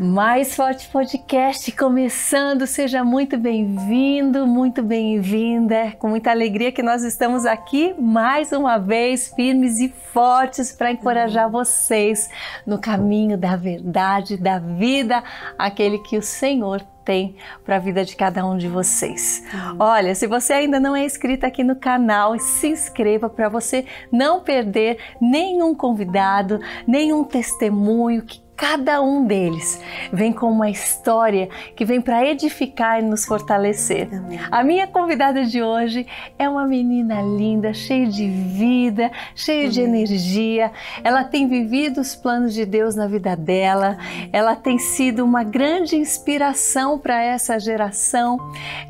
Mais Forte Podcast começando, seja muito bem-vindo, muito bem-vinda. Com muita alegria que nós estamos aqui mais uma vez, firmes e fortes, para encorajar uhum. vocês no caminho da verdade, da vida, aquele que o Senhor tem para a vida de cada um de vocês. Uhum. Olha, se você ainda não é inscrito aqui no canal, se inscreva para você não perder nenhum convidado, nenhum testemunho que cada um deles vem com uma história que vem para edificar e nos fortalecer. A minha convidada de hoje é uma menina linda, cheia de vida, cheia de energia. Ela tem vivido os planos de Deus na vida dela. Ela tem sido uma grande inspiração para essa geração.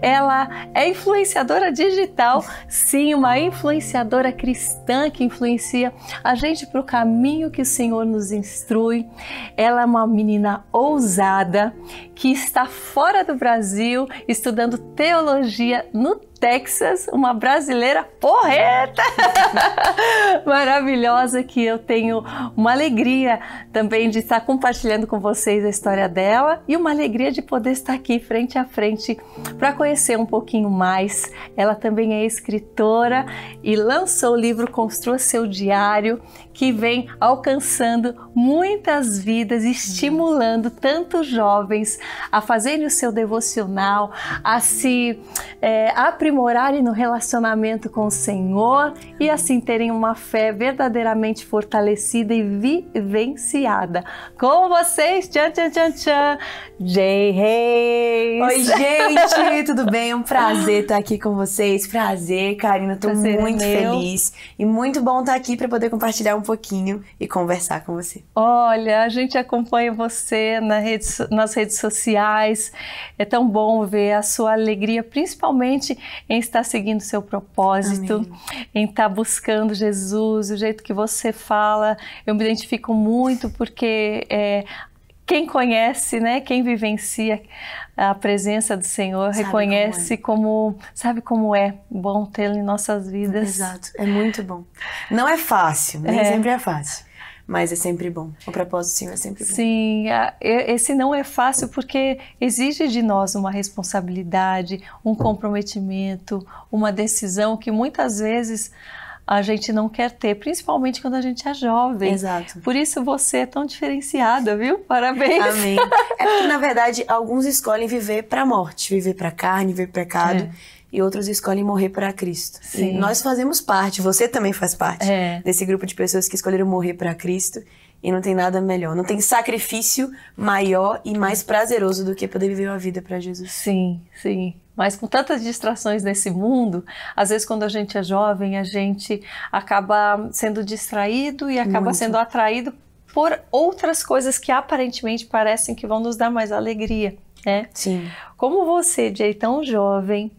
Ela é influenciadora digital, sim, uma influenciadora cristã que influencia a gente para o caminho que o Senhor nos instrui. Ela é uma menina ousada que está fora do Brasil estudando teologia no Texas, uma brasileira porreta maravilhosa que eu tenho uma alegria também de estar compartilhando com vocês a história dela e uma alegria de poder estar aqui frente a frente para conhecer um pouquinho mais. Ela também é escritora e lançou o livro Construa seu Diário, que vem alcançando muitas vidas, estimulando tantos jovens a fazerem o seu devocional, a se é, eh, aprimorar aprimorarem no relacionamento com o Senhor e assim terem uma fé verdadeiramente fortalecida e vivenciada. Com vocês, tchan, tchan, tchan, tchan, Jay Reis. Oi, gente, tudo bem? É um prazer estar aqui com vocês. Prazer, Karina. Estou é muito é feliz e muito bom estar aqui para poder compartilhar um pouquinho e conversar com você. Olha, a gente acompanha você na rede, nas redes sociais. É tão bom ver a sua alegria, principalmente em estar seguindo seu propósito, Amém. em estar buscando Jesus, o jeito que você fala. Eu me identifico muito porque é, quem conhece, né, quem vivencia a presença do Senhor, sabe reconhece como, é. como, sabe como é bom tê-lo em nossas vidas. Exato, é muito bom. Não é fácil, nem é. sempre é fácil mas é sempre bom. O propósito sim é sempre bom. Sim, esse não é fácil porque exige de nós uma responsabilidade, um comprometimento, uma decisão que muitas vezes a gente não quer ter, principalmente quando a gente é jovem. Exato. Por isso você é tão diferenciada, viu? Parabéns. Amém. É porque na verdade alguns escolhem viver para a morte, viver para carne, viver pecado. É e outros escolhem morrer para Cristo. Sim. E nós fazemos parte, você também faz parte é. desse grupo de pessoas que escolheram morrer para Cristo. E não tem nada melhor. Não tem sacrifício maior e mais prazeroso do que poder viver uma vida para Jesus. Sim, sim. Mas com tantas distrações nesse mundo, às vezes quando a gente é jovem, a gente acaba sendo distraído e acaba Muito. sendo atraído por outras coisas que aparentemente parecem que vão nos dar mais alegria, né? Sim. Como você, de tão jovem,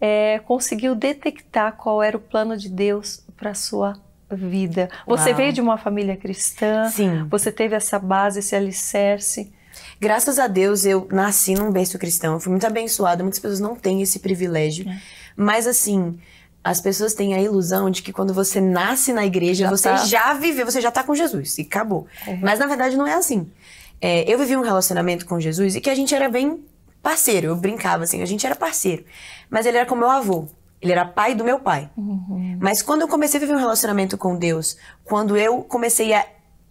é, conseguiu detectar qual era o plano de Deus para sua vida. Você Uau. veio de uma família cristã, Sim. você teve essa base, esse alicerce. Graças a Deus eu nasci num berço cristão, fui muito abençoada, muitas pessoas não têm esse privilégio. É. Mas assim, as pessoas têm a ilusão de que quando você nasce na igreja, já você tá... já viveu, você já tá com Jesus e acabou. Uhum. Mas na verdade não é assim. É, eu vivi um relacionamento com Jesus e que a gente era bem parceiro. Eu brincava assim, a gente era parceiro. Mas ele era como meu avô. Ele era pai do meu pai. Uhum. Mas quando eu comecei a viver um relacionamento com Deus, quando eu comecei a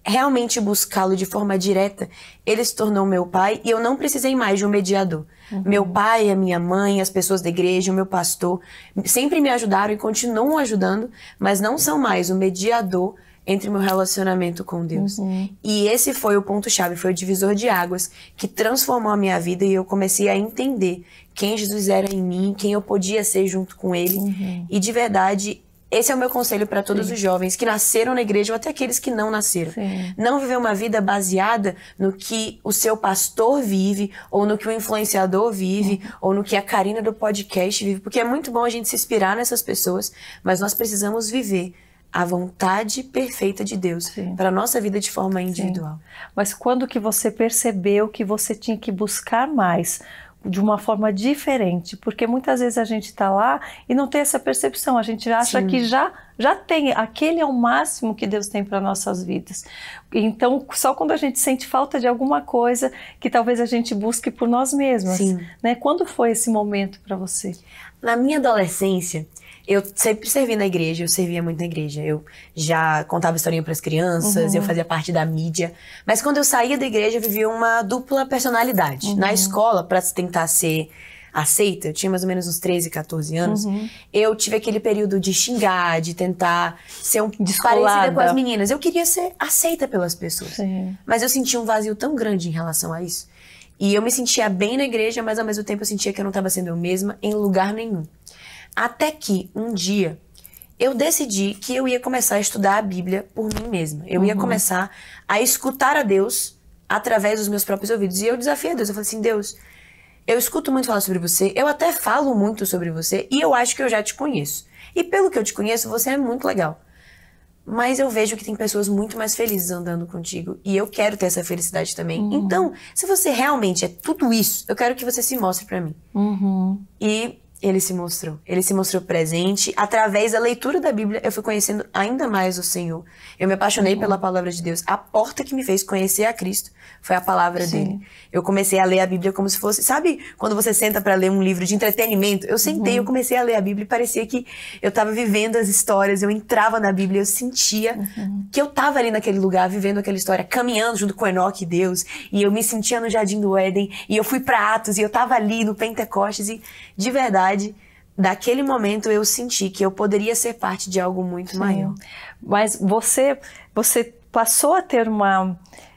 realmente buscá-lo de forma direta, ele se tornou meu pai e eu não precisei mais de um mediador. Uhum. Meu pai, a minha mãe, as pessoas da igreja, o meu pastor, sempre me ajudaram e continuam ajudando, mas não são mais o mediador entre o meu relacionamento com Deus. Uhum. E esse foi o ponto-chave, foi o divisor de águas que transformou a minha vida e eu comecei a entender quem Jesus era em mim, quem eu podia ser junto com Ele. Uhum. E de verdade, esse é o meu conselho para todos Sim. os jovens que nasceram na igreja ou até aqueles que não nasceram. Sim. Não viver uma vida baseada no que o seu pastor vive, ou no que o influenciador vive, uhum. ou no que a Karina do podcast vive, porque é muito bom a gente se inspirar nessas pessoas, mas nós precisamos viver a vontade perfeita de Deus para a nossa vida de forma individual. Sim. Mas quando que você percebeu que você tinha que buscar mais? De uma forma diferente, porque muitas vezes a gente está lá e não tem essa percepção, a gente acha Sim. que já já tem, aquele é o máximo que Deus tem para nossas vidas. Então, só quando a gente sente falta de alguma coisa que talvez a gente busque por nós mesmas, Sim. né? Quando foi esse momento para você? Na minha adolescência, eu sempre servi na igreja, eu servia muito na igreja. Eu já contava historinha para as crianças, uhum. eu fazia parte da mídia. Mas quando eu saía da igreja, eu vivia uma dupla personalidade. Uhum. Na escola, para tentar ser aceita, eu tinha mais ou menos uns 13, 14 anos, uhum. eu tive aquele período de xingar, de tentar ser um Descolada. parecida com as meninas. Eu queria ser aceita pelas pessoas. Sim. Mas eu sentia um vazio tão grande em relação a isso. E eu me sentia bem na igreja, mas ao mesmo tempo eu sentia que eu não estava sendo eu mesma em lugar nenhum. Até que um dia eu decidi que eu ia começar a estudar a Bíblia por mim mesma. Eu uhum. ia começar a escutar a Deus através dos meus próprios ouvidos. E eu desafiei a Deus. Eu falei assim: Deus, eu escuto muito falar sobre você, eu até falo muito sobre você e eu acho que eu já te conheço. E pelo que eu te conheço, você é muito legal. Mas eu vejo que tem pessoas muito mais felizes andando contigo e eu quero ter essa felicidade também. Uhum. Então, se você realmente é tudo isso, eu quero que você se mostre para mim. Uhum. E ele se mostrou. Ele se mostrou presente. Através da leitura da Bíblia, eu fui conhecendo ainda mais o Senhor. Eu me apaixonei pela palavra de Deus. A porta que me fez conhecer a Cristo foi a palavra Sim. dele. Eu comecei a ler a Bíblia como se fosse. Sabe quando você senta para ler um livro de entretenimento? Eu sentei, uhum. eu comecei a ler a Bíblia e parecia que eu estava vivendo as histórias. Eu entrava na Bíblia, eu sentia uhum. que eu estava ali naquele lugar, vivendo aquela história, caminhando junto com Enoque e Deus. E eu me sentia no jardim do Éden. E eu fui para Atos e eu estava ali no Pentecostes. E de verdade, verdade, daquele momento eu senti que eu poderia ser parte de algo muito Sim. maior. Mas você, você passou a ter uma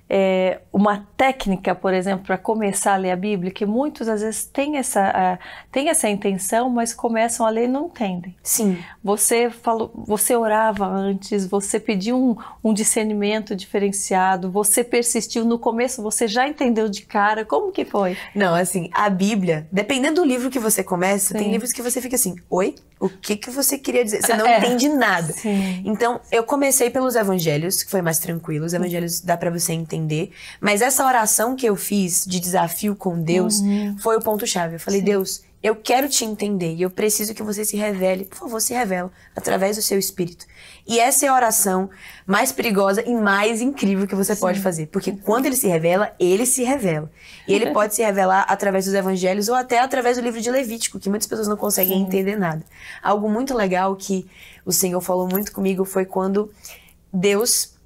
é, uma técnica, por exemplo, para começar a ler a Bíblia, que muitos às vezes têm essa, uh, têm essa intenção, mas começam a ler e não entendem. Sim. Você falou, você orava antes, você pediu um, um discernimento diferenciado, você persistiu no começo, você já entendeu de cara, como que foi? Não, assim, a Bíblia, dependendo do livro que você começa, Sim. tem livros que você fica assim, oi, o que que você queria dizer? Você não é. entende nada. Sim. Então, eu comecei pelos evangelhos, que foi mais tranquilo, os evangelhos dá para você entender mas essa oração que eu fiz de desafio com Deus uhum. foi o ponto-chave. Eu falei, Sim. Deus, eu quero te entender e eu preciso que você se revele. Por favor, se revela através do seu espírito. E essa é a oração mais perigosa e mais incrível que você Sim. pode fazer. Porque quando ele se revela, ele se revela. E ele pode se revelar através dos evangelhos ou até através do livro de Levítico, que muitas pessoas não conseguem Sim. entender nada. Algo muito legal que o Senhor falou muito comigo foi quando Deus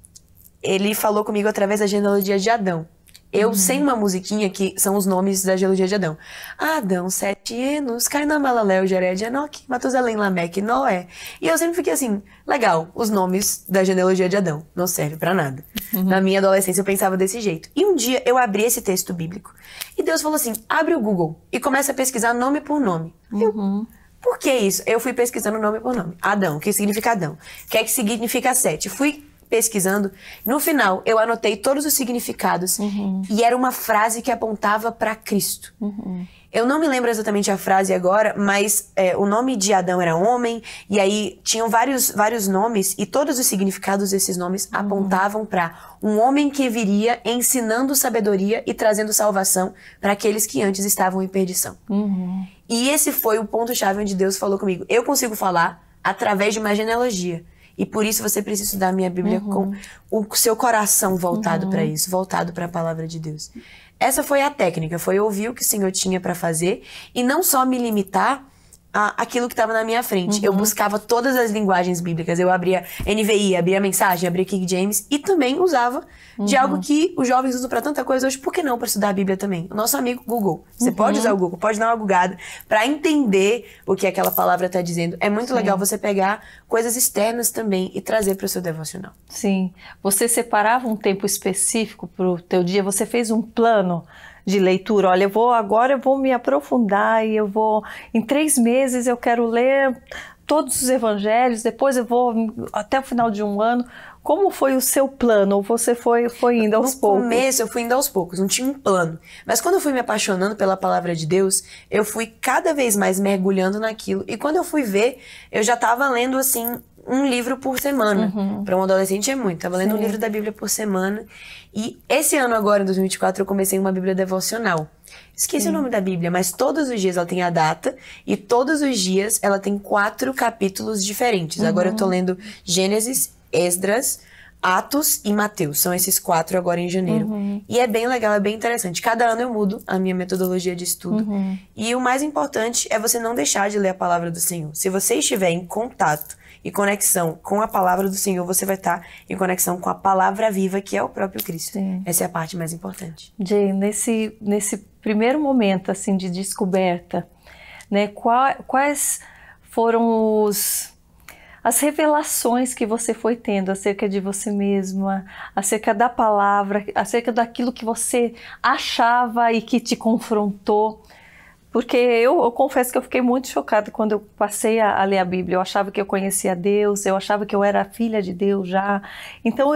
ele falou comigo através da genealogia de Adão. Eu uhum. sei uma musiquinha que são os nomes da genealogia de Adão. Adão, Sete, anos, Cainan, Malaléu, Jared, Enoch, Matusalém, Lameque, Noé. E eu sempre fiquei assim, legal, os nomes da genealogia de Adão. Não serve para nada. Uhum. Na minha adolescência eu pensava desse jeito. E um dia eu abri esse texto bíblico e Deus falou assim, abre o Google e começa a pesquisar nome por nome. Uhum. Eu, por que isso? Eu fui pesquisando nome por nome. Adão, o que significa Adão? O que é que significa sete? Fui pesquisando. No final, eu anotei todos os significados uhum. e era uma frase que apontava para Cristo. Uhum. Eu não me lembro exatamente a frase agora, mas é, o nome de Adão era homem, e aí tinham vários, vários nomes, e todos os significados desses nomes uhum. apontavam para um homem que viria ensinando sabedoria e trazendo salvação para aqueles que antes estavam em perdição. Uhum. E esse foi o ponto-chave onde Deus falou comigo. Eu consigo falar através de uma genealogia. E por isso você precisa estudar a minha Bíblia uhum. com o seu coração voltado uhum. para isso, voltado para a palavra de Deus. Essa foi a técnica, foi ouvir o que o Senhor tinha para fazer e não só me limitar aquilo que estava na minha frente. Uhum. Eu buscava todas as linguagens bíblicas. Eu abria NVI, abria mensagem, abria King James e também usava uhum. de algo uhum. que os jovens usam para tanta coisa hoje. Por que não para estudar a Bíblia também? O nosso amigo Google. Você uhum. pode usar o Google, pode dar uma bugada para entender o que aquela palavra está dizendo. É muito Sim. legal você pegar coisas externas também e trazer para o seu devocional. Sim. Você separava um tempo específico para o teu dia. Você fez um plano de leitura. Olha, eu vou agora eu vou me aprofundar e eu vou em três meses eu quero ler todos os evangelhos. Depois eu vou até o final de um ano. Como foi o seu plano? Ou você foi, foi indo aos no poucos? No começo eu fui indo aos poucos, não tinha um plano. Mas quando eu fui me apaixonando pela palavra de Deus, eu fui cada vez mais mergulhando naquilo. E quando eu fui ver, eu já estava lendo assim um livro por semana. Uhum. Para um adolescente é muito. Tava lendo Sim. um livro da Bíblia por semana. E esse ano agora, em 2024, eu comecei uma Bíblia devocional. Esqueci Sim. o nome da Bíblia, mas todos os dias ela tem a data e todos os dias ela tem quatro capítulos diferentes. Uhum. Agora eu tô uhum. lendo Gênesis, Esdras, Atos e Mateus. São esses quatro agora em janeiro. Uhum. E é bem legal, é bem interessante. Cada ano eu mudo a minha metodologia de estudo. Uhum. E o mais importante é você não deixar de ler a palavra do Senhor. Se você estiver em contato e conexão com a palavra do Senhor, você vai estar em conexão com a palavra viva que é o próprio Cristo. Sim. Essa é a parte mais importante. Jane, nesse, nesse primeiro momento assim de descoberta, né, qual, quais foram os as revelações que você foi tendo acerca de você mesma, acerca da palavra, acerca daquilo que você achava e que te confrontou. Porque eu, eu, confesso que eu fiquei muito chocada quando eu passei a, a, ler a Bíblia. Eu achava que eu conhecia Deus, eu achava que eu era filha de Deus já. Então,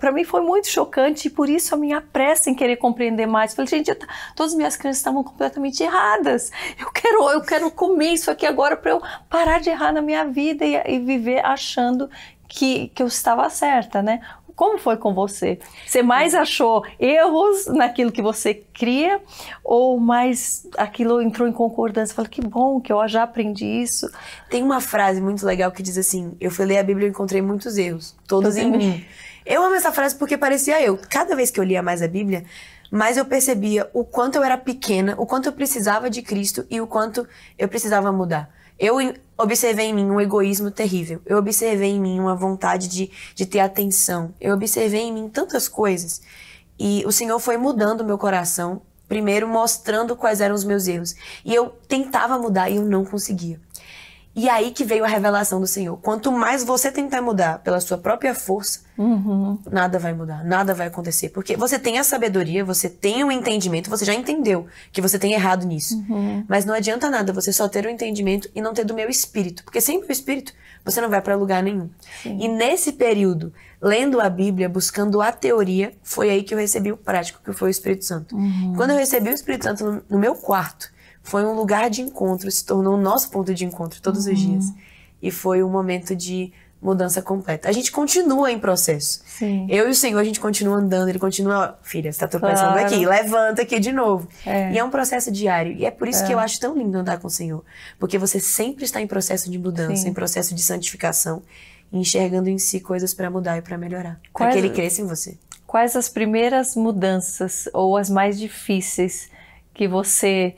para mim foi muito chocante e por isso a minha pressa em querer compreender mais. falei, gente, eu, todas as minhas crenças estavam completamente erradas. Eu quero, eu quero comer isso aqui agora para eu parar de errar na minha vida e, e viver achando que, que eu estava certa, né? Como foi com você? Você mais hum. achou erros naquilo que você cria ou mais aquilo entrou em concordância? Falei, que bom que eu já aprendi isso. Tem uma frase muito legal que diz assim: Eu fui ler a Bíblia e encontrei muitos erros, todos em mim. mim. Eu amo essa frase porque parecia eu. Cada vez que eu lia mais a Bíblia, mas eu percebia o quanto eu era pequena, o quanto eu precisava de Cristo e o quanto eu precisava mudar. Eu observei em mim um egoísmo terrível. Eu observei em mim uma vontade de, de ter atenção. Eu observei em mim tantas coisas. E o Senhor foi mudando meu coração, primeiro mostrando quais eram os meus erros. E eu tentava mudar e eu não conseguia. E aí que veio a revelação do Senhor. Quanto mais você tentar mudar pela sua própria força, uhum. nada vai mudar, nada vai acontecer. Porque você tem a sabedoria, você tem o entendimento, você já entendeu que você tem errado nisso. Uhum. Mas não adianta nada você só ter o entendimento e não ter do meu espírito. Porque sem o meu espírito, você não vai para lugar nenhum. Sim. E nesse período, lendo a Bíblia, buscando a teoria, foi aí que eu recebi o prático, que foi o Espírito Santo. Uhum. Quando eu recebi o Espírito Santo no meu quarto, foi um lugar de encontro, se tornou o nosso ponto de encontro todos uhum. os dias. Uhum. E foi um momento de mudança completa. A gente continua em processo. Sim. Eu e o Senhor, a gente continua andando, ele continua, filha, você tá tropeçando claro. aqui, levanta aqui de novo. É. E é um processo diário. E é por isso é. que eu acho tão lindo andar com o Senhor. Porque você sempre está em processo de mudança, Sim. em processo de santificação, enxergando em si coisas para mudar e para melhorar. Para que ele cresça em você. Quais as primeiras mudanças ou as mais difíceis que você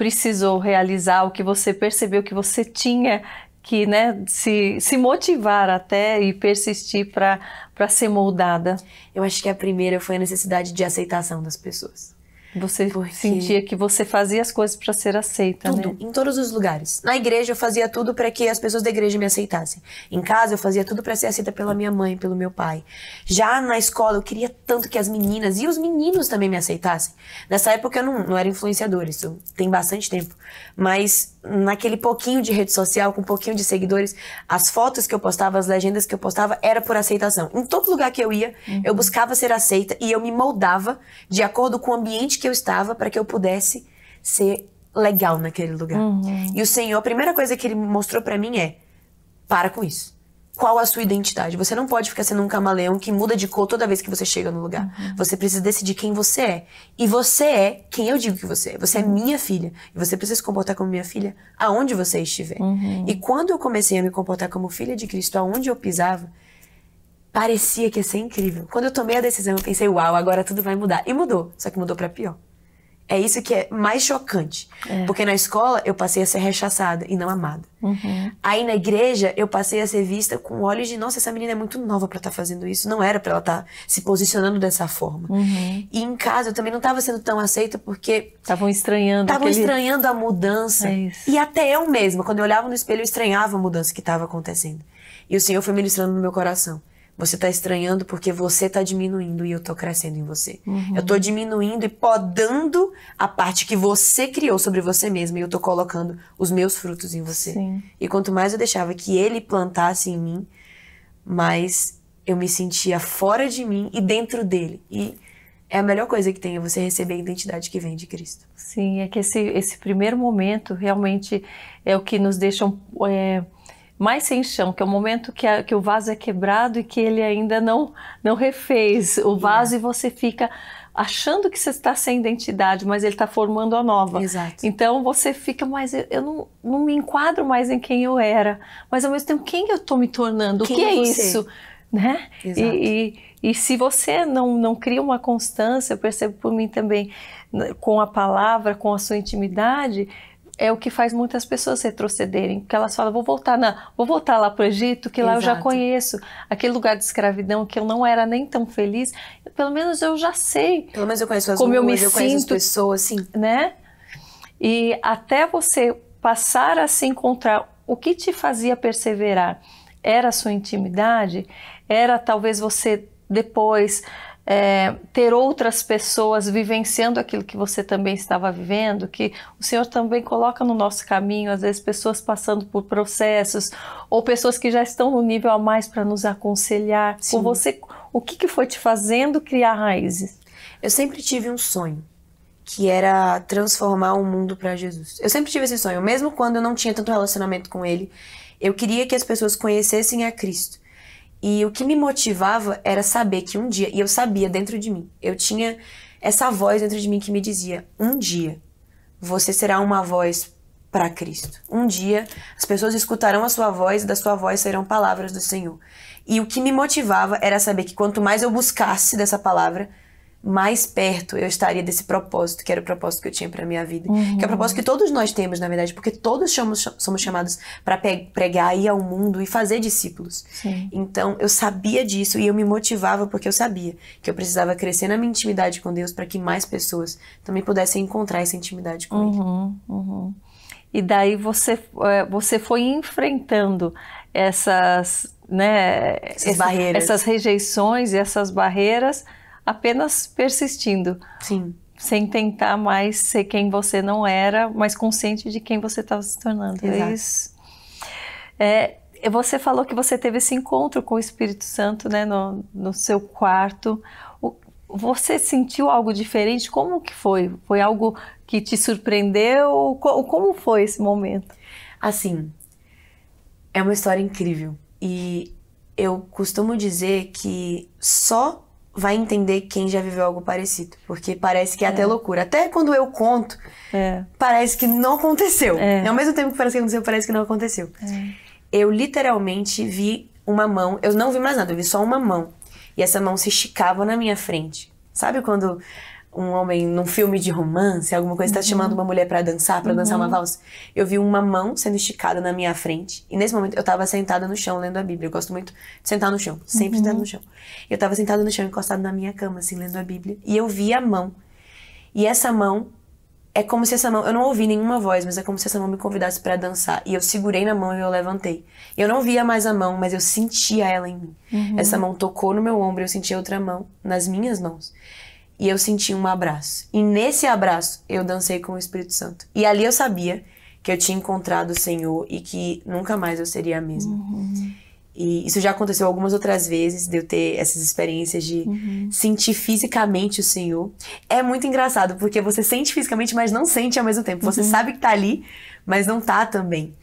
precisou realizar, o que você percebeu que você tinha que né, se, se motivar até e persistir para ser moldada? Eu acho que a primeira foi a necessidade de aceitação das pessoas. Você Porque... sentia que você fazia as coisas para ser aceita, tudo, né? em todos os lugares. Na igreja eu fazia tudo para que as pessoas da igreja me aceitassem. Em casa eu fazia tudo para ser aceita pela minha mãe, pelo meu pai. Já na escola eu queria tanto que as meninas e os meninos também me aceitassem. Nessa época eu não, não era influenciadora, isso tem bastante tempo. Mas naquele pouquinho de rede social, com um pouquinho de seguidores, as fotos que eu postava, as legendas que eu postava, era por aceitação. Em todo lugar que eu ia, uhum. eu buscava ser aceita e eu me moldava de acordo com o ambiente que eu estava para que eu pudesse ser legal naquele lugar. Uhum. E o Senhor, a primeira coisa que ele mostrou para mim é: para com isso. Qual a sua identidade? Você não pode ficar sendo um camaleão que muda de cor toda vez que você chega no lugar. Uhum. Você precisa decidir quem você é. E você é quem eu digo que você é. Você é uhum. minha filha. E você precisa se comportar como minha filha aonde você estiver. Uhum. E quando eu comecei a me comportar como filha de Cristo, aonde eu pisava, parecia que ia ser incrível. Quando eu tomei a decisão, eu pensei, uau, agora tudo vai mudar. E mudou, só que mudou para pior. É isso que é mais chocante. É. Porque na escola eu passei a ser rechaçada e não amada. Uhum. Aí na igreja eu passei a ser vista com olhos de: nossa, essa menina é muito nova para estar tá fazendo isso. Não era para ela estar tá se posicionando dessa forma. Uhum. E em casa eu também não estava sendo tão aceita porque. Estavam estranhando. Estavam aquele... estranhando a mudança. É e até eu mesma, quando eu olhava no espelho, eu estranhava a mudança que estava acontecendo. E o Senhor foi ministrando no meu coração. Você está estranhando porque você está diminuindo e eu estou crescendo em você. Uhum. Eu estou diminuindo e podando a parte que você criou sobre você mesma e eu estou colocando os meus frutos em você. Sim. E quanto mais eu deixava que ele plantasse em mim, mais eu me sentia fora de mim e dentro dele. E é a melhor coisa que tem, é você receber a identidade que vem de Cristo. Sim, é que esse, esse primeiro momento realmente é o que nos deixa. É mais sem chão, que é o momento que, a, que o vaso é quebrado e que ele ainda não, não refez o é. vaso yeah. e você fica achando que você está sem identidade, mas ele está formando a nova. Exato. Então você fica, mas eu, eu não, não, me enquadro mais em quem eu era, mas ao mesmo tempo, quem eu estou me tornando? Quem o que é, é isso? Né? Exato. E, e, e, se você não, não cria uma constância, eu percebo por mim também, né, com a palavra, com a sua intimidade, é o que faz muitas pessoas retrocederem, porque elas falam, vou voltar na, vou voltar lá para o Egito, que lá Exato. eu já conheço, aquele lugar de escravidão que eu não era nem tão feliz, pelo menos eu já sei. Pelo menos eu conheço as como ruas, eu me eu sinto, conheço as pessoas, sim, né? E até você passar a se encontrar, o que te fazia perseverar? Era a sua intimidade? Era talvez você depois é, ter outras pessoas vivenciando aquilo que você também estava vivendo, que o Senhor também coloca no nosso caminho, às vezes, pessoas passando por processos ou pessoas que já estão no nível a mais para nos aconselhar. Sim. Com você, o que, que foi te fazendo criar raízes? Eu sempre tive um sonho que era transformar o mundo para Jesus. Eu sempre tive esse sonho, mesmo quando eu não tinha tanto relacionamento com ele, eu queria que as pessoas conhecessem a Cristo. E o que me motivava era saber que um dia, e eu sabia dentro de mim, eu tinha essa voz dentro de mim que me dizia: um dia você será uma voz para Cristo. Um dia as pessoas escutarão a sua voz e da sua voz serão palavras do Senhor. E o que me motivava era saber que quanto mais eu buscasse dessa palavra, mais perto eu estaria desse propósito, que era o propósito que eu tinha para minha vida, uhum. que é o propósito que todos nós temos, na verdade, porque todos somos, somos chamados para pregar ir ao mundo e fazer discípulos. Sim. Então, eu sabia disso e eu me motivava porque eu sabia que eu precisava crescer na minha intimidade com Deus para que mais pessoas também pudessem encontrar essa intimidade com uhum, Ele. Uhum. E daí você é, você foi enfrentando essas, né, essas, essas, barreiras. essas rejeições e essas barreiras apenas persistindo. Sim. Sem tentar mais ser quem você não era, mas consciente de quem você estava se tornando. É Exato. É isso. É, você falou que você teve esse encontro com o Espírito Santo, né, no, no seu quarto. O, você sentiu algo diferente? Como que foi? Foi algo que te surpreendeu? Co como foi esse momento? Assim, é uma história incrível. E eu costumo dizer que só vai entender quem já viveu algo parecido. Porque parece que é, é. até loucura. Até quando eu conto, é. parece que não aconteceu. É. Ao mesmo tempo que parece que aconteceu, parece que não aconteceu. É. Eu literalmente vi uma mão. Eu não vi mais nada, eu vi só uma mão. E essa mão se esticava na minha frente. Sabe quando um homem num filme de romance, alguma coisa, está uhum. chamando uma mulher para dançar, para uhum. dançar uma uhum. valsa. Eu vi uma mão sendo esticada na minha frente. E nesse momento eu estava sentada no chão lendo a Bíblia. Eu gosto muito de sentar no chão, sempre uhum. no chão. Eu estava sentada no chão, encostada na minha cama, assim, lendo a Bíblia. E eu vi a mão. E essa mão é como se essa mão, eu não ouvi nenhuma voz, mas é como se essa mão me convidasse para dançar. E eu segurei na mão e eu levantei. Eu não via mais a mão, mas eu sentia ela em mim. Uhum. Essa mão tocou no meu ombro, eu sentia outra mão nas minhas mãos e eu senti um abraço. E nesse abraço eu dancei com o Espírito Santo. E ali eu sabia que eu tinha encontrado o Senhor e que nunca mais eu seria a mesma. Uhum. E isso já aconteceu algumas outras vezes, de eu ter essas experiências de uhum. sentir fisicamente o Senhor. É muito engraçado, porque você sente fisicamente, mas não sente ao mesmo tempo. Você uhum. sabe que tá ali, mas não tá também.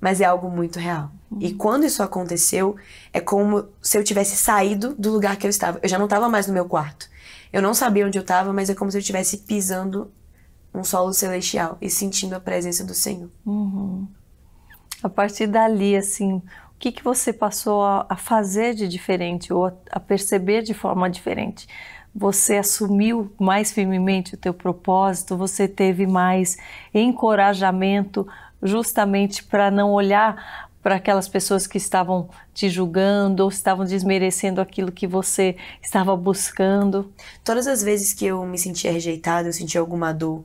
Mas é algo muito real. Uhum. E quando isso aconteceu, é como se eu tivesse saído do lugar que eu estava. Eu já não estava mais no meu quarto. Eu não sabia onde eu estava, mas é como se eu estivesse pisando um solo celestial e sentindo a presença do Senhor. Uhum. A partir dali, assim, o que, que você passou a, a fazer de diferente ou a, a perceber de forma diferente? Você assumiu mais firmemente o teu propósito, você teve mais encorajamento justamente para não olhar para aquelas pessoas que estavam te julgando ou estavam desmerecendo aquilo que você estava buscando? Todas as vezes que eu me sentia rejeitada, eu sentia alguma dor,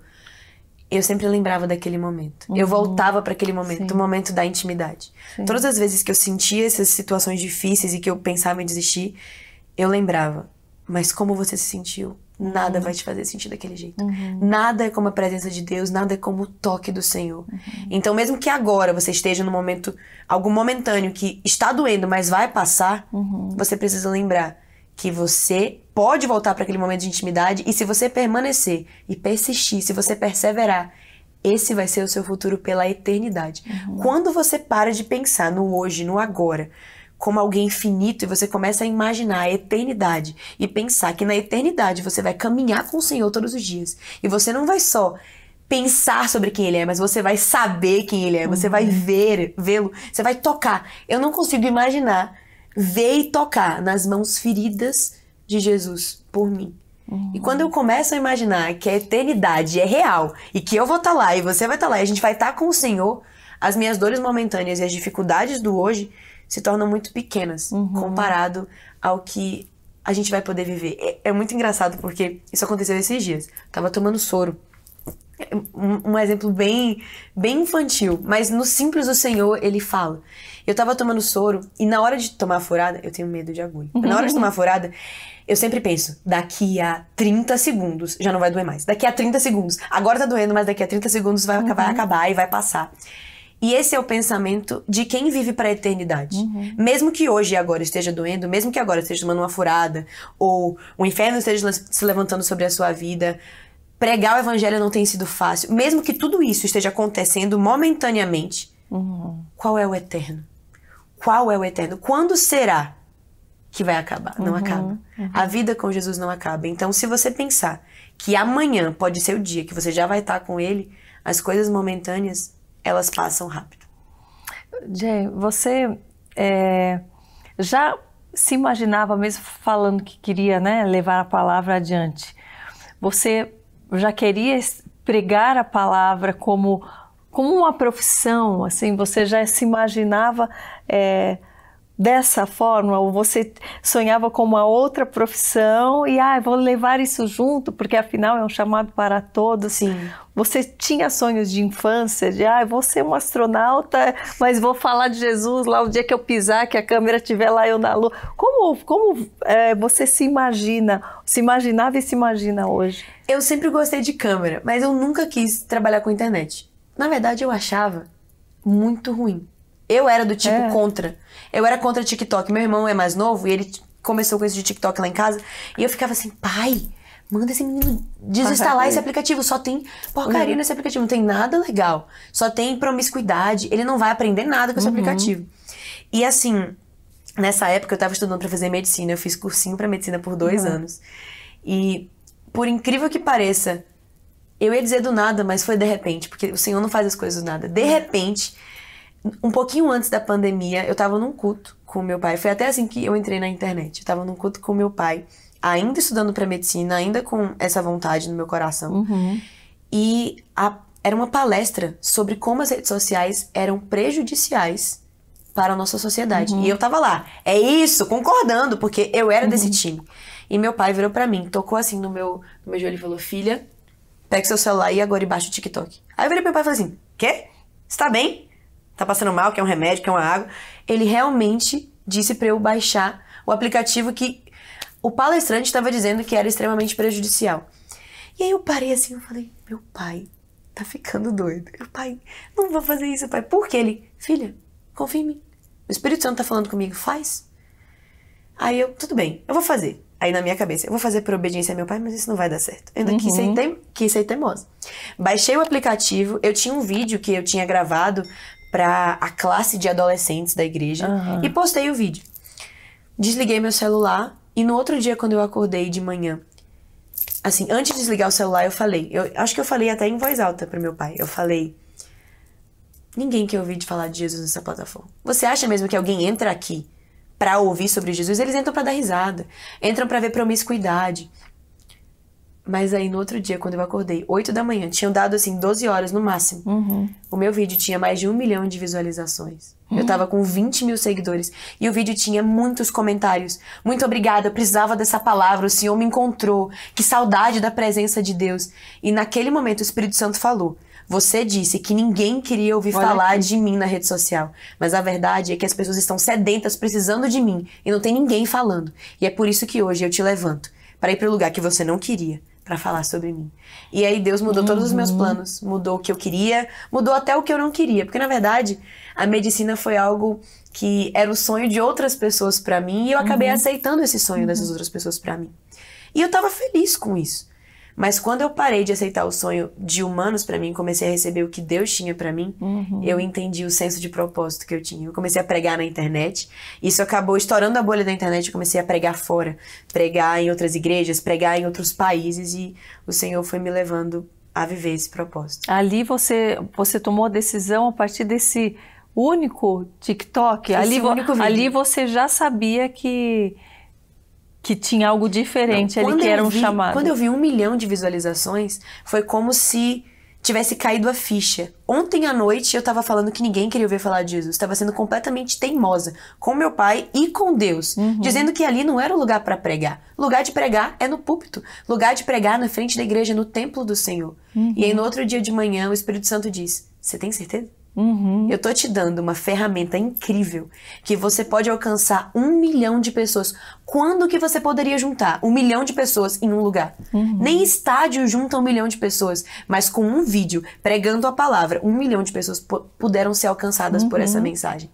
eu sempre lembrava daquele momento. Uhum. Eu voltava para aquele momento, Sim. o momento da intimidade. Sim. Todas as vezes que eu sentia essas situações difíceis e que eu pensava em desistir, eu lembrava. Mas como você se sentiu? Nada uhum. vai te fazer sentir daquele jeito. Uhum. Nada é como a presença de Deus, nada é como o toque do Senhor. Uhum. Então, mesmo que agora você esteja no momento, algum momentâneo que está doendo, mas vai passar, uhum. você precisa lembrar que você pode voltar para aquele momento de intimidade e se você permanecer e persistir, se você perseverar, esse vai ser o seu futuro pela eternidade. Uhum. Quando você para de pensar no hoje, no agora, como alguém finito e você começa a imaginar a eternidade e pensar que na eternidade você vai caminhar com o Senhor todos os dias. E você não vai só pensar sobre quem ele é, mas você vai saber quem ele é, você vai uhum. ver, vê-lo, você vai tocar. Eu não consigo imaginar ver e tocar nas mãos feridas de Jesus por mim. Uhum. E quando eu começo a imaginar que a eternidade é real e que eu vou estar tá lá e você vai estar tá lá e a gente vai estar tá com o Senhor, as minhas dores momentâneas e as dificuldades do hoje se tornam muito pequenas uhum. comparado ao que a gente vai poder viver. É, é muito engraçado porque isso aconteceu esses dias. Eu tava tomando soro. É, um, um, exemplo bem, bem infantil, mas no Simples do Senhor ele fala. Eu tava tomando soro e na hora de tomar a furada, eu tenho medo de agulha. Na hora de tomar a furada, eu sempre penso, daqui a 30 segundos já não vai doer mais. Daqui a 30 segundos. Agora tá doendo, mas daqui a 30 segundos vai, uhum. vai acabar e vai passar. E esse é o pensamento de quem vive para a eternidade. Uhum. Mesmo que hoje e agora esteja doendo, mesmo que agora esteja tomando uma furada, ou o inferno esteja se levantando sobre a sua vida, pregar o evangelho não tem sido fácil. Mesmo que tudo isso esteja acontecendo momentaneamente, uhum. qual é o eterno? Qual é o eterno? Quando será que vai acabar? Não uhum. acaba. Uhum. A vida com Jesus não acaba. Então, se você pensar que amanhã pode ser o dia que você já vai estar com Ele, as coisas momentâneas elas passam rápido. Jay, você é, já se imaginava mesmo falando que queria né, levar a palavra adiante. Você já queria pregar a palavra como, como uma profissão, assim, você já se imaginava é, dessa forma, ou você sonhava com uma outra profissão e ah, vou levar isso junto, porque afinal é um chamado para todos. Sim. Você tinha sonhos de infância, de ah, vou ser um astronauta, mas vou falar de Jesus lá o dia que eu pisar, que a câmera estiver lá eu na lua. Como, como é, você se imagina, se imaginava e se imagina hoje? Eu sempre gostei de câmera, mas eu nunca quis trabalhar com internet. Na verdade, eu achava muito ruim. Eu era do tipo é. contra eu era contra TikTok. Meu irmão é mais novo e ele começou com isso de TikTok lá em casa. E eu ficava assim, pai, manda esse menino desinstalar esse aplicativo. Só tem porcaria uhum. nesse aplicativo. Não tem nada legal. Só tem promiscuidade. Ele não vai aprender nada com esse uhum. aplicativo. E assim, nessa época eu estava estudando para fazer medicina. Eu fiz cursinho para medicina por dois uhum. anos. E por incrível que pareça, eu ia dizer do nada, mas foi de repente, porque o Senhor não faz as coisas do nada. De uhum. repente um pouquinho antes da pandemia, eu tava num culto com meu pai. Foi até assim que eu entrei na internet. Eu tava num culto com meu pai, ainda estudando para medicina, ainda com essa vontade no meu coração. Uhum. E a, era uma palestra sobre como as redes sociais eram prejudiciais para a nossa sociedade. Uhum. E eu tava lá, é isso, concordando, porque eu era uhum. desse time. E meu pai virou para mim, tocou assim no meu, no meu joelho e falou: Filha, pega seu celular e agora e baixa o TikTok. Aí eu virei pro meu pai e falei assim: Quê? Você tá bem? tá passando mal, quer um remédio, quer uma água. Ele realmente disse para eu baixar o aplicativo que o palestrante estava dizendo que era extremamente prejudicial. E aí eu parei assim, eu falei, meu pai tá ficando doido. Meu pai, não vou fazer isso, pai. Por que ele? Filha, confia em mim. O Espírito Santo tá falando comigo, faz. Aí eu, tudo bem, eu vou fazer. Aí na minha cabeça, eu vou fazer por obediência a meu pai, mas isso não vai dar certo. Eu ainda uhum. quis, ser uhum. tem, quis ser teimosa. Baixei o aplicativo, eu tinha um vídeo que eu tinha gravado para a classe de adolescentes da igreja uhum. e postei o vídeo. Desliguei meu celular e no outro dia quando eu acordei de manhã, assim, antes de desligar o celular eu falei, eu acho que eu falei até em voz alta para meu pai. Eu falei: Ninguém quer ouvir de falar de Jesus nessa plataforma. Você acha mesmo que alguém entra aqui para ouvir sobre Jesus? Eles entram para dar risada, entram para ver promiscuidade, mas aí no outro dia, quando eu acordei, 8 da manhã, tinham dado assim 12 horas no máximo. Uhum. O meu vídeo tinha mais de um milhão de visualizações. Uhum. Eu tava com 20 mil seguidores. E o vídeo tinha muitos comentários. Muito obrigada, precisava dessa palavra, o Senhor me encontrou. Que saudade da presença de Deus. E naquele momento o Espírito Santo falou. Você disse que ninguém queria ouvir Olha falar aqui. de mim na rede social, mas a verdade é que as pessoas estão sedentas precisando de mim e não tem ninguém falando. E é por isso que hoje eu te levanto para ir para o lugar que você não queria, para falar sobre mim. E aí Deus mudou uhum. todos os meus uhum. planos, mudou o que eu queria, mudou até o que eu não queria, porque na verdade a medicina foi algo que era o sonho de outras pessoas para mim e eu acabei uhum. aceitando esse sonho dessas uhum. outras pessoas para mim. E eu tava feliz com isso. Mas quando eu parei de aceitar o sonho de humanos para mim, comecei a receber o que Deus tinha para mim, uhum. eu entendi o senso de propósito que eu tinha. Eu comecei a pregar na internet. Isso acabou estourando a bolha da internet. Eu comecei a pregar fora, pregar em outras igrejas, pregar em outros países. E o Senhor foi me levando a viver esse propósito. Ali você, você tomou a decisão a partir desse único TikTok. Esse ali, único ali você já sabia que que tinha algo diferente Não, ali que era um chamado. Quando eu vi um milhão de visualizações, foi como se tivesse caído a ficha. Ontem à noite eu tava falando que ninguém queria ouvir falar de Jesus. Estava sendo completamente teimosa com meu pai e com Deus, uhum. dizendo que ali não era o lugar para pregar. Lugar de pregar é no púlpito, lugar de pregar na frente da igreja, no templo do Senhor. Uhum. E aí no outro dia de manhã o Espírito Santo diz: "Você tem certeza?" Uhum. Eu tô te dando uma ferramenta incrível que você pode alcançar um milhão de pessoas. Quando que você poderia juntar um milhão de pessoas em um lugar? Uhum. Nem estádio junta um milhão de pessoas, mas com um vídeo pregando a palavra, um milhão de pessoas puderam ser alcançadas uhum. por essa uhum. mensagem.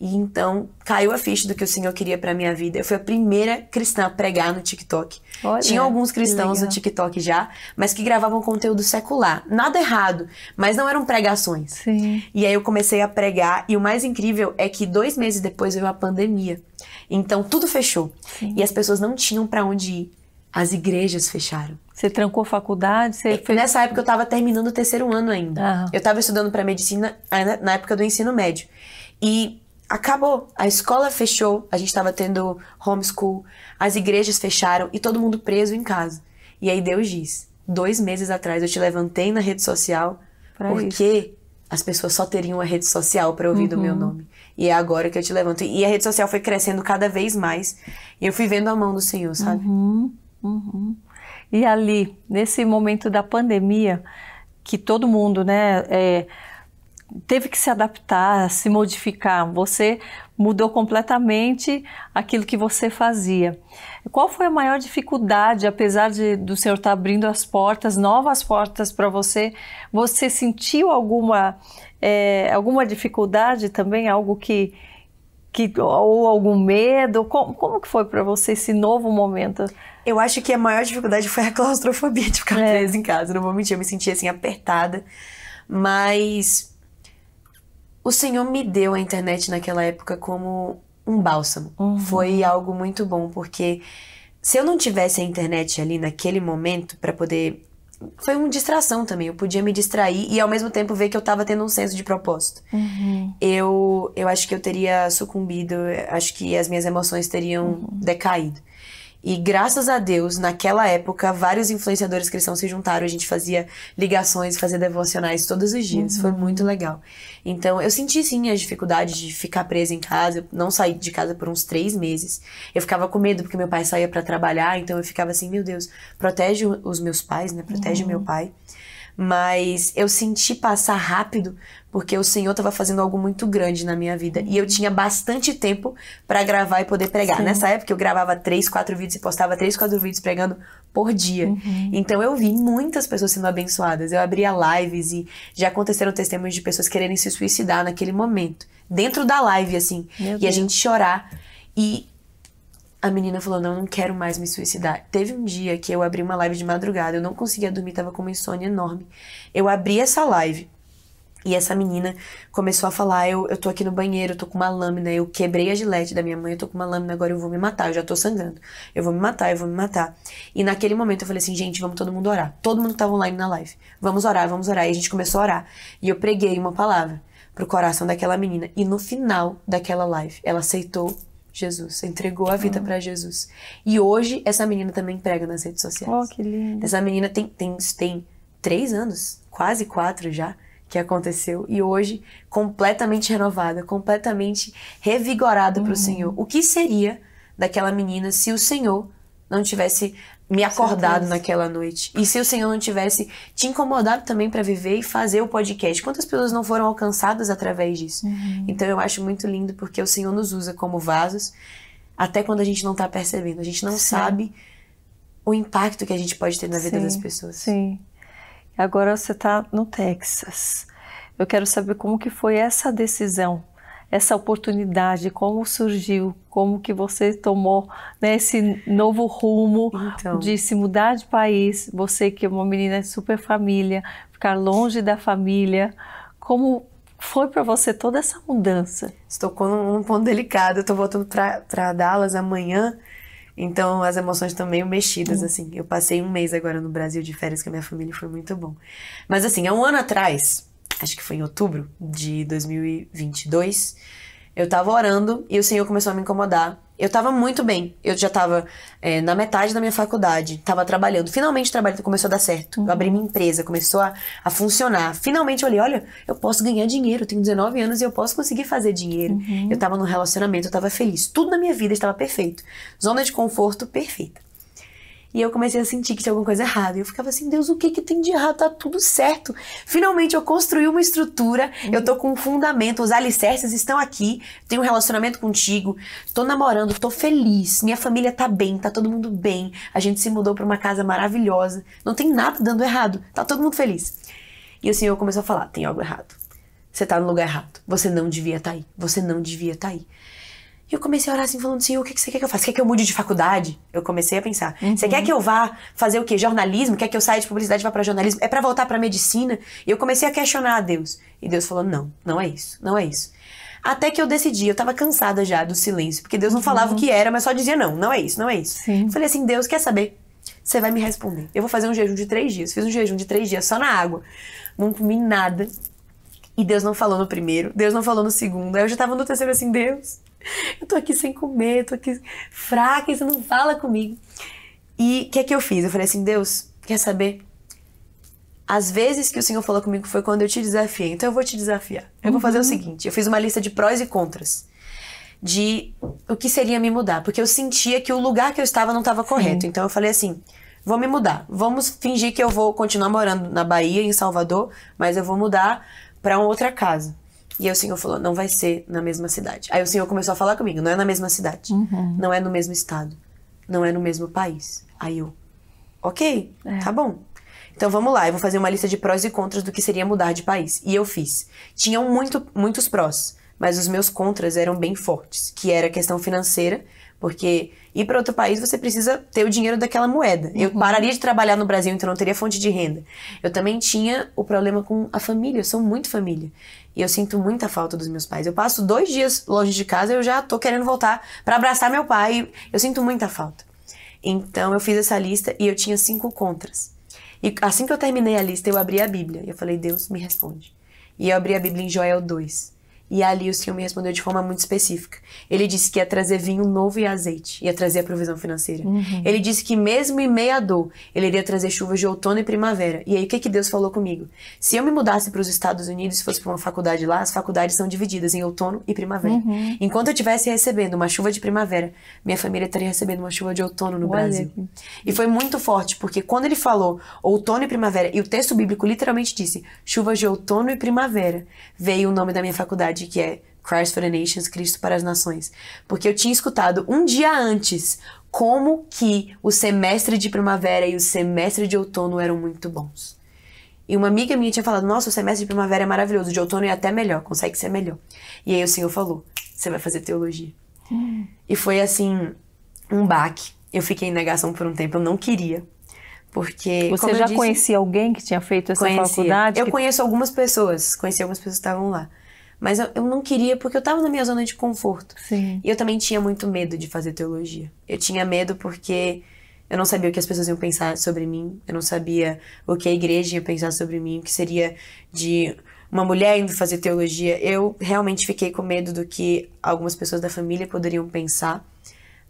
E então caiu a ficha do que o Senhor queria para minha vida. Eu fui a primeira cristã a pregar no TikTok. Olha, Tinha alguns cristãos no TikTok já, mas que gravavam conteúdo secular. Nada errado, mas não eram pregações. Sim. E aí eu comecei a pregar, e o mais incrível é que dois meses depois veio a pandemia. Então tudo fechou. Sim. E as pessoas não tinham para onde ir. As igrejas fecharam. Você trancou faculdade? Você é, fez... Nessa época eu estava terminando o terceiro ano ainda. Ah. Eu estava estudando para medicina na época do ensino médio. E acabou. A escola fechou, a gente estava tendo homeschool, as igrejas fecharam e todo mundo preso em casa. E aí Deus diz: dois meses atrás eu te levantei na rede social pra porque isso. as pessoas só teriam a rede social para ouvir uhum. do meu uhum. nome. E é agora que eu te levanto. E a rede social foi crescendo cada vez mais. E eu fui vendo a mão do Senhor, sabe? Uhum. Uhum. E ali, nesse momento da pandemia, que todo mundo, né? É, teve que se adaptar, se modificar, você mudou completamente aquilo que você fazia. Qual foi a maior dificuldade, apesar de do Senhor estar abrindo as portas, novas portas para você, você sentiu alguma, é, alguma dificuldade também, algo que, que ou algum medo? Como, como que foi para você esse novo momento? Eu acho que a maior dificuldade foi a claustrofobia de ficar é. presa em casa, não vou mentir, eu me sentia assim apertada, mas o Senhor me deu a internet naquela época como um bálsamo. Uhum. Foi algo muito bom, porque se eu não tivesse a internet ali naquele momento para poder. Foi uma distração também. Eu podia me distrair e ao mesmo tempo ver que eu estava tendo um senso de propósito. Uhum. Eu, eu acho que eu teria sucumbido, acho que as minhas emoções teriam uhum. decaído. E graças a Deus, naquela época, vários influenciadores cristãos se juntaram, a gente fazia ligações, fazia devocionais todos os dias, uhum. foi muito legal. Então, eu senti sim as dificuldades de ficar presa em casa, eu não saí de casa por uns três meses. Eu ficava com medo porque meu pai saía para trabalhar, então eu ficava assim, meu Deus, protege os meus pais, né? Protege uhum. meu pai mas eu senti passar rápido porque o Senhor estava fazendo algo muito grande na minha vida e eu uhum. tinha bastante tempo para gravar e poder pregar. Sim. Nessa época eu gravava três, quatro vídeos e postava três, quatro vídeos pregando por dia. Uhum. Então eu vi muitas pessoas sendo abençoadas. Eu abria lives e já aconteceram testemunhos de pessoas quererem se suicidar naquele momento, dentro da live assim, Meu e Deus. a gente chorar e a menina falou: Não, não quero mais me suicidar. Teve um dia que eu abri uma live de madrugada, eu não conseguia dormir, tava com uma insônia enorme. Eu abri essa live e essa menina começou a falar: eu, eu tô aqui no banheiro, eu tô com uma lâmina, eu quebrei a gilete da minha mãe, eu tô com uma lâmina, agora eu vou me matar, eu já tô sangrando. Eu vou me matar, eu vou me matar. E naquele momento eu falei assim: gente, vamos todo mundo orar. Todo mundo que tava online na live. Vamos orar, vamos orar. E a gente começou a orar. E eu preguei uma palavra pro coração daquela menina. E no final daquela live, ela aceitou Jesus, entregou a vida ah. para Jesus. E hoje essa menina também prega nas redes sociais. Oh, que lindo. Essa menina tem, tem, tem três anos, quase quatro já que aconteceu e hoje completamente renovada, completamente revigorada uhum. para o Senhor. O que seria daquela menina se o Senhor não tivesse me acordado naquela noite. E se o Senhor não tivesse te incomodado também para viver e fazer o podcast, quantas pessoas não foram alcançadas através disso? Uhum. Então eu acho muito lindo porque o Senhor nos usa como vasos, até quando a gente não está percebendo, a gente não Sim. sabe o impacto que a gente pode ter na vida Sim. das pessoas. Sim. Agora você está no Texas. Eu quero saber como que foi essa decisão, essa oportunidade, como surgiu, como que você tomou né, esse novo rumo então. de se mudar de país, você que é uma menina super família, ficar longe da família, como foi para você toda essa mudança? Estou com um ponto delicado, eu estou voltando para Dallas amanhã então as emoções estão meio mexidas, hum. assim. Eu passei um mês agora no Brasil de férias com a minha família e foi muito bom. Mas assim, há um ano atrás, acho que foi em outubro de 2022, eu tava orando e o Senhor começou a me incomodar eu tava muito bem. Eu já tava é, na metade da minha faculdade, tava trabalhando. Finalmente o trabalho começou a dar certo. Uhum. Eu abri minha empresa, começou a, a funcionar. Finalmente eu olhei, olha, eu posso ganhar dinheiro. Eu tenho 19 anos e eu posso conseguir fazer dinheiro. Uhum. Eu tava num relacionamento, eu tava feliz. Tudo na minha vida estava perfeito. Zona de conforto perfeita. E eu comecei a sentir que tinha alguma coisa errada. Eu ficava assim, Deus, o que que tem de errado? Tá tudo certo. Finalmente eu construí uma estrutura, uhum. eu tô com um fundamento, os alicerces estão aqui, tenho um relacionamento contigo, tô namorando, tô feliz, minha família tá bem, tá todo mundo bem, a gente se mudou para uma casa maravilhosa, não tem nada dando errado, tá todo mundo feliz. E o Senhor começou a falar, tem algo errado. Você tá no lugar errado. Você não devia estar tá aí. Você não devia estar tá aí. E eu comecei a orar assim, falando, assim o que você quer que eu faça? Quer que eu mude de faculdade? Eu comecei a pensar. Uhum. Você quer que eu vá fazer o quê? Jornalismo? Quer que eu saia de publicidade e vá para jornalismo? É para voltar para medicina? E eu comecei a questionar a Deus. E Deus falou, não, não é isso, não é isso. Até que eu decidi, eu tava cansada já do silêncio, porque Deus não uhum. falava uhum. o que era, mas só dizia não, não é isso, não é isso. Sim. Falei assim, Deus, quer saber? Você vai me responder. Eu vou fazer um jejum de três dias. Fiz um jejum de três dias só na água. Não comi nada. E Deus não falou no primeiro, Deus não falou no segundo. Aí eu já tava no terceiro assim, Deus, eu tô aqui sem comer, tô aqui fraca e você não fala comigo. E o que é que eu fiz? Eu falei assim, Deus, quer saber? As vezes que o Senhor falou comigo foi quando eu te desafiei. Então eu vou te desafiar. Eu uhum. vou fazer o uhum. seguinte: eu fiz uma lista de prós e contras de o que seria me mudar, porque eu sentia que o lugar que eu estava não estava correto. Então eu falei assim: vou me mudar. Vamos fingir que eu vou continuar morando na Bahia, em Salvador, mas eu vou mudar para uma outra casa. E aí o senhor falou: não vai ser na mesma cidade. Aí o senhor começou a falar comigo: não é na mesma cidade, uhum. não é no mesmo estado, não é no mesmo país. Aí eu, ok, é. tá bom. Então vamos lá, eu vou fazer uma lista de prós e contras do que seria mudar de país. E eu fiz. Tinham muito, muitos prós, mas os meus contras eram bem fortes, que era a questão financeira, porque ir para outro país você precisa ter o dinheiro daquela moeda. Uhum. Eu pararia de trabalhar no Brasil, então não teria fonte de renda. Eu também tinha o problema com a família, eu sou muito família. E eu sinto muita falta dos meus pais. Eu passo dois dias longe de casa e eu já tô querendo voltar para abraçar meu pai. Eu sinto muita falta. Então eu fiz essa lista e eu tinha cinco contras. E assim que eu terminei a lista, eu abri a Bíblia. E eu falei, Deus, me responde. E eu abri a Bíblia em Joel 2. E ali o senhor me respondeu de forma muito específica. Ele disse que ia trazer vinho novo e azeite, ia trazer a provisão financeira. Uhum. Ele disse que mesmo em meia dor, ele iria trazer chuvas de outono e primavera. E aí o que, que Deus falou comigo? Se eu me mudasse para os Estados Unidos, se fosse para uma faculdade lá, as faculdades são divididas em outono e primavera. Uhum. Enquanto eu estivesse recebendo uma chuva de primavera, minha família estaria recebendo uma chuva de outono no Olha. Brasil. E foi muito forte, porque quando ele falou outono e primavera, e o texto bíblico literalmente disse chuvas de outono e primavera, veio o nome da minha faculdade que é Christ for the Nations, Cristo para as Nações. Porque eu tinha escutado um dia antes como que o semestre de primavera e o semestre de outono eram muito bons. E uma amiga minha tinha falado: Nossa, o semestre de primavera é maravilhoso, de outono é até melhor, consegue ser melhor. E aí o Senhor falou: Você vai fazer teologia. Hum. E foi assim, um baque. Eu fiquei em negação por um tempo, eu não queria. Porque. Você já disse, conhecia alguém que tinha feito essa conhecia. faculdade? Eu que... conheço algumas pessoas, conheci algumas pessoas que estavam lá. Mas eu, eu não queria porque eu tava na minha zona de conforto. Sim. E eu também tinha muito medo de fazer teologia. Eu tinha medo porque eu não sabia o que as pessoas iam pensar sobre mim, eu não sabia o que a igreja ia pensar sobre mim, o que seria de uma mulher indo fazer teologia. Eu realmente fiquei com medo do que algumas pessoas da família poderiam pensar,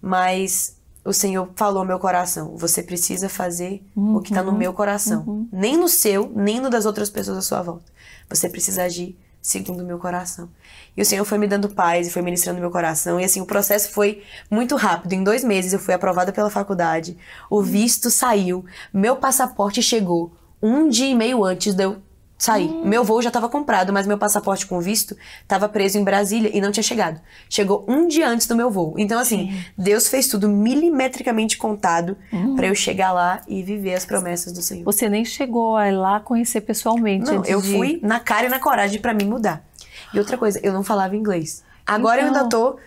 mas o Senhor falou ao meu coração: você precisa fazer uhum, o que está no uhum. meu coração, uhum. nem no seu, nem no das outras pessoas à sua volta. Você precisa agir segundo o meu coração. E o Senhor foi me dando paz e foi ministrando meu coração. E assim, o processo foi muito rápido. Em dois meses eu fui aprovada pela faculdade, o visto saiu, meu passaporte chegou um dia e meio antes de eu saí. Hum. Meu voo já estava comprado, mas meu passaporte com visto estava preso em Brasília e não tinha chegado. Chegou um dia antes do meu voo. Então, assim, Sim. Deus fez tudo milimetricamente contado hum. para eu chegar lá e viver as promessas do Senhor. Você nem chegou a ir lá conhecer pessoalmente. Não, eu de... fui na cara e na coragem para mim mudar. E outra coisa, eu não falava inglês. Agora então... eu ainda então. tô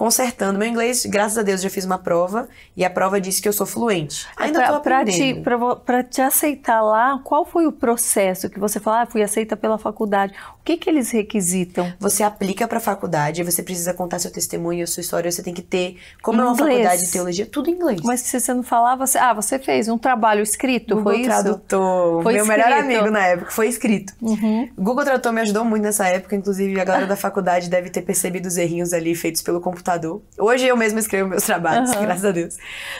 consertando meu inglês. Graças a Deus já fiz uma prova e a prova disse que eu sou fluente. Ainda estou aprendendo. Para te, te, aceitar lá, qual foi o processo que você falou? Ah, fui aceita pela faculdade. O que que eles requisitam? Você aplica para a faculdade, você precisa contar seu testemunho, sua história, você tem que ter como inglês. é uma faculdade de teologia, tudo em inglês. Mas se você não falar, você, ah, você fez um trabalho escrito, Google foi Tradutor, Foi meu escrito. melhor amigo na época, foi escrito. Uhum. Google Tradutor me ajudou muito nessa época, inclusive a galera da faculdade deve ter percebido os errinhos ali feitos pelo computador computador. Hoje eu mesma escrevo meus trabalhos, uhum. graças a Deus.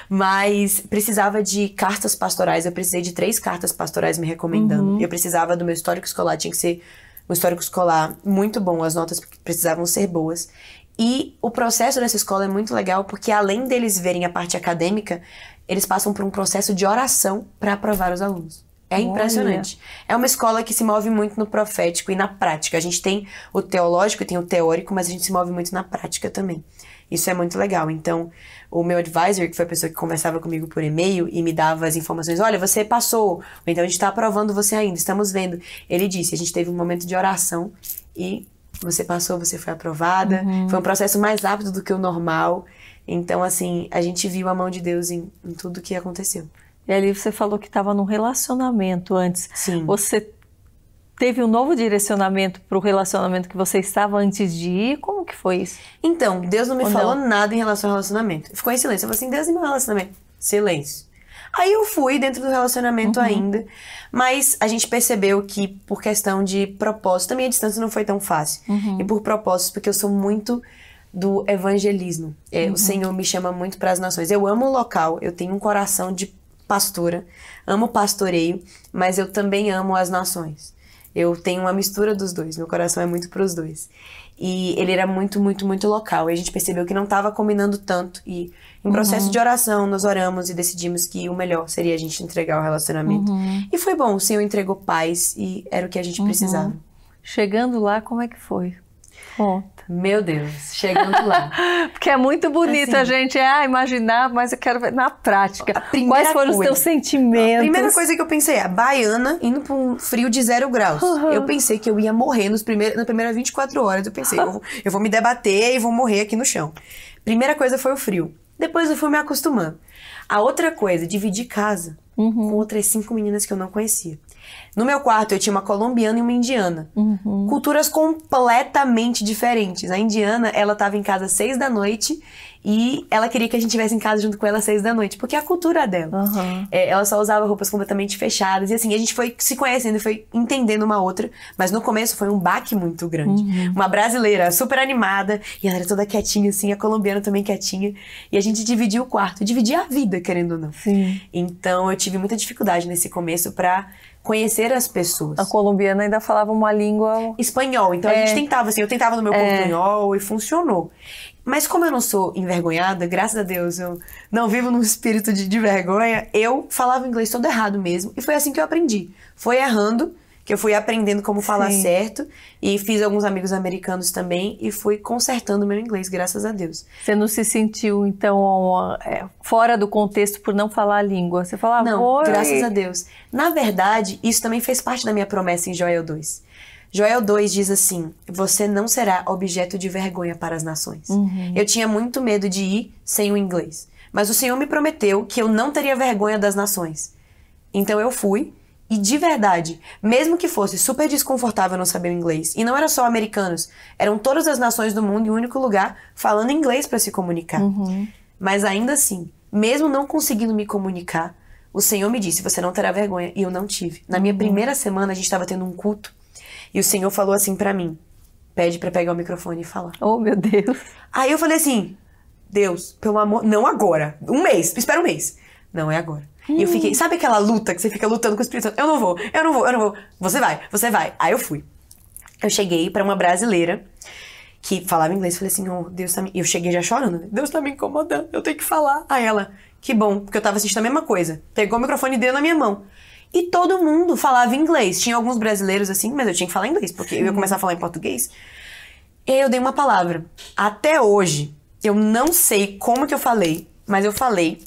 Mas precisava de cartas pastorais. Eu precisei de três cartas pastorais me recomendando. Uhum. Eu precisava do meu histórico escolar. Tinha que ser um histórico escolar muito bom. As notas precisavam ser boas. E o processo dessa escola é muito legal porque, além deles verem a parte acadêmica, eles passam por um processo de oração para aprovar os alunos. É impressionante. Olha. É uma escola que se move muito no profético e na prática. A gente tem o teológico, tem o teórico, mas a gente se move muito na prática também. Isso é muito legal. Então, o meu advisor, que foi a pessoa que conversava comigo por e-mail e me dava as informações, olha, você passou, então a gente está aprovando você ainda, estamos vendo. Ele disse, a gente teve um momento de oração e você passou, você foi aprovada. Uhum. Foi um processo mais rápido do que o normal. Então, assim, a gente viu a mão de Deus em, em tudo que aconteceu. E ali você falou que estava num relacionamento antes. Sim. Você teve um novo direcionamento para o relacionamento que você estava antes de ir? Como que foi isso? Então, Deus não me Ou falou não? nada em relação ao relacionamento. Ficou em silêncio. Eu falei assim, Deus e meu relacionamento. Silêncio. Aí eu fui dentro do relacionamento uhum. ainda, mas a gente percebeu que por questão de propósito, também a distância não foi tão fácil. Uhum. E por propósito, porque eu sou muito do evangelismo. É, uhum. O Senhor me chama muito para as nações. Eu amo o local, eu tenho um coração de pastora, amo pastoreio, mas eu também amo as nações. Eu tenho uma mistura dos dois, meu coração é muito para os dois. E ele era muito, muito, muito local. E a gente percebeu que não estava combinando tanto. E em uhum. processo uhum. de oração, nós oramos e decidimos que o melhor seria a gente entregar o relacionamento. Uhum. E foi bom, o Senhor entregou paz e era o que a gente uhum. precisava. Chegando lá, como é que foi? Meu Deus, chegando lá. Porque é muito bonito, assim, a gente é ah, imaginar, mas eu quero ver na prática. Quais foram coisa, os teus sentimentos? A primeira coisa que eu pensei, a é, baiana indo para um frio de zero graus. Uhum. Eu pensei que eu ia morrer nos primeiros, na primeira 24 horas. Eu pensei, eu, vou, eu vou me debater e vou morrer aqui no chão. Primeira coisa foi o frio. Depois eu fui me acostumando. A outra coisa, dividir casa uhum. com outras cinco meninas que eu não conhecia. No meu quarto eu tinha uma colombiana e uma indiana. Uhum. Culturas completamente diferentes. A indiana, ela estava em casa às seis da noite e ela queria que a gente estivesse em casa junto com ela às seis da noite, porque é a cultura dela. Uhum. É, ela só usava roupas completamente fechadas. E assim, a gente foi se conhecendo e foi entendendo uma outra. Mas no começo foi um baque muito grande. Uhum. Uma brasileira super animada, e ela era toda quietinha, assim, a colombiana também quietinha. E a gente dividia o quarto, dividia a vida, querendo ou não. Sim. Então eu tive muita dificuldade nesse começo para conhecer as pessoas. A colombiana ainda falava uma língua espanhol, então é. a gente é. tentava assim, eu tentava no meu é. portunhol e funcionou. Mas como eu não sou envergonhada, graças a Deus, eu não vivo num espírito de, de vergonha, eu falava inglês todo errado mesmo e foi assim que eu aprendi. Foi errando que eu fui aprendendo como falar Sim. certo e fiz alguns amigos americanos também e fui consertando meu inglês, graças a Deus. Você não se sentiu então é, fora do contexto por não falar a língua? Você falava, não, Oi. graças a Deus. Na verdade, isso também fez parte da minha promessa em Joel 2. Joel 2 diz assim: Você não será objeto de vergonha para as nações. Uhum. Eu tinha muito medo de ir sem o inglês, mas o Senhor me prometeu que eu não teria vergonha das nações. Então eu fui e de verdade, mesmo que fosse super desconfortável não saber o inglês, e não era só americanos, eram todas as nações do mundo em um único lugar falando inglês para se comunicar. Uhum. Mas ainda assim, mesmo não conseguindo me comunicar, o Senhor me disse: Você não terá vergonha. E eu não tive. Na minha uhum. primeira semana, a gente estava tendo um culto e o Senhor falou assim para mim: Pede para pegar o microfone e falar. Oh, meu Deus. Aí eu falei assim: Deus, pelo amor. Não agora. Um mês. Espera um mês. Não é agora. E eu fiquei, hum. sabe aquela luta que você fica lutando com o Espírito Santo? Eu não vou, eu não vou, eu não vou. Você vai, você vai. Aí eu fui. Eu cheguei para uma brasileira que falava inglês, falei assim, oh, Deus tá me... Eu cheguei já chorando, né? Deus tá me incomodando, eu tenho que falar. a ela, que bom, porque eu tava assistindo a mesma coisa. Pegou o microfone e deu na minha mão. E todo mundo falava inglês. Tinha alguns brasileiros assim, mas eu tinha que falar inglês, porque eu ia começar a falar em português. E aí eu dei uma palavra. Até hoje, eu não sei como que eu falei, mas eu falei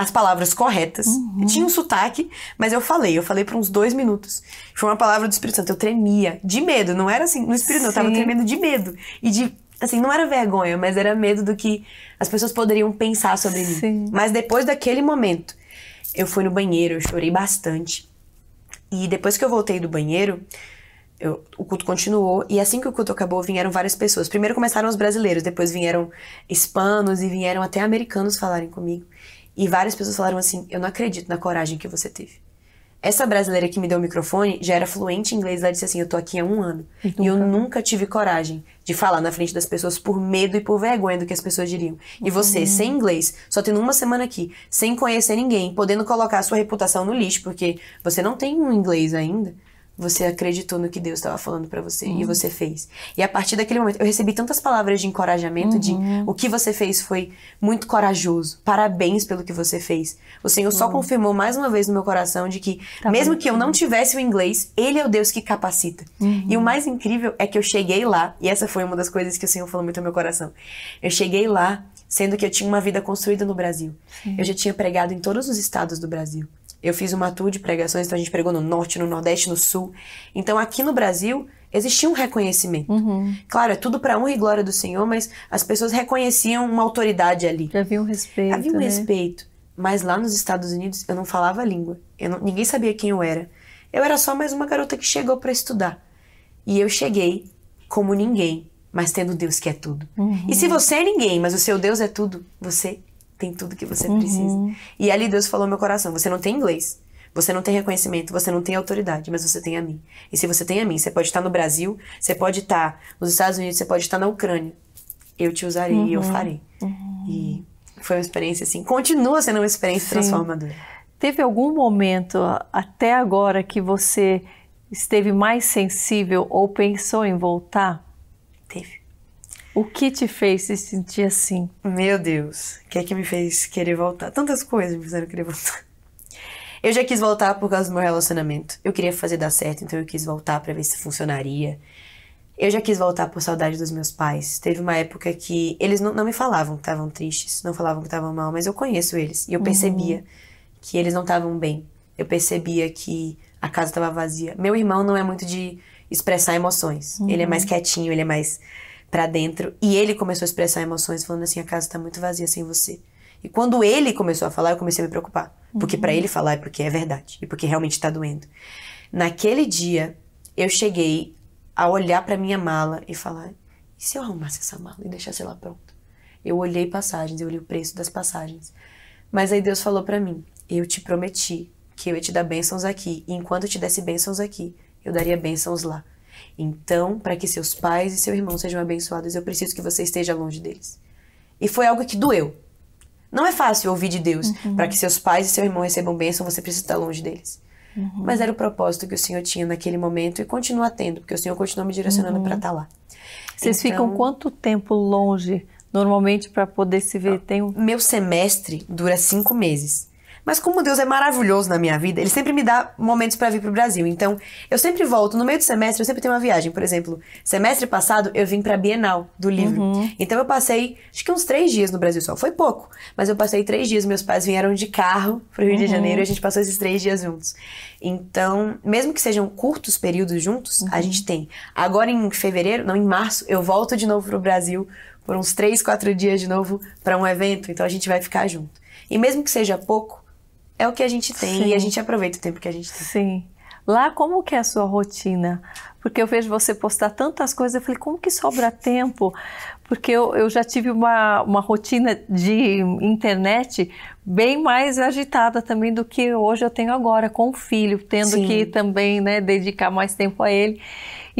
as palavras corretas. Uhum. Tinha um sotaque, mas eu falei, eu falei por uns dois minutos. Foi uma palavra do Espírito Santo, eu tremia de medo, não era assim, no Espírito Santo eu tava tremendo de medo e de assim, não era vergonha, mas era medo do que as pessoas poderiam pensar sobre Sim. mim. Mas depois daquele momento, eu fui no banheiro, eu chorei bastante. E depois que eu voltei do banheiro, eu, o culto continuou e assim que o culto acabou vieram várias pessoas. Primeiro começaram os brasileiros, depois vieram hispanos e vieram até americanos falarem comigo. E várias pessoas falaram assim: eu não acredito na coragem que você teve. Essa brasileira que me deu o microfone já era fluente em inglês. Ela disse assim: Eu tô aqui há um ano. e eu nunca tive coragem de falar na frente das pessoas por medo e por vergonha do que as pessoas diriam. E você, uhum. sem inglês, só tendo uma semana aqui, sem conhecer ninguém, podendo colocar a sua reputação no lixo, porque você não tem um inglês ainda você acreditou no que Deus estava falando para você uhum. e você fez. E a partir daquele momento, eu recebi tantas palavras de encorajamento, uhum. de o que você fez foi muito corajoso. Parabéns pelo que você fez. O Senhor uhum. só confirmou mais uma vez no meu coração de que tá mesmo bem. que eu não tivesse o inglês, ele é o Deus que capacita. E o uhum. mais incrível é que eu cheguei lá, e essa foi uma das coisas que o Senhor falou muito no meu coração. Eu cheguei lá sendo que eu tinha uma vida construída no Brasil. Eu já tinha pregado em todos os estados do Brasil. Eu fiz uma tour de pregações, então a gente pregou no norte, no nordeste, no sul. Então aqui no Brasil existia um reconhecimento. Uhum. Claro, é tudo para honra e glória do Senhor, mas as pessoas reconheciam uma autoridade ali. Havia um respeito. Havia um né? respeito. Mas lá nos Estados Unidos eu não falava a língua. Não, ninguém sabia quem eu era. Eu era só mais uma garota que chegou para estudar. E eu cheguei como ninguém, mas tendo Deus que é tudo. Uhum. E se você é ninguém, mas o seu Deus é tudo, você tem tudo que você uhum. precisa. E ali Deus falou meu coração, você não tem inglês. Você não tem reconhecimento, você não tem autoridade, mas você tem a mim. E se você tem a mim, você pode estar no Brasil, você pode estar nos Estados Unidos, você pode estar na Ucrânia. Eu te usarei uhum. e eu farei. Uhum. E foi uma experiência assim, continua sendo uma experiência Sim. transformadora. Teve algum momento até agora que você esteve mais sensível ou pensou em voltar? Teve. O que te fez se sentir assim? Meu Deus, o que é que me fez querer voltar? Tantas coisas me fizeram querer voltar. Eu já quis voltar por causa do meu relacionamento. Eu queria fazer dar certo, então eu quis voltar para ver se funcionaria. Eu já quis voltar por saudade dos meus pais. Teve uma época que eles não, não me falavam que estavam tristes, não falavam que estavam mal, mas eu conheço eles e eu percebia uhum. que eles não estavam bem. Eu percebia que a casa estava vazia. Meu irmão não é muito de expressar emoções. Uhum. Ele é uhum. mais quietinho, ele é mais para dentro e ele começou a expressar emoções falando assim: "A casa tá muito vazia sem você". E quando ele começou a falar, eu comecei a me preocupar, porque uhum. para ele falar é porque é verdade e porque realmente tá doendo. Naquele dia, eu cheguei a olhar para minha mala e falar: "E se eu arrumasse essa mala e deixasse ela pronta?". Eu olhei passagens, eu olhei o preço das passagens. Mas aí Deus falou para mim: "Eu te prometi que eu ia te dar bênçãos aqui, e enquanto eu te desse bênçãos aqui, eu daria bênçãos lá. Então, para que seus pais e seu irmão sejam abençoados, eu preciso que você esteja longe deles. E foi algo que doeu. Não é fácil ouvir de Deus. Uhum. Para que seus pais e seu irmão recebam bênção, você precisa estar longe deles. Uhum. Mas era o propósito que o Senhor tinha naquele momento e continua tendo, porque o Senhor continua me direcionando uhum. para estar tá lá. Vocês então, ficam quanto tempo longe, normalmente, para poder se ver? Ah, Tem um... Meu semestre dura cinco meses. Mas como Deus é maravilhoso na minha vida, ele sempre me dá momentos para vir pro Brasil. Então, eu sempre volto, no meio do semestre, eu sempre tenho uma viagem. Por exemplo, semestre passado eu vim pra Bienal do livro. Uhum. Então eu passei, acho que uns três dias no Brasil só. Foi pouco, mas eu passei três dias. Meus pais vieram de carro pro Rio uhum. de Janeiro e a gente passou esses três dias juntos. Então, mesmo que sejam curtos períodos juntos, uhum. a gente tem. Agora em fevereiro, não, em março, eu volto de novo pro Brasil por uns três, quatro dias de novo para um evento. Então a gente vai ficar junto. E mesmo que seja pouco, é o que a gente tem Sim. e a gente aproveita o tempo que a gente tem. Sim. Lá, como que é a sua rotina? Porque eu vejo você postar tantas coisas, eu falei, como que sobra tempo? Porque eu, eu já tive uma, uma rotina de internet bem mais agitada também do que hoje eu tenho agora, com o filho, tendo Sim. que também né, dedicar mais tempo a ele.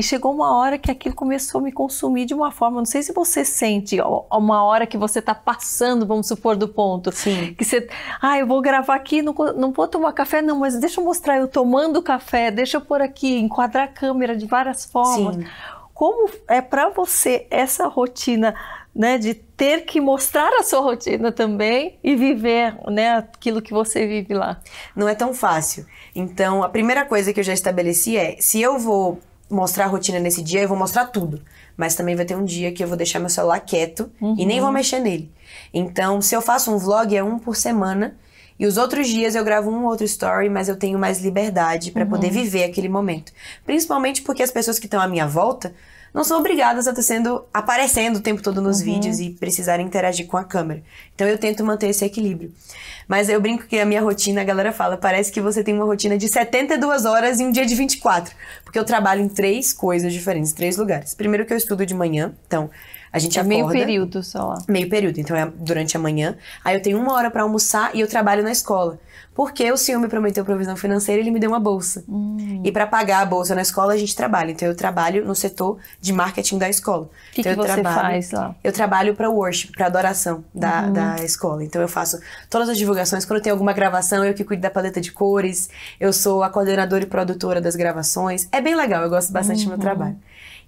E chegou uma hora que aquilo começou a me consumir de uma forma. Não sei se você sente uma hora que você está passando, vamos supor, do ponto. Sim. Que você. Ah, eu vou gravar aqui, não, não vou tomar café, não, mas deixa eu mostrar eu tomando café, deixa eu pôr aqui, enquadrar a câmera de várias formas. Sim. Como é para você essa rotina né, de ter que mostrar a sua rotina também e viver né, aquilo que você vive lá. Não é tão fácil. Então, a primeira coisa que eu já estabeleci é: se eu vou mostrar a rotina nesse dia, eu vou mostrar tudo. Mas também vai ter um dia que eu vou deixar meu celular quieto uhum. e nem vou uhum. mexer nele. Então, se eu faço um vlog, é um por semana. E os outros dias eu gravo um outro story, mas eu tenho mais liberdade para uhum. poder viver aquele momento. Principalmente porque as pessoas que estão à minha volta não são obrigadas a estar sendo aparecendo o tempo todo nos uhum. vídeos e precisarem interagir com a câmera. Então eu tento manter esse equilíbrio. Mas eu brinco que a minha rotina, a galera fala, parece que você tem uma rotina de 72 horas em um dia de 24, porque eu trabalho em três coisas diferentes, três lugares. Primeiro que eu estudo de manhã, então a gente é acorda. Meio período só. Meio período, então é durante a manhã. Aí eu tenho uma hora para almoçar e eu trabalho na escola. Porque o senhor me prometeu provisão financeira e ele me deu uma bolsa. Hum. E para pagar a bolsa na escola, a gente trabalha. Então eu trabalho no setor de marketing da escola. O que, então, que você trabalho, faz lá? Eu trabalho para worship, para adoração da, uhum. da escola. Então eu faço todas as divulgações. Quando tem alguma gravação, eu que cuido da paleta de cores. Eu sou a coordenadora e produtora das gravações. É bem legal, eu gosto bastante uhum. do meu uhum. trabalho.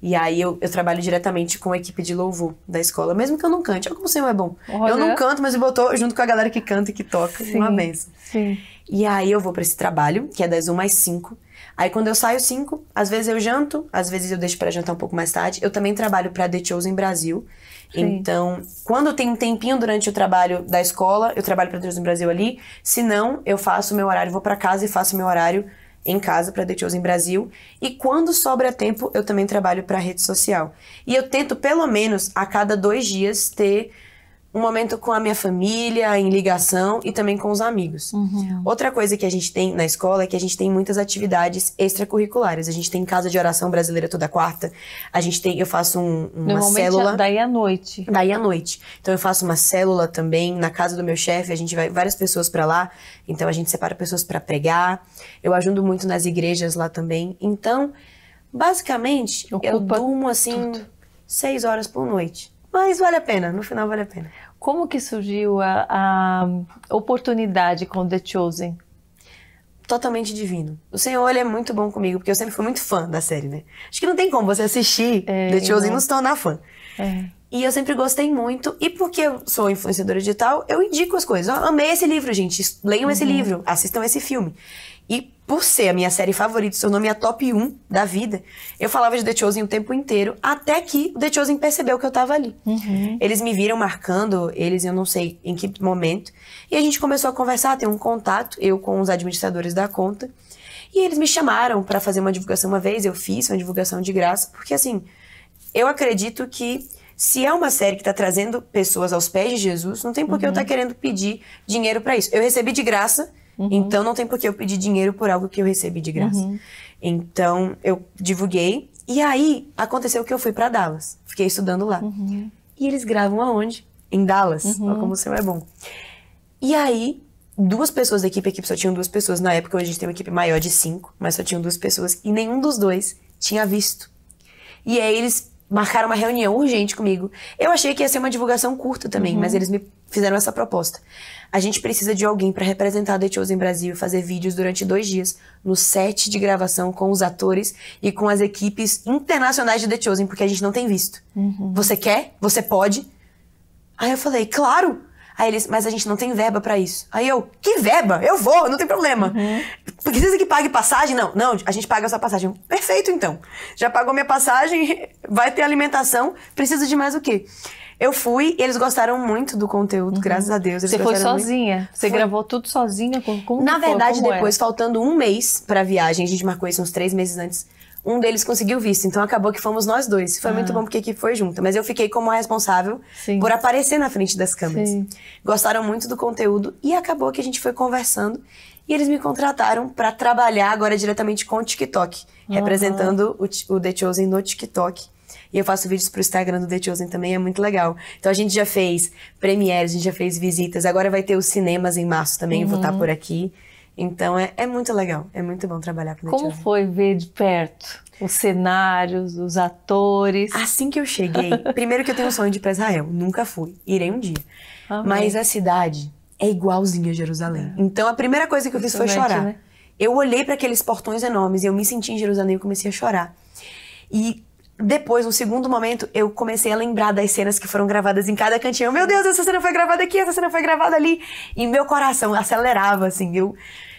E aí eu, eu trabalho diretamente com a equipe de louvor da escola, mesmo que eu não cante. Olha como o Senhor é bom. Eu não canto, mas eu botou junto com a galera que canta e que toca. Sim, uma benção. Sim. E aí eu vou para esse trabalho, que é das 1 às 5. Aí quando eu saio 5, às vezes eu janto, às vezes eu deixo para jantar um pouco mais tarde. Eu também trabalho para The Chosen Brasil. Sim. Então, quando tem um tempinho durante o trabalho da escola, eu trabalho para The Chosen Brasil ali. Se não, eu faço meu horário, vou para casa e faço meu horário em casa para The Chosen Brasil e quando sobra tempo eu também trabalho para rede social. E eu tento pelo menos a cada dois dias ter um momento com a minha família, em ligação e também com os amigos. Uhum. Outra coisa que a gente tem na escola é que a gente tem muitas atividades extracurriculares. A gente tem casa de oração brasileira toda quarta. A gente tem, eu faço um, uma célula. Daí à noite. Daí à noite. Então eu faço uma célula também na casa do meu chefe. A gente vai várias pessoas para lá. Então a gente separa pessoas para pregar. Eu ajudo muito nas igrejas lá também. Então, basicamente, Ocupa eu durmo assim tudo. seis horas por noite. Mas vale a pena, no final vale a pena. Como que surgiu a, a oportunidade com The Chosen? Totalmente divino. O Senhor ele é muito bom comigo, porque eu sempre fui muito fã da série, né? Acho que não tem como você assistir é, The Chosen e né? não se tornar fã. É. E eu sempre gostei muito. E porque eu sou influenciadora digital, eu indico as coisas. Eu amei esse livro, gente. Leiam uhum. esse livro, assistam esse filme por ser a minha série favorita, seu nome é top 1 da vida, eu falava de The Chosen o tempo inteiro, até que o The Chosen percebeu que eu tava ali. Uhum. Eles me viram marcando, eles, eu não sei em que momento, e a gente começou a conversar, ter um contato, eu com os administradores da conta, e eles me chamaram para fazer uma divulgação uma vez, eu fiz uma divulgação de graça, porque assim, eu acredito que se é uma série que está trazendo pessoas aos pés de Jesus, não tem por que uhum. eu estar tá querendo pedir dinheiro para isso. Eu recebi de graça Uhum. Então não tem por que eu pedir dinheiro por algo que eu recebi de graça. Uhum. Então eu divulguei e aí aconteceu que eu fui para Dallas. Fiquei estudando lá. Uhum. E eles gravam aonde? Em Dallas. Olha uhum. como o seu é bom. E aí duas pessoas da equipe, a equipe só tinha duas pessoas na época, hoje a gente tem uma equipe maior de cinco, mas só tinham duas pessoas e nenhum dos dois tinha visto. E aí eles marcaram uma reunião urgente comigo. Eu achei que ia ser uma divulgação curta também, uhum. mas eles me fizeram essa proposta. A gente precisa de alguém para representar The Chosen Brasil e fazer vídeos durante dois dias no set de gravação com os atores e com as equipes internacionais de The Chosen, porque a gente não tem visto. Uhum. Você quer? Você pode? Aí eu falei, claro! Aí eles, mas a gente não tem verba para isso. Aí eu, que verba? Eu vou, não tem problema. Uhum. Precisa que pague passagem? Não, não, a gente paga a sua passagem. Perfeito, então. Já pagou minha passagem, vai ter alimentação, precisa de mais o quê? Eu fui e eles gostaram muito do conteúdo, uhum. graças a Deus. Você foi sozinha? Muito. Você gravou tudo sozinha? Como, como Na verdade, foi, como é? depois, é? faltando um mês pra viagem, a gente marcou isso uns três meses antes um deles conseguiu visto. Então acabou que fomos nós dois. Foi ah. muito bom porque que foi junto. Mas eu fiquei como a responsável Sim. por aparecer na frente das câmeras. Sim. Gostaram muito do conteúdo e acabou que a gente foi conversando. E eles me contrataram para trabalhar agora diretamente com o TikTok, uhum. representando o, o The Chosen no TikTok. E eu faço vídeos pro Instagram do The Chosen também, é muito legal. Então a gente já fez premieres, a gente já fez visitas, agora vai ter os cinemas em março também, uhum. vou estar uhum. por aqui. Então é, é muito legal, é muito bom trabalhar com Como foi ver de perto os cenários, os atores? Assim que eu cheguei, primeiro que eu tenho um sonho de ir para Israel, nunca fui, irei um dia. Amém. Mas a cidade é igualzinha a Jerusalém. É. Então a primeira coisa que eu fiz foi chorar. Né? Eu olhei para aqueles portões enormes e eu me senti em Jerusalém e comecei a chorar. E depois, no segundo momento, eu comecei a lembrar das cenas que foram gravadas em cada cantinho. meu Deus, essa cena foi gravada aqui, essa cena foi gravada ali. E meu coração acelerava, assim. Eu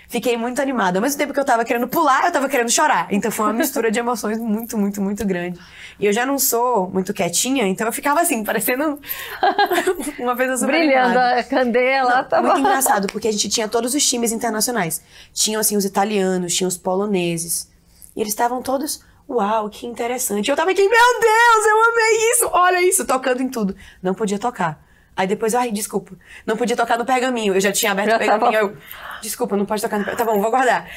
fiquei muito animada. Ao mesmo tempo que eu tava querendo pular, eu tava querendo chorar. Então foi uma mistura de emoções muito, muito, muito grande. E eu já não sou muito quietinha, então eu ficava assim, parecendo uma vez super Brilhando animada. a candela. Não, tá muito engraçado, porque a gente tinha todos os times internacionais. Tinham, assim, os italianos, tinham os poloneses. E eles estavam todos Uau, que interessante. Eu tava aqui, meu Deus, eu amei isso, olha isso, tocando em tudo. Não podia tocar. Aí depois, ai, desculpa, não podia tocar no pergaminho. Eu já tinha aberto o tá pergaminho. eu, desculpa, não pode tocar no pergaminho. Tá bom, vou guardar.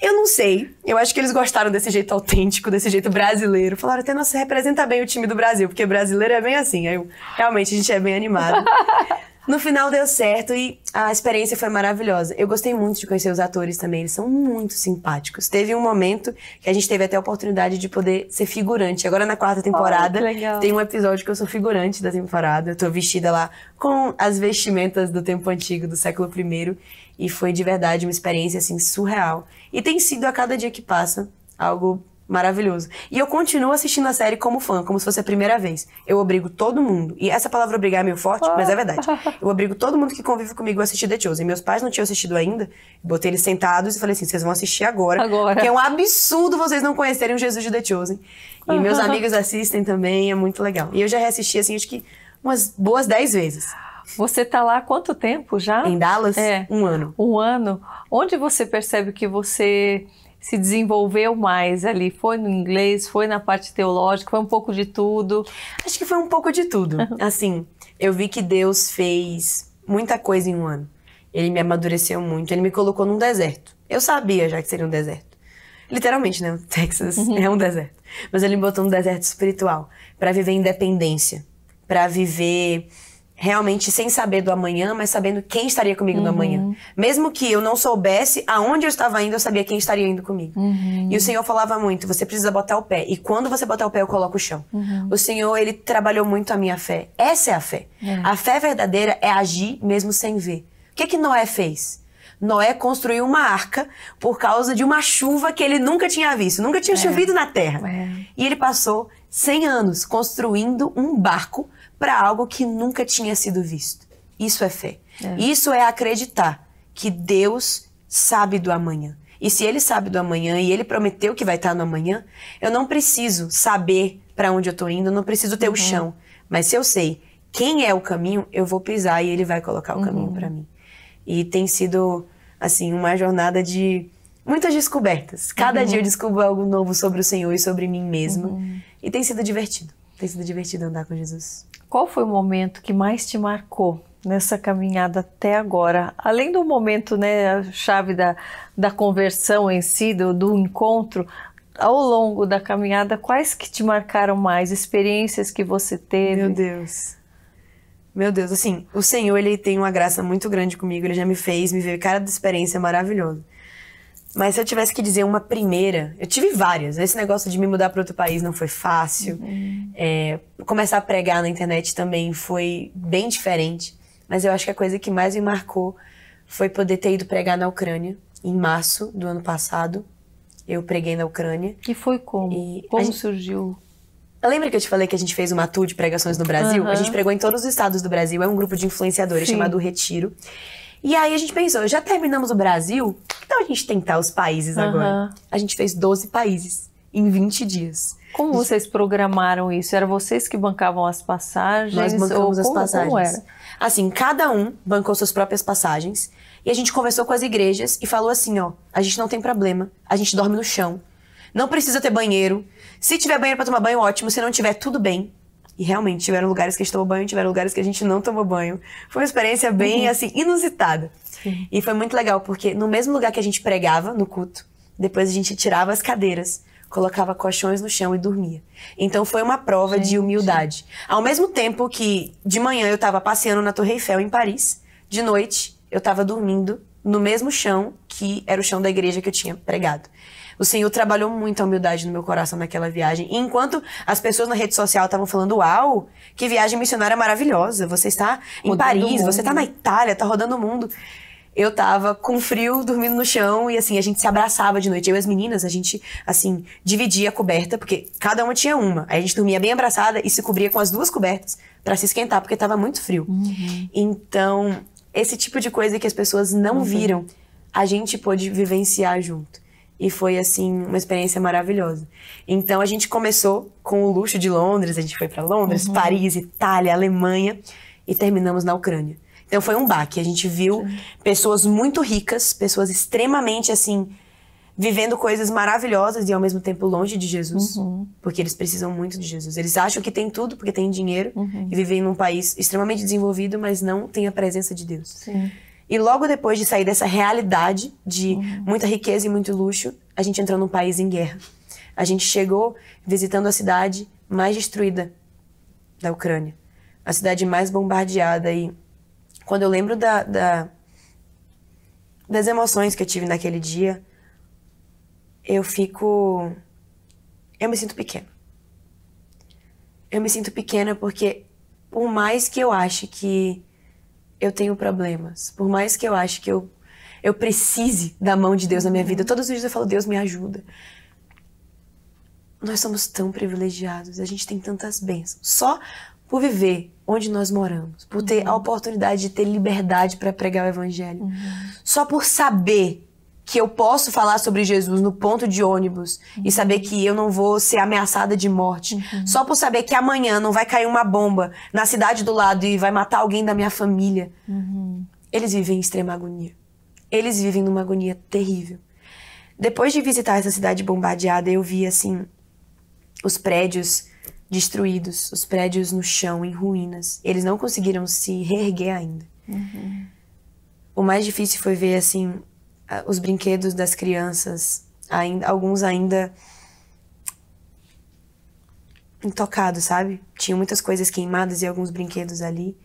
Eu não sei. Eu acho que eles gostaram desse jeito autêntico, desse jeito brasileiro. Falaram até, nossa, representa bem o time do Brasil, porque brasileiro é bem assim. Aí eu, realmente, a gente é bem animado. No final deu certo e a experiência foi maravilhosa. Eu gostei muito de conhecer os atores também, eles são muito simpáticos. Teve um momento que a gente teve até a oportunidade de poder ser figurante. Agora na quarta temporada, oh, tem um episódio que eu sou figurante da temporada. Eu tô vestida lá com as vestimentas do tempo antigo, do século I, e foi de verdade uma experiência assim surreal. E tem sido a cada dia que passa algo maravilhoso. E eu continuo assistindo a série como fã, como se fosse a primeira vez. Eu obrigo todo mundo, e essa palavra obrigar é meio forte, mas é verdade. Eu obrigo todo mundo que convive comigo a assistir The Chosen. Meus pais não tinham assistido ainda, botei eles sentados e falei assim: vocês vão assistir agora. Agora. Porque é um absurdo vocês não conhecerem o Jesus de The Chosen. E meus amigos assistem também, é muito legal. E eu já reassisti, assim, acho que umas boas dez vezes. Você está lá há quanto tempo já? Em Dallas? É. Um ano. Um ano. Onde você percebe que você se desenvolveu mais ali? Foi no inglês, foi na parte teológica, foi um pouco de tudo? Acho que foi um pouco de tudo. assim, eu vi que Deus fez muita coisa em um ano. Ele me amadureceu muito, ele me colocou num deserto. Eu sabia já que seria um deserto. Literalmente, né? O Texas uhum. é um deserto. Mas ele me botou num deserto espiritual para viver independência, para viver realmente sem saber do amanhã, mas sabendo quem estaria comigo uhum. no amanhã. Mesmo que eu não soubesse aonde eu estava indo, eu sabia quem estaria indo comigo. Uhum. E o Senhor falava muito: você precisa botar o pé. E quando você botar o pé, eu coloco o chão. Uhum. O Senhor, ele trabalhou muito a minha fé. Essa é a fé. É. A fé verdadeira é agir mesmo sem ver. O que, que Noé fez? Noé construiu uma arca por causa de uma chuva que ele nunca tinha visto, nunca tinha é. chovido na terra. É. E ele passou 100 anos construindo um barco para algo que nunca tinha sido visto. Isso é fé. É. Isso é acreditar que Deus sabe do amanhã. E se ele sabe do amanhã e ele prometeu que vai estar no amanhã, eu não preciso saber para onde eu estou indo, eu não preciso ter uhum. o chão. Mas se eu sei quem é o caminho, eu vou pisar e ele vai colocar o uhum. caminho para mim. E tem sido, assim, uma jornada de muitas descobertas. Cada uhum. dia eu uhum. descubro algo novo sobre o Senhor e sobre mim mesma. Uhum. E tem sido divertido. Tem sido divertido andar com Jesus. Qual foi o momento que mais te marcou nessa caminhada até agora? Além do momento, né, a chave da, da conversão em si, do, do encontro, ao longo da caminhada, quais que te marcaram mais? Experiências que você teve? Meu Deus. Meu Deus, assim, o Senhor, ele tem uma graça muito grande comigo, ele já me fez, me veio cara de experiência maravilhoso. Mas se eu tivesse que dizer uma primeira, eu tive várias. Esse negócio de me mudar para outro país não foi fácil. Uhum. É, começar a pregar na internet também foi bem diferente. Mas eu acho que a coisa que mais me marcou foi poder ter ido pregar na Ucrânia em março do ano passado. Eu preguei na Ucrânia. E foi como? E como gente... surgiu? Lembra que eu te falei que a gente fez uma tour de pregações no Brasil? Uhum. A gente pregou em todos os estados do Brasil. É um grupo de influenciadores Sim. chamado Retiro. E aí a gente pensou, já terminamos o Brasil, então a gente tentar os países uhum. agora. A gente fez 12 países em 20 dias. Como vocês programaram isso? Era vocês que bancavam as passagens? Nós bancamos ou as como, passagens. Como era? Assim, cada um bancou suas próprias passagens e a gente conversou com as igrejas e falou assim, ó, a gente não tem problema, a gente dorme no chão, não precisa ter banheiro. Se tiver banheiro para tomar banho, ótimo. Se não tiver, tudo bem. E realmente tiveram lugares que a gente tomou banho, tiveram lugares que a gente não tomou banho. Foi uma experiência bem, uhum. assim, inusitada. Sim. E foi muito legal, porque no mesmo lugar que a gente pregava, no culto, depois a gente tirava as cadeiras, colocava colchões no chão e dormia. Então foi uma prova gente. de humildade. Ao mesmo tempo que de manhã eu estava passeando na Torre Eiffel em Paris, de noite eu estava dormindo no mesmo chão que era o chão da igreja que eu tinha pregado. O Senhor trabalhou muito a humildade no meu coração naquela viagem. E enquanto as pessoas na rede social estavam falando, uau, que viagem missionária maravilhosa. Você está em Paris, você está na Itália, está rodando o mundo. Eu tava com frio, dormindo no chão, e assim, a gente se abraçava de noite. Eu e as meninas, a gente, assim, dividia a coberta, porque cada uma tinha uma. Aí a gente dormia bem abraçada e se cobria com as duas cobertas para se esquentar, porque tava muito frio. Uhum. Então, esse tipo de coisa que as pessoas não uhum. viram, a gente pôde vivenciar junto e foi assim uma experiência maravilhosa. Então a gente começou com o luxo de Londres, a gente foi para Londres, uhum. Paris, Itália, Alemanha e terminamos na Ucrânia. Então foi um baque, a gente viu Sim. pessoas muito ricas, pessoas extremamente assim vivendo coisas maravilhosas e ao mesmo tempo longe de Jesus, uhum. porque eles precisam muito de Jesus. Eles acham que tem tudo porque tem dinheiro uhum. e vivem num país extremamente desenvolvido, mas não tem a presença de Deus. Sim. E logo depois de sair dessa realidade de uhum. muita riqueza e muito luxo, a gente entrou num país em guerra. A gente chegou visitando a cidade mais destruída da Ucrânia, a cidade mais bombardeada. E quando eu lembro da, da das emoções que eu tive naquele dia, eu fico. Eu me sinto pequena. Eu me sinto pequena porque, por mais que eu ache que eu tenho problemas. Por mais que eu ache que eu, eu precise da mão de Deus na minha vida, todos os dias eu falo, Deus me ajuda. Nós somos tão privilegiados, a gente tem tantas bênçãos. Só por viver onde nós moramos, por ter uhum. a oportunidade de ter liberdade para pregar o evangelho, uhum. só por saber que eu posso falar sobre Jesus no ponto de ônibus uhum. e saber que eu não vou ser ameaçada de morte, uhum. só por saber que amanhã não vai cair uma bomba na cidade do lado e vai matar alguém da minha família. Uhum. Eles vivem em extrema agonia. Eles vivem numa agonia terrível. Depois de visitar essa cidade bombardeada, eu vi assim os prédios destruídos, os prédios no chão, em ruínas. Eles não conseguiram se reerguer ainda. Uhum. O mais difícil foi ver assim os brinquedos das crianças, ainda, alguns ainda intocados, sabe? Tinha muitas coisas queimadas e alguns brinquedos ali.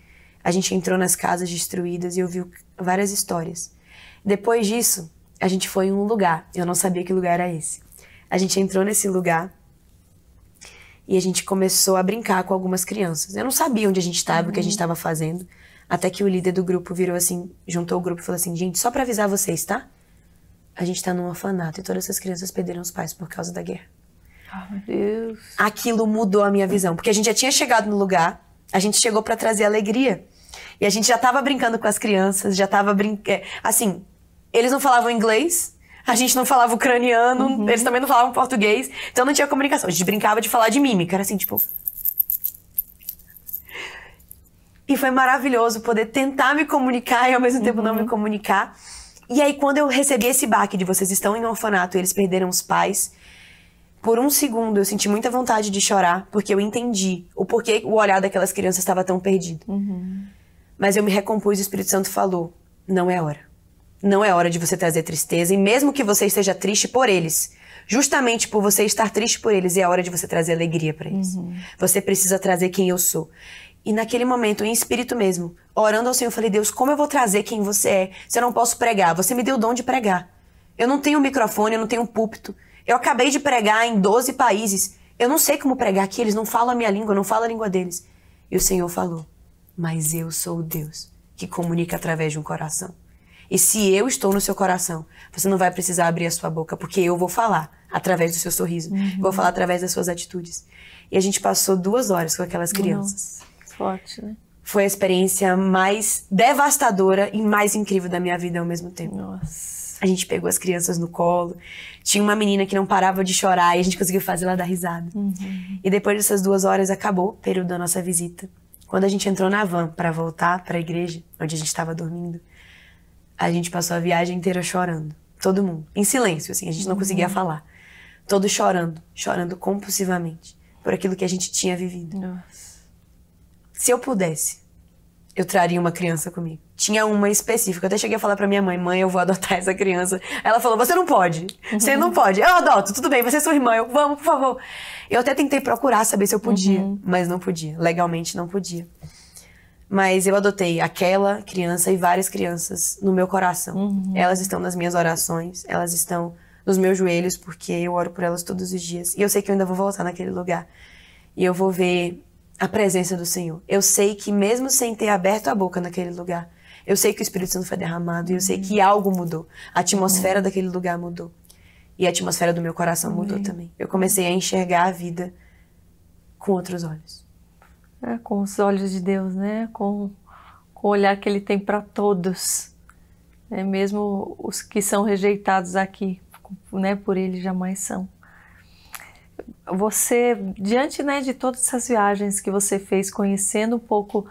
A gente entrou nas casas destruídas e ouviu várias histórias. Depois disso, a gente foi em um lugar. Eu não sabia que lugar era esse. A gente entrou nesse lugar e a gente começou a brincar com algumas crianças. Eu não sabia onde a gente estava, uhum. o que a gente estava uhum. fazendo. Até que o líder do grupo virou assim, juntou o grupo e falou assim: gente, só para avisar vocês, tá? a gente tá num orfanato e todas essas crianças perderam os pais por causa da guerra. Oh, meu Deus. Aquilo mudou a minha visão, porque a gente já tinha chegado no lugar, a gente chegou para trazer alegria. E a gente já tava brincando com as crianças, já tava brincando. É, assim, eles não falavam inglês, a gente não falava ucraniano, uhum. eles também não falavam português, então não tinha comunicação. A gente brincava de falar de mímica, era assim, tipo. E foi maravilhoso poder tentar me comunicar e ao mesmo tempo uhum. não me uhum. comunicar. E aí, quando eu recebi esse baque de vocês estão em um orfanato e eles perderam os pais, por um segundo eu senti muita vontade de chorar, porque eu entendi o porquê o olhar daquelas crianças estava tão perdido. Uhum. Mas eu me recompus e o Espírito Santo falou: não é hora. Não é hora de você trazer tristeza, e mesmo que você esteja triste por eles, justamente por você estar triste por eles, é a hora de você trazer alegria para eles. Uhum. Você precisa trazer quem eu sou. E naquele momento, em espírito mesmo, orando ao Senhor, eu falei: Deus, como eu vou trazer quem você é se eu não posso pregar? Você me deu o dom de pregar. Eu não tenho microfone, eu não tenho púlpito. Eu acabei de pregar em 12 países. Eu não sei como pregar aqui, eles não falam a minha língua, eu não falo a língua deles. E o Senhor falou: Mas eu sou o Deus que comunica através de um coração. E se eu estou no seu coração, você não vai precisar abrir a sua boca, porque eu vou falar através do seu sorriso, uhum. vou falar através das suas atitudes. E a gente passou duas horas com aquelas crianças. Nossa. Forte, né? Foi a experiência mais devastadora e mais incrível da minha vida ao mesmo tempo. Nossa. A gente pegou as crianças no colo. Tinha uma menina que não parava de chorar e a gente conseguiu fazer ela dar risada. Uhum. E depois dessas duas horas acabou o período da nossa visita. Quando a gente entrou na van para voltar para a igreja, onde a gente estava dormindo, a gente passou a viagem inteira chorando. Todo mundo. Em silêncio, assim. A gente não uhum. conseguia falar. Todos chorando. Chorando compulsivamente. Por aquilo que a gente tinha vivido. Nossa. Se eu pudesse, eu traria uma criança comigo. Tinha uma específica. Eu até cheguei a falar pra minha mãe: mãe, eu vou adotar essa criança. Ela falou: você não pode. Você não pode. Eu adoto, tudo bem, você é sua irmã. Eu, vamos, por favor. Eu até tentei procurar saber se eu podia, uhum. mas não podia. Legalmente não podia. Mas eu adotei aquela criança e várias crianças no meu coração. Uhum. Elas estão nas minhas orações, elas estão nos meus joelhos, porque eu oro por elas todos os dias. E eu sei que eu ainda vou voltar naquele lugar. E eu vou ver a presença do Senhor. Eu sei que mesmo sem ter aberto a boca naquele lugar, eu sei que o Espírito Santo foi derramado e eu sei que uhum. algo mudou. A atmosfera uhum. daquele lugar mudou. E a atmosfera do meu coração Amém. mudou também. Eu comecei a enxergar a vida com outros olhos. É, com os olhos de Deus, né? Com, com o olhar que Ele tem para todos. É, mesmo os que são rejeitados aqui, né? Por Ele jamais são você, diante né, de todas essas viagens que você fez, conhecendo um pouco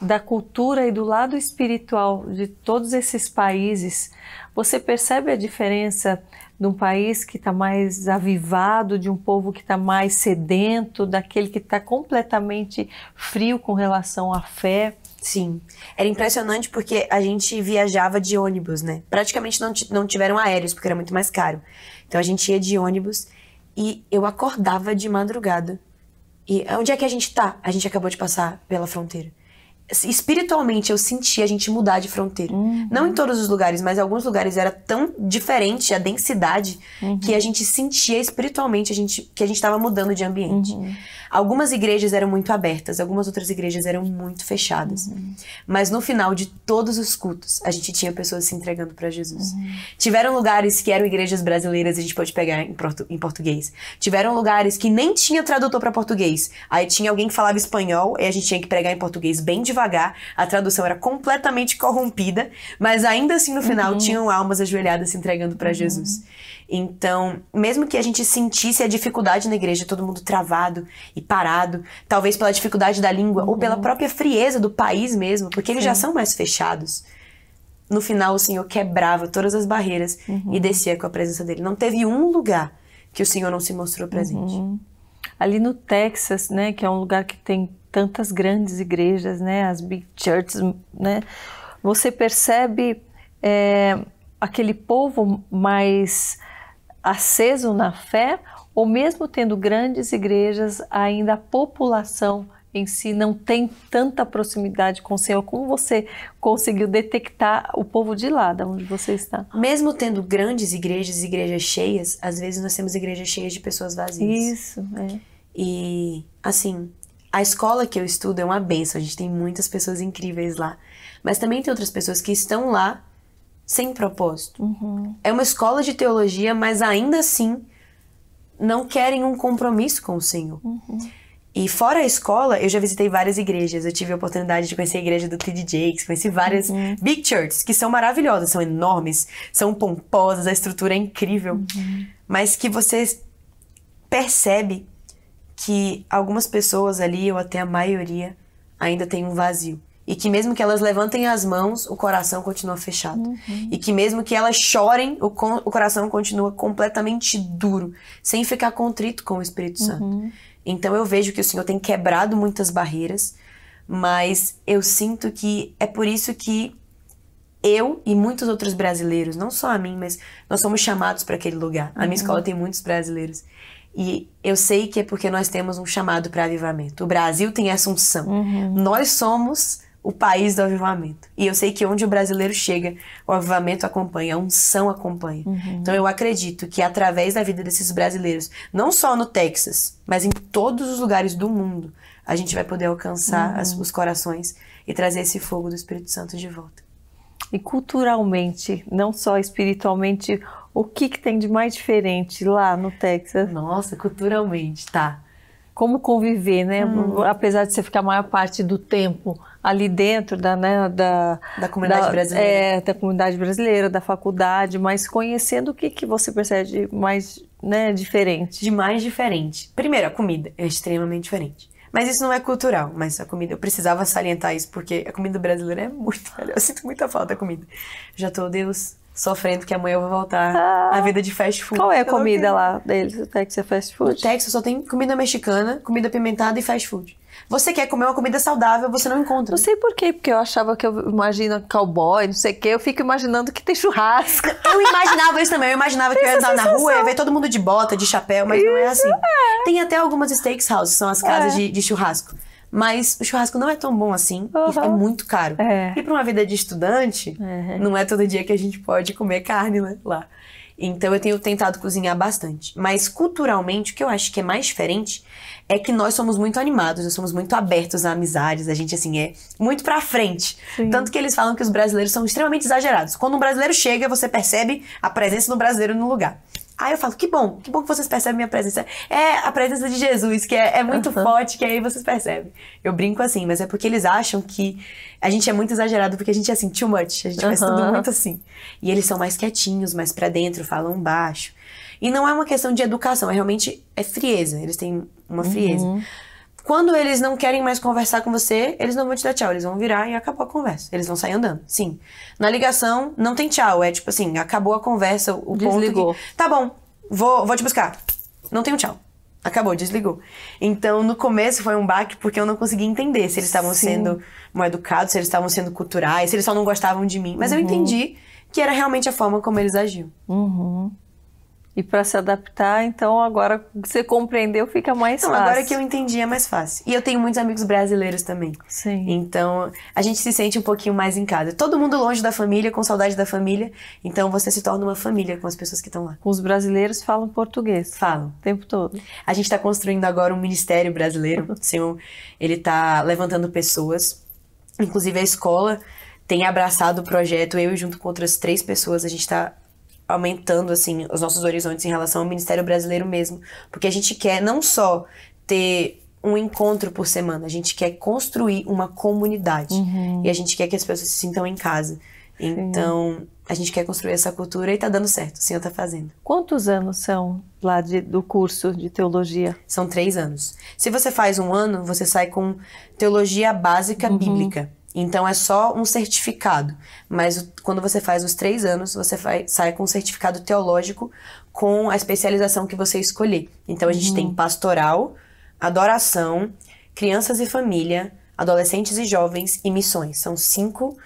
da cultura e do lado espiritual de todos esses países, você percebe a diferença de um país que está mais avivado, de um povo que está mais sedento, daquele que está completamente frio com relação à fé? Sim. Era impressionante porque a gente viajava de ônibus, né? Praticamente não, não tiveram aéreos, porque era muito mais caro. Então a gente ia de ônibus e eu acordava de madrugada. E onde é que a gente tá? A gente acabou de passar pela fronteira espiritualmente eu senti a gente mudar de fronteira. Uhum. Não em todos os lugares, mas em alguns lugares era tão diferente a densidade uhum. que a gente sentia espiritualmente a gente, que a gente estava mudando de ambiente. Uhum. Algumas igrejas eram muito abertas, algumas outras igrejas eram muito fechadas. Uhum. Mas no final de todos os cultos, a gente tinha pessoas se entregando para Jesus. Uhum. Tiveram lugares que eram igrejas brasileiras, a gente pode pegar em, portu em português. Tiveram lugares que nem tinha tradutor para português. Aí tinha alguém que falava espanhol e a gente tinha que pregar em português bem de devagar, a tradução era completamente corrompida, mas ainda assim no final uhum. tinham almas ajoelhadas se entregando para uhum. Jesus. Então, mesmo que a gente sentisse a dificuldade na igreja, todo mundo travado e parado, talvez pela dificuldade da língua uhum. ou pela uhum. própria frieza do país mesmo, porque eles Sim. já são mais fechados no final o Senhor quebrava todas as barreiras uhum. e descia com a presença dele. Não teve um lugar que o Senhor não se mostrou presente. Uhum. Ali no Texas, né, que é um lugar que tem tantas grandes igrejas, né, as big churches, né, você percebe é, aquele povo mais aceso na fé, ou mesmo tendo grandes igrejas, ainda a população em si não tem tanta proximidade com o Senhor. Como você conseguiu detectar o povo de lá, de onde você está? Mesmo tendo grandes igrejas, igrejas cheias, às vezes nós temos igrejas cheias de pessoas vazias. Isso, é. E, assim, a escola que eu estudo é uma benção, a gente tem muitas pessoas incríveis lá. Mas também tem outras pessoas que estão lá sem propósito. Uhum. É uma escola de teologia, mas ainda assim não querem um compromisso com o Senhor. Uhum. E fora a escola, eu já visitei várias igrejas. Eu tive a oportunidade de conhecer a igreja do T.D. Jakes, conheci várias uhum. big churches, que são maravilhosas, são enormes, são pomposas, a estrutura é incrível. Uhum. Mas que você percebe que algumas pessoas ali, ou até a maioria, ainda tem um vazio. E que mesmo que elas levantem as mãos, o coração continua fechado. Uhum. E que mesmo que elas chorem, o, o, coração continua completamente duro, sem ficar contrito com o Espírito Santo. Uhum. Então eu vejo que o Senhor tem quebrado muitas barreiras, mas eu sinto que é por isso que eu e muitos outros brasileiros, não só a mim, mas nós somos chamados para aquele lugar. A minha uhum. escola tem muitos brasileiros. E eu sei que é porque nós temos um chamado para avivamento. O Brasil tem essa unção. Uhum. Nós somos o país do avivamento. E eu sei que onde o brasileiro chega, o avivamento acompanha, a unção acompanha. Uhum. Então eu acredito que através da vida desses brasileiros, não só no Texas, mas em todos os lugares do mundo, a gente vai poder alcançar uhum. as, os corações e trazer esse fogo do Espírito Santo de volta. E culturalmente, não só espiritualmente, o que, que tem de mais diferente lá no Texas? Nossa, culturalmente, tá. Como conviver, né? Hum. Apesar de você ficar a maior parte do tempo ali dentro da, né, da, da comunidade da, brasileira. É, da comunidade brasileira, da faculdade, mas conhecendo o que, que você percebe de mais né, diferente. De mais diferente. Primeiro, a comida é extremamente diferente. Mas isso não é cultural, mas a comida, eu precisava salientar isso, porque a comida brasileira é muito Eu sinto muita falta da comida. Já tô, Deus, sofrendo que amanhã eu vou voltar ah, à vida de fast food. Qual é a comida lá deles? O Texas é fast food? O Texas só tem comida mexicana, comida pimentada e fast food. Você quer comer uma comida saudável, você não encontra. Não sei por quê, porque eu achava que eu imagino cowboy, não sei o quê, eu fico imaginando que tem churrasco. Eu imaginava isso também, eu imaginava que eu ia é andar na rua e ver todo mundo de bota, de chapéu, mas isso não é assim. É. Tem até algumas steaks houses, são as casas é. de, de churrasco. Mas o churrasco não é tão bom assim, uhum. é muito caro. É. E para uma vida de estudante, uhum. não é todo dia que a gente pode comer carne né, lá. Então eu tenho tentado cozinhar bastante. Mas culturalmente, o que eu acho que é mais diferente é que nós somos muito animados, nós somos muito abertos a amizades, a gente assim é muito pra frente. Sim. Tanto que eles falam que os brasileiros são extremamente exagerados. Quando um brasileiro chega, você percebe a presença do brasileiro no lugar. Aí eu falo, que bom, que bom que vocês percebem minha presença. É a presença de Jesus, que é, é muito uhum. forte, que aí vocês percebem. Eu brinco assim, mas é porque eles acham que a gente é muito exagerado, porque a gente é assim, too much, a gente uhum. faz tudo muito assim. E eles são mais quietinhos, mais para dentro, falam baixo. E não é uma questão de educação, é realmente é frieza, eles têm uma frieza. Uhum. Quando eles não querem mais conversar com você, eles não vão te dar tchau, eles vão virar e acabou a conversa. Eles vão sair andando. Sim. Na ligação, não tem tchau. É tipo assim, acabou a conversa, o Desligou. ponto. Que, tá bom, vou, vou te buscar. Não tem um tchau. Acabou, desligou. Então, no começo foi um baque porque eu não conseguia entender se eles estavam sendo mal educados, se eles estavam sendo culturais, se eles só não gostavam de mim. Mas uhum. eu entendi que era realmente a forma como eles agiam. Uhum. E para se adaptar, então agora que você compreendeu, fica mais então, fácil. Agora que eu entendi é mais fácil. E eu tenho muitos amigos brasileiros também. Sim. Então a gente se sente um pouquinho mais em casa. Todo mundo longe da família, com saudade da família. Então você se torna uma família com as pessoas que estão lá. Os brasileiros falam português. Falam. O tempo todo. A gente está construindo agora um ministério brasileiro. assim, ele está levantando pessoas. Inclusive a escola tem abraçado o projeto. Eu junto com outras três pessoas, a gente está aumentando assim os nossos horizontes em relação ao Ministério Brasileiro mesmo, porque a gente quer não só ter um encontro por semana, a gente quer construir uma comunidade uhum. e a gente quer que as pessoas se sintam em casa. Então, Sim. a gente quer construir essa cultura e tá dando certo, o senhor tá fazendo. Quantos anos são lá de, do curso de teologia? São três anos. Se você faz um ano, você sai com teologia básica uhum. bíblica. Então é só um certificado. Mas quando você faz os três anos, você sai com um certificado teológico com a especialização que você escolher. Então a gente uhum. tem pastoral, adoração, crianças e família, adolescentes e jovens e missões. São cinco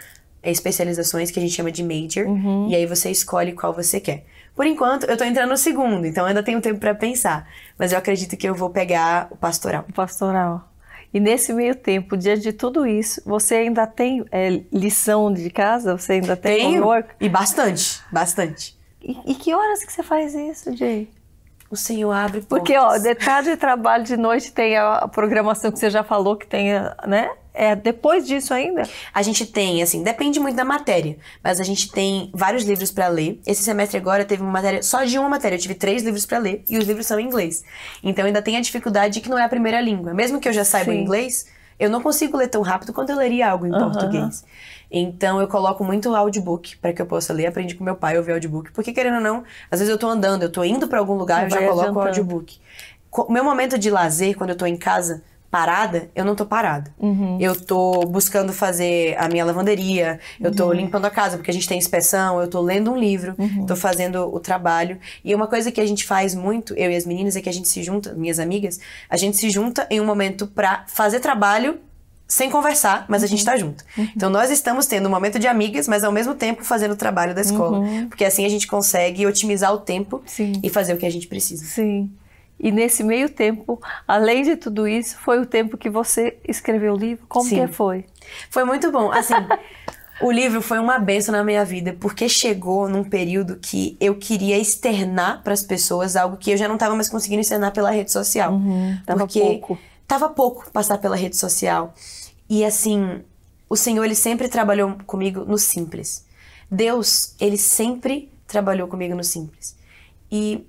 especializações que a gente chama de major. Uhum. E aí você escolhe qual você quer. Por enquanto, eu tô entrando no segundo, então ainda tenho tempo para pensar. Mas eu acredito que eu vou pegar o pastoral. O pastoral. E nesse meio tempo, diante de tudo isso, você ainda tem é, lição de casa? Você ainda tem Tenho, homework? E bastante, bastante. E, e, que horas que você faz isso, Jay? O Senhor abre portas. Porque, ó, de do trabalho, de noite tem a programação que você já falou que tem, né? é depois disso ainda? A gente tem, assim, depende muito da matéria, mas a gente tem vários livros para ler. Esse semestre agora teve uma matéria, só de uma matéria, eu tive três livros para ler e os livros são em inglês. Então ainda tem a dificuldade de que não é a primeira língua. Mesmo que eu já saiba Sim. inglês, eu não consigo ler tão rápido quanto eu leria algo em uhum. português. Então eu coloco muito audiobook para que eu possa ler. Aprendi com meu pai a ouvir audiobook, porque querendo ou não, às vezes eu tô andando, eu tô indo para algum lugar, Você eu já coloco o audiobook. O meu momento de lazer quando eu tô em casa parada, eu não tô parada. Uhum. Eu tô buscando fazer a minha lavanderia, eu tô uhum. limpando a casa porque a gente tem inspeção, eu tô lendo um livro, uhum. tô fazendo o trabalho. E uma coisa que a gente faz muito, eu e as meninas, é que a gente se junta, minhas amigas, a gente se junta em um momento pra fazer trabalho sem conversar, mas uhum. a gente uhum. tá junto. Uhum. Então nós estamos tendo um momento de amigas, mas ao mesmo tempo fazendo o trabalho da escola. Uhum. Porque assim a gente consegue otimizar o tempo Sim. e fazer o que a gente precisa. Sim. E nesse meio tempo, além de tudo isso, foi o tempo que você escreveu o livro. Como Sim. que foi? Foi muito bom. Assim, o livro foi uma benção na minha vida, porque chegou num período que eu queria externar para as pessoas algo que eu já não estava mais conseguindo externar pela rede social. Uhum, tava porque pouco. Tava pouco passar pela rede social. E assim, o Senhor ele sempre trabalhou comigo no simples. Deus, ele sempre trabalhou comigo no simples. E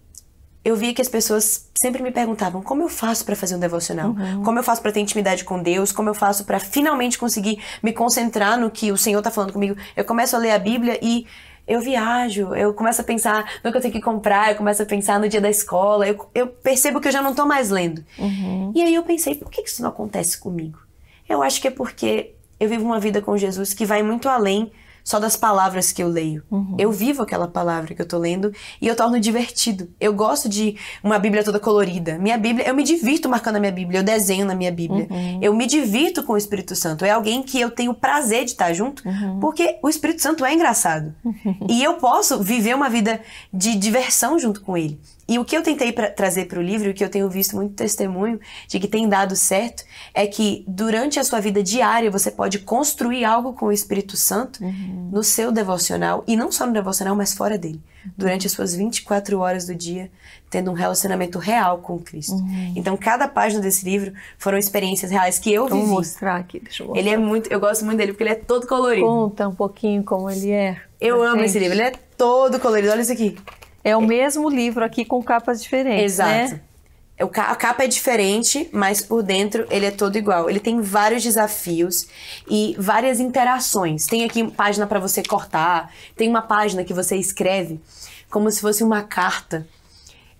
eu via que as pessoas sempre me perguntavam como eu faço para fazer um devocional, uhum. como eu faço para ter intimidade com Deus, como eu faço para finalmente conseguir me concentrar no que o Senhor está falando comigo. Eu começo a ler a Bíblia e eu viajo, eu começo a pensar no que eu tenho que comprar, eu começo a pensar no dia da escola, eu, eu percebo que eu já não estou mais lendo. Uhum. E aí eu pensei, por que isso não acontece comigo? Eu acho que é porque eu vivo uma vida com Jesus que vai muito além só das palavras que eu leio. Uhum. Eu vivo aquela palavra que eu tô lendo e eu torno divertido. Eu gosto de uma Bíblia toda colorida. Minha Bíblia, eu me divirto marcando a minha Bíblia, eu desenho na minha Bíblia. Uhum. Eu me divirto com o Espírito Santo. É alguém que eu tenho prazer de estar junto, uhum. porque o Espírito Santo é engraçado. e eu posso viver uma vida de diversão junto com ele. E o que eu tentei pra, trazer para o livro, o que eu tenho visto muito testemunho de que tem dado certo, é que durante a sua vida diária você pode construir algo com o Espírito Santo uhum. no seu devocional, e não só no devocional, mas fora dele. Uhum. Durante as suas 24 horas do dia, tendo um relacionamento real com Cristo. Uhum. Então, cada página desse livro foram experiências reais que eu vivi. Vou mostrar aqui, deixa eu mostrar. Ele é muito, eu gosto muito dele porque ele é todo colorido. Conta um pouquinho como ele é. Eu amo gente. esse livro, ele é todo colorido. Olha isso aqui. É o mesmo livro aqui com capas diferentes. Exato. Né? A capa é diferente, mas por dentro ele é todo igual. Ele tem vários desafios e várias interações. Tem aqui página para você cortar, tem uma página que você escreve como se fosse uma carta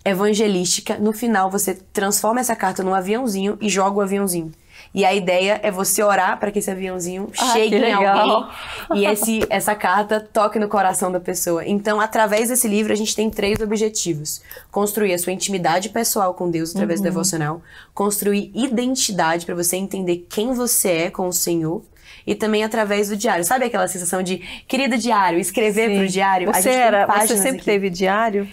evangelística. No final, você transforma essa carta num aviãozinho e joga o aviãozinho. E a ideia é você orar para que esse aviãozinho ah, chegue em alguém e esse, essa carta toque no coração da pessoa. Então, através desse livro, a gente tem três objetivos: construir a sua intimidade pessoal com Deus através uhum. do devocional, construir identidade para você entender quem você é com o Senhor e também através do diário. Sabe aquela sensação de, querido diário, escrever Sim. pro diário? Você, era, você sempre aqui. teve diário?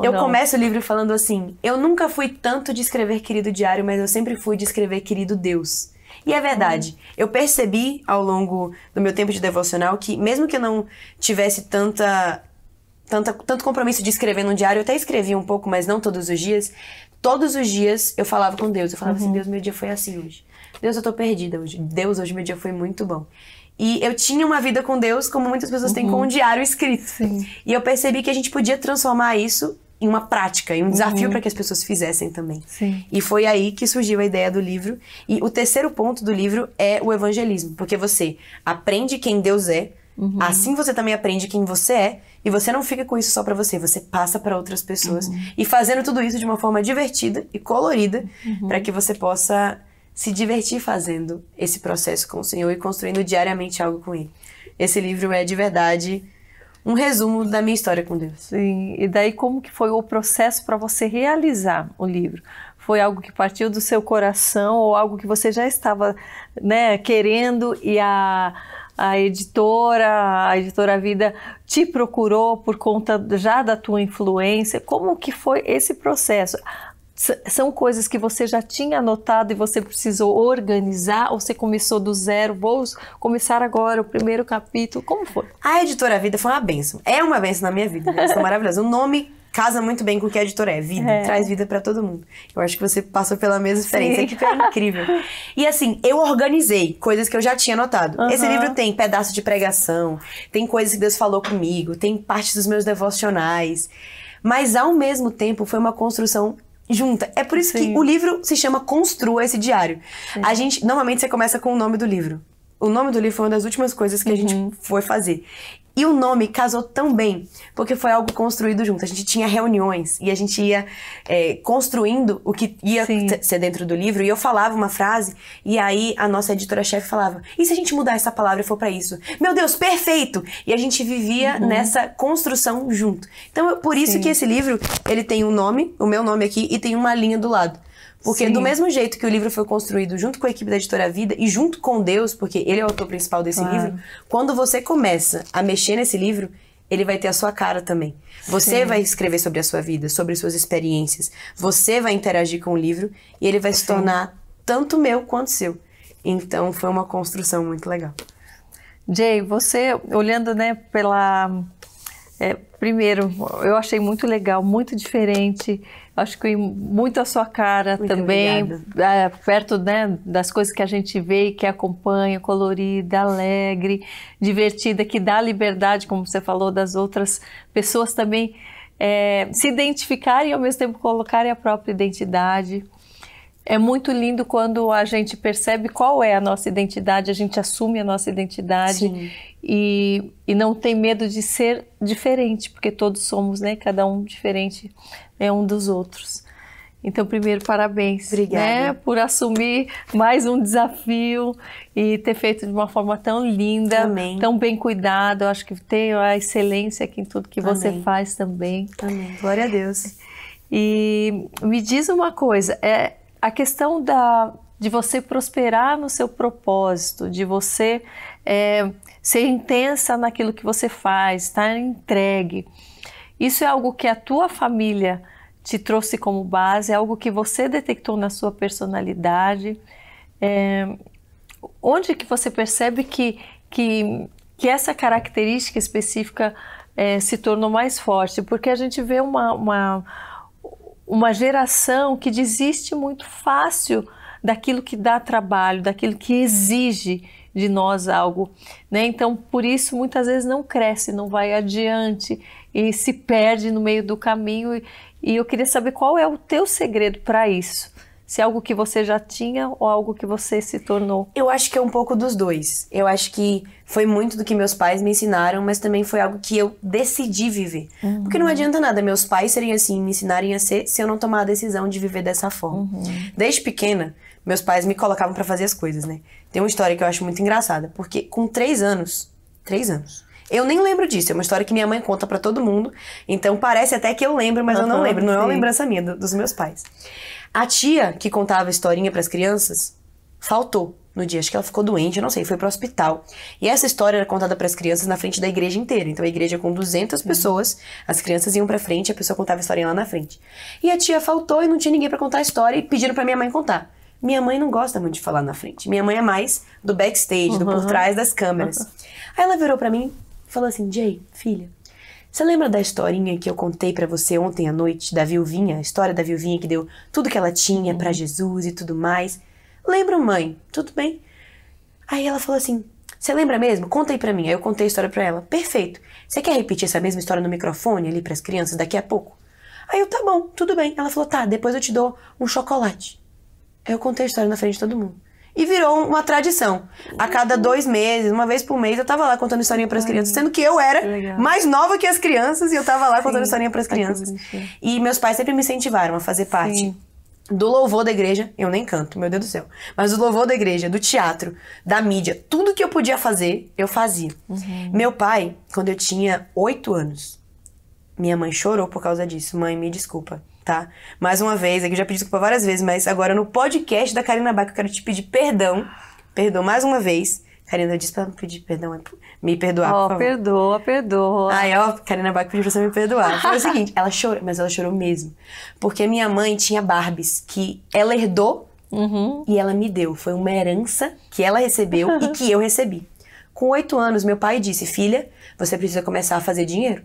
Eu não? começo o livro falando assim: eu nunca fui tanto de escrever querido diário, mas eu sempre fui de escrever querido Deus. E é verdade. Hum. Eu percebi ao longo do meu tempo de devocional que, mesmo que eu não tivesse tanta, tanto compromisso de escrever num diário, eu até escrevi um pouco, mas não todos os dias. Todos os dias eu falava com Deus. Eu falava assim, uhum. assim: Deus, meu dia foi assim hoje. Deus, eu tô perdida hoje. Deus, hoje meu dia foi muito bom. E eu tinha uma vida com Deus, como muitas pessoas uhum. têm com uhum. um diário escrito. Sim. E eu percebi que a gente podia transformar isso em uma prática, em um desafio uhum. para que as pessoas fizessem também. Sim. E foi aí que surgiu a ideia do livro. E o terceiro ponto do livro é o evangelismo, porque você aprende quem Deus é, uhum. assim você também aprende quem você é, e você não fica com isso só para você, você passa para outras pessoas. Uhum. E fazendo tudo isso de uma forma divertida e colorida, uhum. para que você possa se divertir fazendo esse processo com o Senhor e construindo diariamente algo com Ele. Esse livro é de verdade um resumo da minha história com Deus. Sim, e daí como que foi o processo para você realizar o livro? Foi algo que partiu do seu coração ou algo que você já estava né, querendo e a, a editora, a editora Vida te procurou por conta já da tua influência? Como que foi esse processo? são coisas que você já tinha anotado e você precisou organizar ou você começou do zero? Vou começar agora o primeiro capítulo. Como foi? A editora é Vida foi uma benção. É uma benção na minha vida. Né? Isso O nome casa muito bem com o que a editora é. Vida. É. Traz vida para todo mundo. Eu acho que você passou pela mesma experiência, Sim. que foi incrível. e assim, eu organizei coisas que eu já tinha anotado. Uhum. Esse livro tem pedaço de pregação, tem coisas que Deus falou comigo, tem parte dos meus devocionais. Mas ao mesmo tempo foi uma construção junta. É por isso Sim. que o livro se chama Construa esse diário. Sim. A gente normalmente você começa com o nome do livro. O nome do livro foi uma das últimas coisas que uhum. a gente uhum. foi fazer. E o nome casou tão bem, porque foi algo construído junto. A gente tinha reuniões e a gente ia é, construindo o que ia ser dentro do livro. E eu falava uma frase, e aí a nossa editora-chefe falava: e se a gente mudar essa palavra e for para isso? Meu Deus, perfeito! E a gente vivia uhum. nessa construção junto. Então, por isso Sim. que esse livro ele tem um nome, o meu nome aqui, e tem uma linha do lado. Porque Sim. do mesmo jeito que o livro foi construído junto com a equipe da Editora Vida e junto com Deus, porque ele é o autor principal desse claro. livro, quando você começa a mexer nesse livro, ele vai ter a sua cara também. Você Sim. vai escrever sobre a sua vida, sobre suas experiências. Você vai interagir com o livro e ele vai Sim. se tornar tanto meu quanto seu. Então foi uma construção muito legal. Jay, você olhando, né, pela é, primeiro, eu achei muito legal, muito diferente. Acho que muito a sua cara muito também, é, perto né, das coisas que a gente vê e que acompanha, colorida, alegre, divertida, que dá liberdade, como você falou, das outras pessoas também é, se identificarem e ao mesmo tempo colocarem a própria identidade. É muito lindo quando a gente percebe qual é a nossa identidade, a gente assume a nossa identidade e, e, não tem medo de ser diferente, porque todos somos, né? Cada um diferente é um dos outros. Então, primeiro, parabéns né, por assumir mais um desafio e ter feito de uma forma tão linda, Amém. tão bem cuidado. Eu acho que tem a excelência aqui em tudo que você Amém. faz também. Amém. Glória a Deus. E me diz uma coisa, é a questão da, de você prosperar no seu propósito, de você é, ser intensa naquilo que você faz, estar entregue. Isso é algo que a tua família te trouxe como base, é algo que você detectou na sua personalidade. É, onde que você percebe que, que, que essa característica específica é, se tornou mais forte? Porque a gente vê uma, uma, uma geração que desiste muito fácil daquilo que dá trabalho, daquilo que exige de nós algo, né? Então, por isso muitas vezes não cresce, não vai adiante e se perde no meio do caminho. E, e eu queria saber qual é o teu segredo para isso. Se é algo que você já tinha ou algo que você se tornou? Eu acho que é um pouco dos dois. Eu acho que foi muito do que meus pais me ensinaram, mas também foi algo que eu decidi viver. Uhum. Porque não adianta nada meus pais serem assim, me ensinarem a ser, se eu não tomar a decisão de viver dessa forma. Uhum. Desde pequena, meus pais me colocavam para fazer as coisas, né? Tem uma história que eu acho muito engraçada, porque com três anos, três anos, eu nem lembro disso, é uma história que minha mãe conta para todo mundo, então parece até que eu lembro, mas uhum, eu não lembro, não sim. é uma lembrança minha, do, dos meus pais. A tia que contava a historinha para as crianças faltou no dia, acho que ela ficou doente, eu não sei, foi pro hospital. E essa história era contada para as crianças na frente da igreja inteira. Então a igreja com 200 uhum. pessoas, as crianças iam para frente, a pessoa contava a historinha lá na frente. E a tia faltou e não tinha ninguém para contar a história e pediram para minha mãe contar. Minha mãe não gosta muito de falar na frente. Minha mãe é mais do backstage, uhum. do por uhum. trás das câmeras. Uhum. Aí ela virou para mim e falou assim: Jay, filha, você lembra da historinha que eu contei para você ontem à noite da viuvinha? A história da viuvinha que deu tudo que ela tinha para uhum. Jesus e tudo mais? Lembro, mãe. Tudo bem? Aí ela falou assim: Você lembra mesmo? Conta aí pra mim. Aí eu contei a história pra ela. Perfeito. Você quer repetir essa mesma história no microfone ali pras crianças daqui a pouco? Aí eu, tá bom, tudo bem. Ela falou: Tá, depois eu te dou um chocolate. Eu contei a história na frente de todo mundo. E virou uma tradição. A cada uhum. dois meses, uma vez por mês, eu tava lá contando historinha para as crianças, sendo que eu era mais nova que as crianças e eu tava lá Sim, contando historinha para as crianças. E meus pais sempre me incentivaram a fazer parte. Sim do louvor da igreja, eu nem canto, meu Deus do céu, mas o louvor da igreja, do teatro, da mídia, tudo que eu podia fazer, eu fazia. Uhum. Meu pai, quando eu tinha oito anos, minha mãe chorou por causa disso. Mãe, me desculpa tá? Mais uma vez, aqui eu já pedi desculpa várias vezes, mas agora no podcast da Karina Baca eu quero te pedir perdão. Perdão mais uma vez. Karina, eu disse pra pedir perdão, me perdoar, oh, por favor. perdoa, perdoa. Aí, ó, Karina Baca pediu pra você me perdoar. Foi o seguinte, ela chorou, mas ela chorou mesmo. Porque minha mãe tinha Barbies, que ela herdou uhum. e ela me deu. Foi uma herança que ela recebeu e que eu recebi. Com oito anos, meu pai disse, filha, você precisa começar a fazer dinheiro.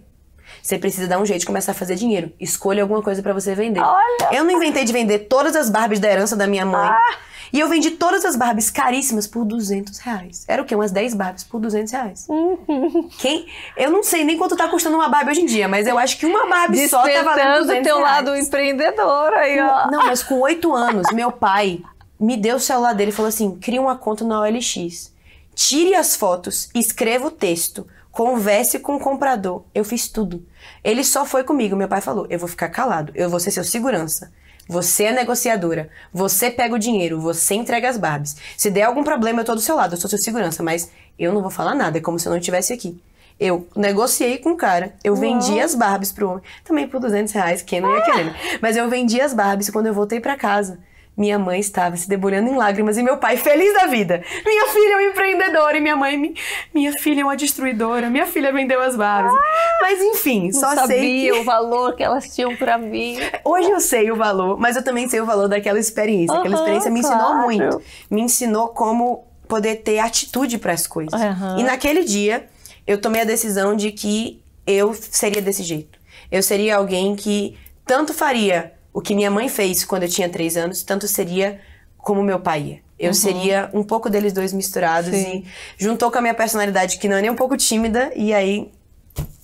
Você precisa dar um jeito de começar a fazer dinheiro. Escolha alguma coisa para você vender. Olha. Eu não inventei de vender todas as Barbies da herança da minha mãe. Ah. E eu vendi todas as Barbies caríssimas por 200 reais. Era o quê? Umas 10 Barbies por 200 reais. Uhum. Quem? Eu não sei nem quanto tá custando uma Barbie hoje em dia, mas eu acho que uma Barbie só tá valendo 200 reais. teu lado empreendedor aí, ó. Não, não, mas com 8 anos, meu pai me deu o celular dele e falou assim, cria uma conta na OLX. Tire as fotos, escreva o texto, converse com o comprador. Eu fiz tudo. Ele só foi comigo, meu pai falou: eu vou ficar calado, eu vou ser seu segurança. Você é negociadora, você pega o dinheiro, você entrega as barbas. Se der algum problema, eu tô do seu lado, eu sou seu segurança, mas eu não vou falar nada, é como se eu não estivesse aqui. Eu negociei com o cara, eu vendi as Barbies pro homem. Também por 200 reais, quem não ia querer. Né? Ah! Mas eu vendi as barbes quando eu voltei para casa. Minha mãe estava se debulhando em lágrimas e meu pai feliz da vida. Minha filha é uma empreendedora e minha mãe, mi... minha filha é uma destruidora. Minha filha vendeu as barbas. Ah, mas enfim, só sabia sei que... o valor que elas tinham para mim. Hoje eu sei o valor, mas eu também sei o valor daquela experiência. Uhum, Aquela experiência me claro. ensinou muito. Me ensinou como poder ter atitude para as coisas. Uhum. E naquele dia eu tomei a decisão de que eu seria desse jeito. Eu seria alguém que tanto faria o que minha mãe fez quando eu tinha três anos, tanto seria como meu pai ia. É. Eu uhum. seria um pouco deles dois misturados Sim. e juntou com a minha personalidade que não é nem um pouco tímida e aí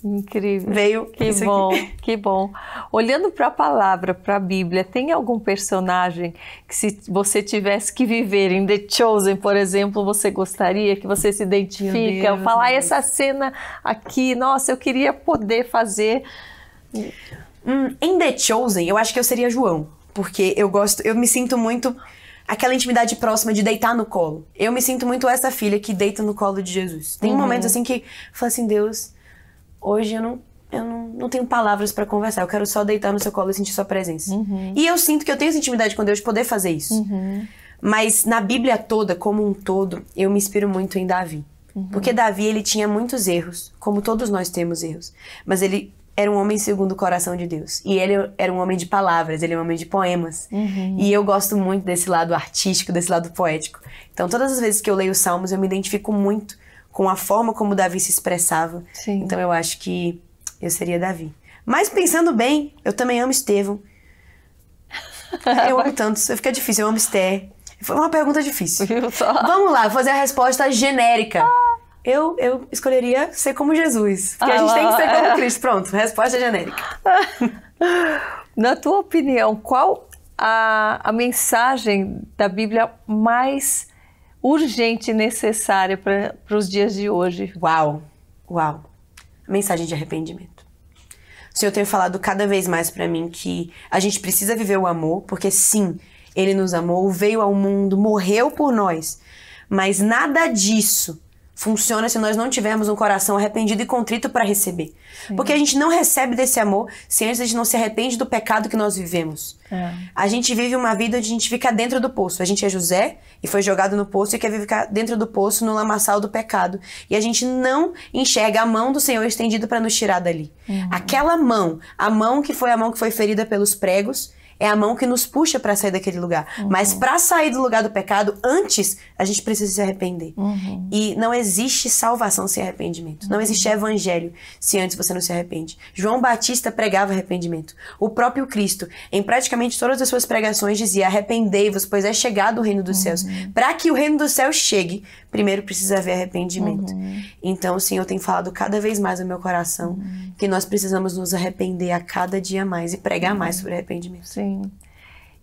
incrível veio que bom aqui. que bom olhando para a palavra para a Bíblia tem algum personagem que se você tivesse que viver em The Chosen por exemplo você gostaria que você se identifica falar essa cena aqui nossa eu queria poder fazer Hum, em The Chosen, eu acho que eu seria João. Porque eu gosto, eu me sinto muito aquela intimidade próxima de deitar no colo. Eu me sinto muito essa filha que deita no colo de Jesus. Tem uhum. momentos assim que fala assim, Deus, hoje eu não eu não, não tenho palavras para conversar, eu quero só deitar no seu colo e sentir sua presença. Uhum. E eu sinto que eu tenho essa intimidade com Deus de poder fazer isso. Uhum. Mas na Bíblia toda, como um todo, eu me inspiro muito em Davi. Uhum. Porque Davi, ele tinha muitos erros, como todos nós temos erros. Mas ele era um homem segundo o coração de Deus. E ele era um homem de palavras, ele é um homem de poemas. Uhum. E eu gosto muito desse lado artístico, desse lado poético. Então, todas as vezes que eu leio os Salmos, eu me identifico muito com a forma como Davi se expressava. Sim. Então, eu acho que eu seria Davi. Mas pensando bem, eu também amo Estevão. Eu amo tanto, fico difícil, eu amo Esther. Foi uma pergunta difícil. Vamos lá, fazer a resposta genérica. Ah. Eu, eu escolheria ser como Jesus. Porque ah, a gente tem que ser como é. Cristo. Pronto, resposta é genérica. Na tua opinião, qual a, a mensagem da Bíblia mais urgente e necessária para os dias de hoje? Uau! Uau! Mensagem de arrependimento. O Senhor tem falado cada vez mais para mim que a gente precisa viver o amor, porque sim, Ele nos amou, veio ao mundo, morreu por nós, mas nada disso funciona se nós não tivermos um coração arrependido e contrito para receber. Sim. Porque a gente não recebe desse amor se antes a gente não se arrepende do pecado que nós vivemos. É. A gente vive uma vida onde a gente fica dentro do poço. A gente é José e foi jogado no poço e quer ficar dentro do poço no lamaçal do pecado. E a gente não enxerga a mão do Senhor estendida para nos tirar dali. Uhum. Aquela mão, a mão que foi a mão que foi ferida pelos pregos, é a mão que nos puxa para sair daquele lugar. Uhum. Mas para sair do lugar do pecado, antes a gente precisa se arrepender. Uhum. E não existe salvação sem arrependimento. Uhum. Não existe evangelho se antes você não se arrepende. João Batista pregava arrependimento. O próprio Cristo, em praticamente todas as suas pregações, dizia: arrependei-vos, pois é chegado o reino dos uhum. céus. Para que o reino dos céus chegue, primeiro precisa haver arrependimento. Uhum. Então, sim, eu tenho falado cada vez mais no meu coração uhum. que nós precisamos nos arrepender a cada dia mais e pregar mais sobre arrependimento. Sim.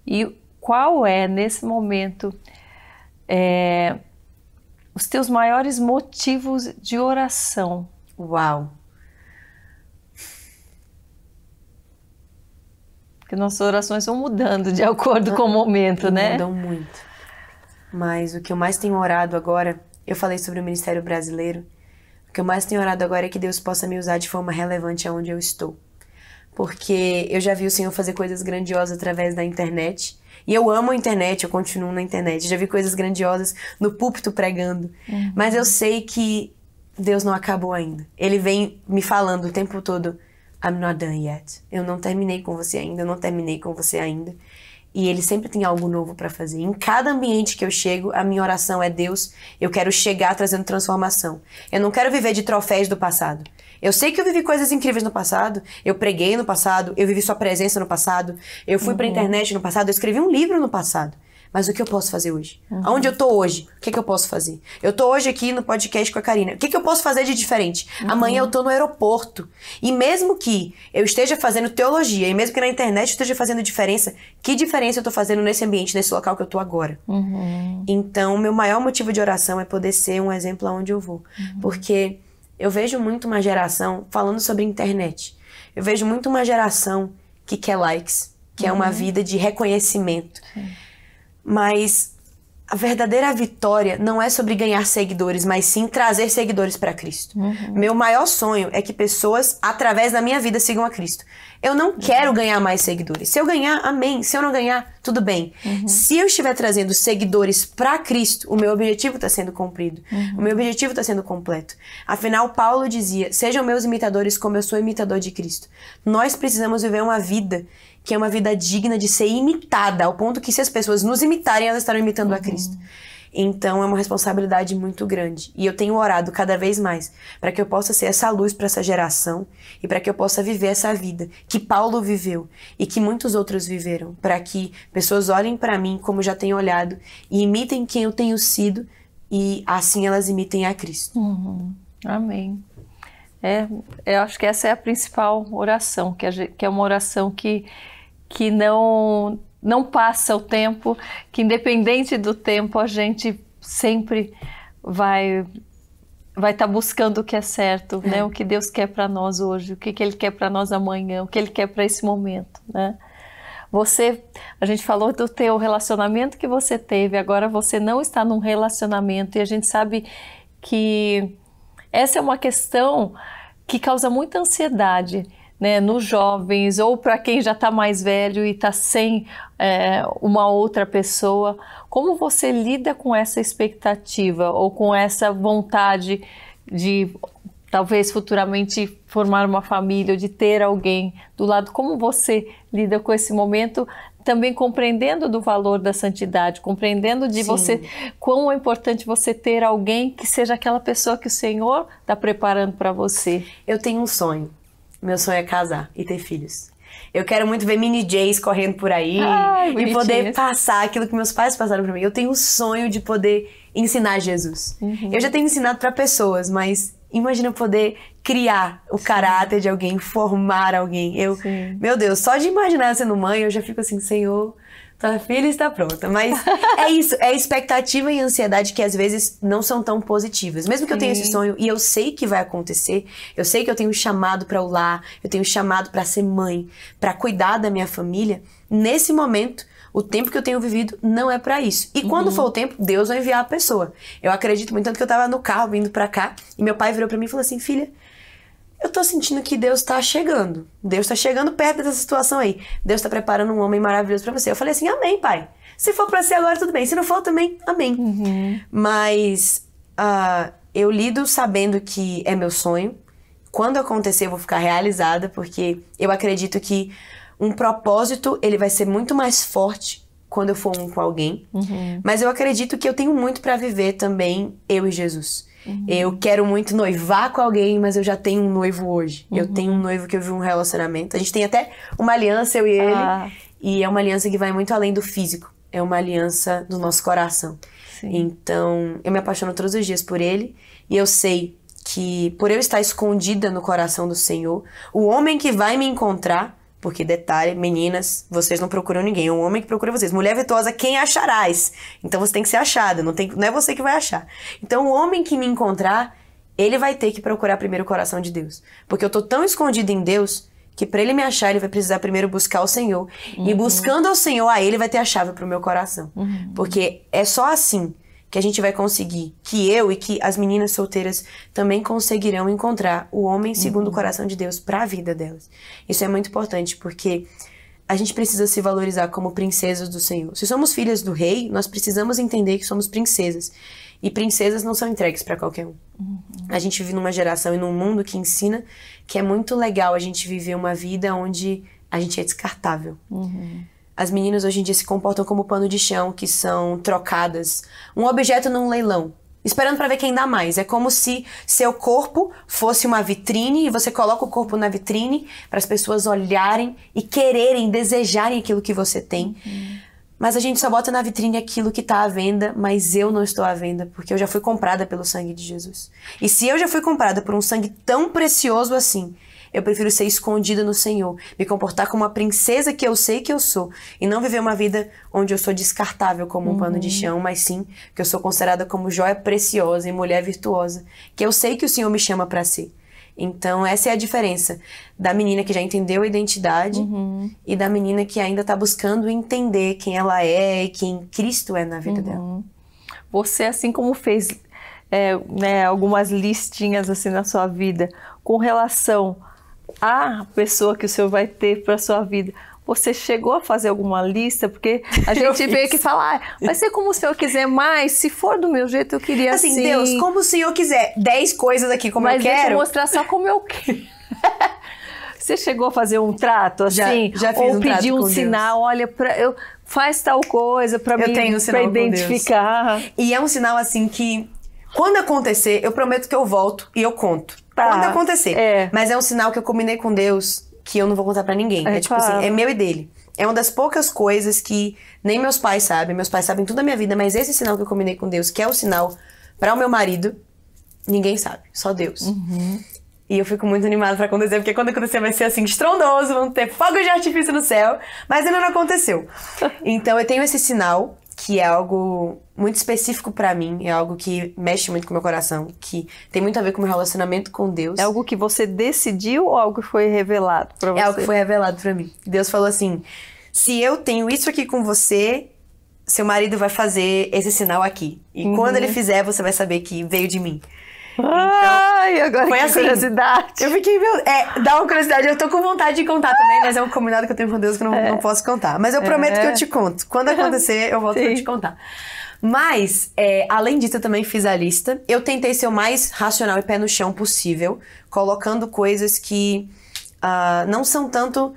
E qual é, nesse momento, é, os teus maiores motivos de oração? Uau! Porque nossas orações vão mudando de acordo com o momento, né? Mudam muito. Mas o que eu mais tenho orado agora, eu falei sobre o ministério brasileiro. O que eu mais tenho orado agora é que Deus possa me usar de forma relevante aonde eu estou. Porque eu já vi o Senhor fazer coisas grandiosas através da internet. E eu amo a internet, eu continuo na internet. Já vi coisas grandiosas no púlpito pregando. Uhum. Mas eu sei que Deus não acabou ainda. Ele vem me falando o tempo todo: I'm not done yet. Eu não terminei com você ainda, eu não terminei com você ainda e ele sempre tem algo novo para fazer. Em cada ambiente que eu chego, a minha oração é Deus, eu quero chegar trazendo transformação. Eu não quero viver de troféus do passado. Eu sei que eu vivi coisas incríveis no passado, eu preguei no passado, eu vivi sua presença no passado, eu fui uhum. a internet no passado, eu escrevi um livro no passado. Mas o que eu posso fazer hoje? Uhum. Aonde eu tô hoje? O que, é que eu posso fazer? Eu tô hoje aqui no podcast com a Karina. O que, é que eu posso fazer de diferente? Uhum. Amanhã eu tô no aeroporto. E mesmo que eu esteja fazendo teologia, e mesmo que na internet eu esteja fazendo diferença, que diferença eu tô fazendo nesse ambiente, nesse local que eu tô agora? Uhum. Então, meu maior motivo de oração é poder ser um exemplo aonde eu vou. Uhum. Porque eu vejo muito uma geração falando sobre internet. Eu vejo muito uma geração que quer likes, que é uma uhum. vida de reconhecimento. Sim. Mas a verdadeira vitória não é sobre ganhar seguidores, mas sim trazer seguidores para Cristo. Uhum. Meu maior sonho é que pessoas, através da minha vida, sigam a Cristo. Eu não uhum. quero ganhar mais seguidores. Se eu ganhar, amém. Se eu não ganhar, tudo bem. Uhum. Se eu estiver trazendo seguidores para Cristo, o meu objetivo está sendo cumprido. Uhum. O meu objetivo está sendo completo. Afinal, Paulo dizia: sejam meus imitadores como eu sou imitador de Cristo. Nós precisamos viver uma vida que é uma vida digna de ser imitada, ao ponto que se as pessoas nos imitarem, elas estarão imitando uhum. a Cristo. Então é uma responsabilidade muito grande. E eu tenho orado cada vez mais para que eu possa ser essa luz para essa geração e para que eu possa viver essa vida que Paulo viveu e que muitos outros viveram, para que pessoas olhem para mim como já têm olhado e imitem quem eu tenho sido e assim elas imitem a Cristo. Uhum. Amém. É, eu acho que essa é a principal oração, que, a que é uma oração que que não não passa o tempo, que independente do tempo a gente sempre vai vai estar tá buscando o que é certo, né? É. O que Deus quer para nós hoje, o que, que ele quer para nós amanhã, o que ele quer para esse momento, né? Você, a gente falou do teu relacionamento que você teve, agora você não está num relacionamento e a gente sabe que essa é uma questão que causa muita ansiedade né, nos jovens ou para quem já está mais velho e está sem é, uma outra pessoa. Como você lida com essa expectativa ou com essa vontade de talvez futuramente formar uma família ou de ter alguém do lado? Como você lida com esse momento? Também compreendendo do valor da santidade, compreendendo de Sim. você quão é importante você ter alguém que seja aquela pessoa que o Senhor está preparando para você. Eu tenho um sonho meu sonho é casar e ter filhos. Eu quero muito ver mini Jays correndo por aí Ai, e poder passar aquilo que meus pais passaram para mim. Eu tenho o sonho de poder ensinar Jesus. Uhum. Eu já tenho ensinado para pessoas, mas imagina poder criar o Sim. caráter de alguém, formar alguém. Eu, Sim. meu Deus, só de imaginar sendo mãe, eu já fico assim, Senhor, tua filha está pronta. Mas é isso, é expectativa e ansiedade que às vezes não são tão positivas. Mesmo que Sim. eu tenha esse sonho e eu sei que vai acontecer, eu sei que eu tenho um chamado para o lar, eu tenho um chamado para ser mãe, para cuidar da minha família, nesse momento o tempo que eu tenho vivido não é para isso. E quando uhum. for o tempo, Deus vai enviar a pessoa. Eu acredito muito tanto que eu tava no carro vindo para cá e meu pai virou para mim e falou assim: "Filha, eu tô sentindo que Deus tá chegando. Deus tá chegando perto dessa situação aí. Deus tá preparando um homem maravilhoso para você. Eu falei assim, amém, pai. Se for pra ser agora, tudo bem. Se não for, também, amém. Uhum. Mas uh, eu lido sabendo que é meu sonho. Quando acontecer, eu vou ficar realizada, porque eu acredito que um propósito, ele vai ser muito mais forte quando eu for um com alguém. Uhum. Mas eu acredito que eu tenho muito para viver também, eu e Jesus. Uhum. Eu quero muito noivar com alguém, mas eu já tenho um noivo hoje. Uhum. Eu tenho um noivo que eu vi um relacionamento. A gente tem até uma aliança, eu e ele. Ah. E é uma aliança que vai muito além do físico. É uma aliança do nosso coração. Sim. Então, eu me apaixono todos os dias por ele. E eu sei que, por eu estar escondida no coração do Senhor, o homem que vai me encontrar porque, detalhe, meninas, vocês não procuram ninguém. É um homem que procura vocês. Mulher virtuosa, quem acharás? Então você tem que ser achada, não, tem, não é você que vai achar. Então o homem que me encontrar, ele vai ter que procurar primeiro o coração de Deus. Porque eu tô tão escondida em Deus que para ele me achar, ele vai precisar primeiro buscar o Senhor. Uhum. E buscando ao Senhor, aí ele vai ter a chave para o meu coração. Uhum. Porque é só assim que a gente vai conseguir, que eu e que as meninas solteiras também conseguirão encontrar o homem segundo uhum. o coração de Deus para a vida delas. Isso é muito importante porque a gente precisa se valorizar como princesas do Senhor. Se somos filhas do rei, nós precisamos entender que somos princesas. E princesas não são entregues para qualquer um. Uhum. A gente vive numa geração e num mundo que ensina que é muito legal a gente viver uma vida onde a gente é descartável. Uhum. As meninas hoje em dia se comportam como pano de chão, que são trocadas. Um objeto num leilão. Esperando para ver quem dá mais. É como se seu corpo fosse uma vitrine e você coloca o corpo na vitrine para as pessoas olharem e quererem, desejarem aquilo que você tem. Uhum. Mas a gente só bota na vitrine aquilo que está à venda, mas eu não estou à venda, porque eu já fui comprada pelo sangue de Jesus. E se eu já fui comprada por um sangue tão precioso assim, eu prefiro ser escondida no Senhor, me comportar como uma princesa que eu sei que eu sou, e não viver uma vida onde eu sou descartável como um pano de uhum. chão, mas sim que eu sou considerada como joia preciosa e mulher virtuosa, que eu sei que o Senhor me chama para ser. Então, essa é a diferença da menina que já entendeu a identidade uhum. e da menina que ainda está buscando entender quem ela é e quem Cristo é na vida uhum. dela. Você, assim como fez é, né, algumas listinhas assim na sua vida com relação ah, a pessoa que o senhor vai ter para sua vida. Você chegou a fazer alguma lista? Porque a gente veio aqui falar, ah, vai ser como o senhor quiser, mas se for do meu jeito, eu queria assim. Assim, Deus, como o senhor quiser. Dez coisas aqui, como mas eu quero. Mas deixa eu mostrar só como eu quero. Você chegou a fazer um trato assim? Já, já fiz ou um pedir um sinal, Deus. olha, pra, eu, faz tal coisa para mim, tenho um pra identificar. E é um sinal assim que, quando acontecer, eu prometo que eu volto e eu conto. Tá. Quando acontecer. É. Mas é um sinal que eu combinei com Deus que eu não vou contar para ninguém. É, é tipo assim, claro. assim, é meu e dele. É uma das poucas coisas que nem meus pais sabem. Meus pais sabem tudo da minha vida, mas esse sinal que eu combinei com Deus, que é o sinal para o meu marido, ninguém sabe, só Deus. Uhum. E eu fico muito animada para acontecer, porque quando acontecer vai ser assim, estrondoso, vão ter fogos de artifício no céu, mas ainda não aconteceu. então eu tenho esse sinal, que é algo muito específico para mim, é algo que mexe muito com o meu coração, que tem muito a ver com o meu relacionamento com Deus. É algo que você decidiu ou algo que foi revelado para você? É algo que foi revelado para mim. Deus falou assim: "Se eu tenho isso aqui com você, seu marido vai fazer esse sinal aqui. E uhum. quando ele fizer, você vai saber que veio de mim." Então, Ai, agora que assim, curiosidade. Eu fiquei, meu. É, dá uma curiosidade. Eu tô com vontade de contar também, mas é um combinado que eu tenho com Deus que eu não, é. não posso contar. Mas eu prometo é. que eu é. te conto. Quando acontecer, eu volto Sim. pra te contar. Mas, é, além disso, eu também fiz a lista. Eu tentei ser o mais racional e pé no chão possível, colocando coisas que uh, não são tanto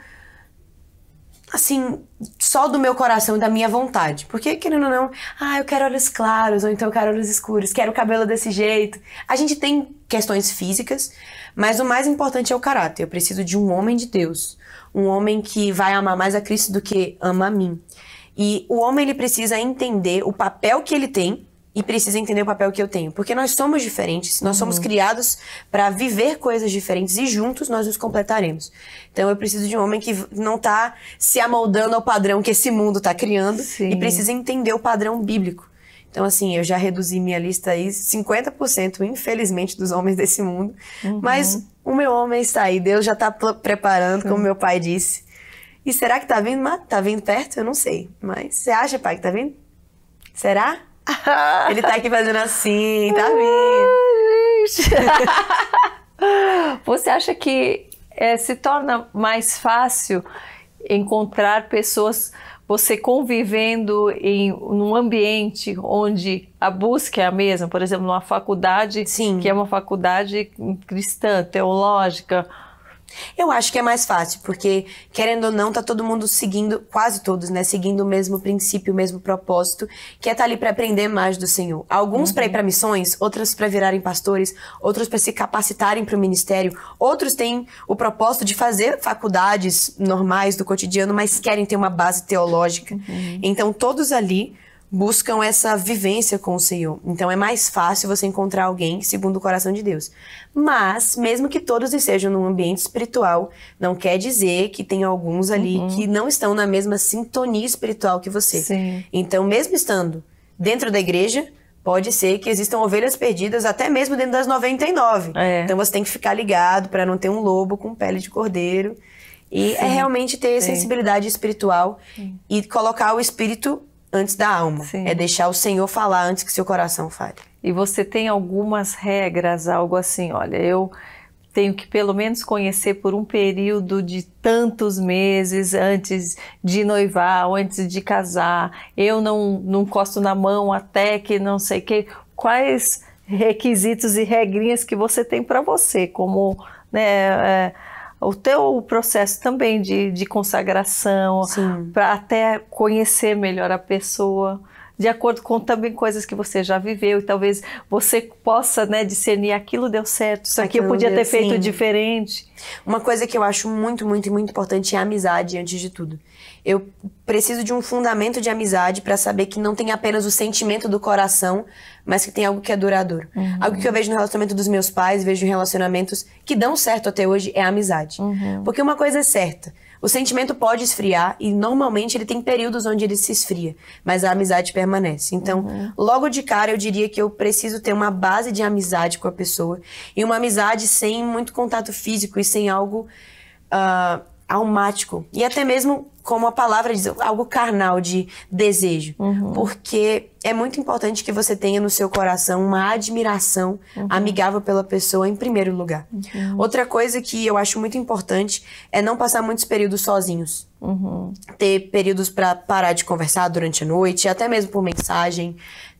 assim, só do meu coração e da minha vontade. Porque, querendo ou não, ah, eu quero olhos claros, ou então eu quero olhos escuros, quero o cabelo desse jeito. A gente tem questões físicas, mas o mais importante é o caráter. Eu preciso de um homem de Deus. Um homem que vai amar mais a Cristo do que ama a mim. E o homem ele precisa entender o papel que ele tem e precisa entender o papel que eu tenho, porque nós somos diferentes, nós uhum. somos criados para viver coisas diferentes e juntos nós nos completaremos. Então eu preciso de um homem que não está se amoldando ao padrão que esse mundo está criando Sim. e precisa entender o padrão bíblico. Então, assim, eu já reduzi minha lista aí 50%, infelizmente, dos homens desse mundo. Uhum. Mas o meu homem está aí, Deus já está preparando, como uhum. meu pai disse. E será que tá vindo? Mas tá vindo perto? Eu não sei. Mas você acha, pai, que tá vindo? Será? Ele tá aqui fazendo assim, tá vindo. você acha que é, se torna mais fácil encontrar pessoas, você convivendo em um ambiente onde a busca é a mesma, por exemplo, numa faculdade Sim. que é uma faculdade cristã, teológica, eu acho que é mais fácil, porque, querendo ou não, tá todo mundo seguindo, quase todos, né? Seguindo o mesmo princípio, o mesmo propósito, que é estar tá ali para aprender mais do Senhor. Alguns uhum. para ir para missões, outros para virarem pastores, outros para se capacitarem para o ministério, outros têm o propósito de fazer faculdades normais do cotidiano, mas querem ter uma base teológica. Uhum. Então, todos ali buscam essa vivência com o Senhor. Então é mais fácil você encontrar alguém segundo o coração de Deus. Mas, mesmo que todos estejam num ambiente espiritual, não quer dizer que tem alguns ali uhum. que não estão na mesma sintonia espiritual que você. Sim. Então, mesmo estando dentro da igreja, pode ser que existam ovelhas perdidas até mesmo dentro das 99. É. Então você tem que ficar ligado para não ter um lobo com pele de cordeiro. E é sim, é realmente ter sim. sensibilidade espiritual sim. e colocar o espírito antes da alma. Sim. É deixar o Senhor falar antes que seu coração fale. E você tem algumas regras, algo assim, olha, eu tenho que pelo menos conhecer por um período de tantos meses antes de noivar, ou antes de casar. Eu não não costo na mão até que não sei que quais requisitos e regrinhas que você tem para você como né, é, o teu processo também de, de consagração, para até conhecer melhor a pessoa de acordo com também coisas que você já viveu e talvez você possa né, discernir aquilo deu certo, isso aqui eu podia deu, ter feito sim. diferente. Uma coisa que eu acho muito, muito, muito importante é a amizade, antes de tudo. Eu preciso de um fundamento de amizade para saber que não tem apenas o sentimento do coração, mas que tem algo que é duradouro. Uhum. Algo que eu vejo no relacionamento dos meus pais, vejo em relacionamentos que dão certo até hoje é a amizade. Uhum. Porque uma coisa é certa, o sentimento pode esfriar e normalmente ele tem períodos onde ele se esfria, mas a amizade permanece. Então, uhum. logo de cara eu diria que eu preciso ter uma base de amizade com a pessoa e uma amizade sem muito contato físico e sem algo uh, almático. E até mesmo como a palavra diz, algo carnal de desejo. Uhum. Porque é muito importante que você tenha no seu coração uma admiração uhum. amigável pela pessoa em primeiro lugar. Uhum. Outra coisa que eu acho muito importante é não passar muitos períodos sozinhos. Uhum. Ter períodos para parar de conversar durante a noite, até mesmo por mensagem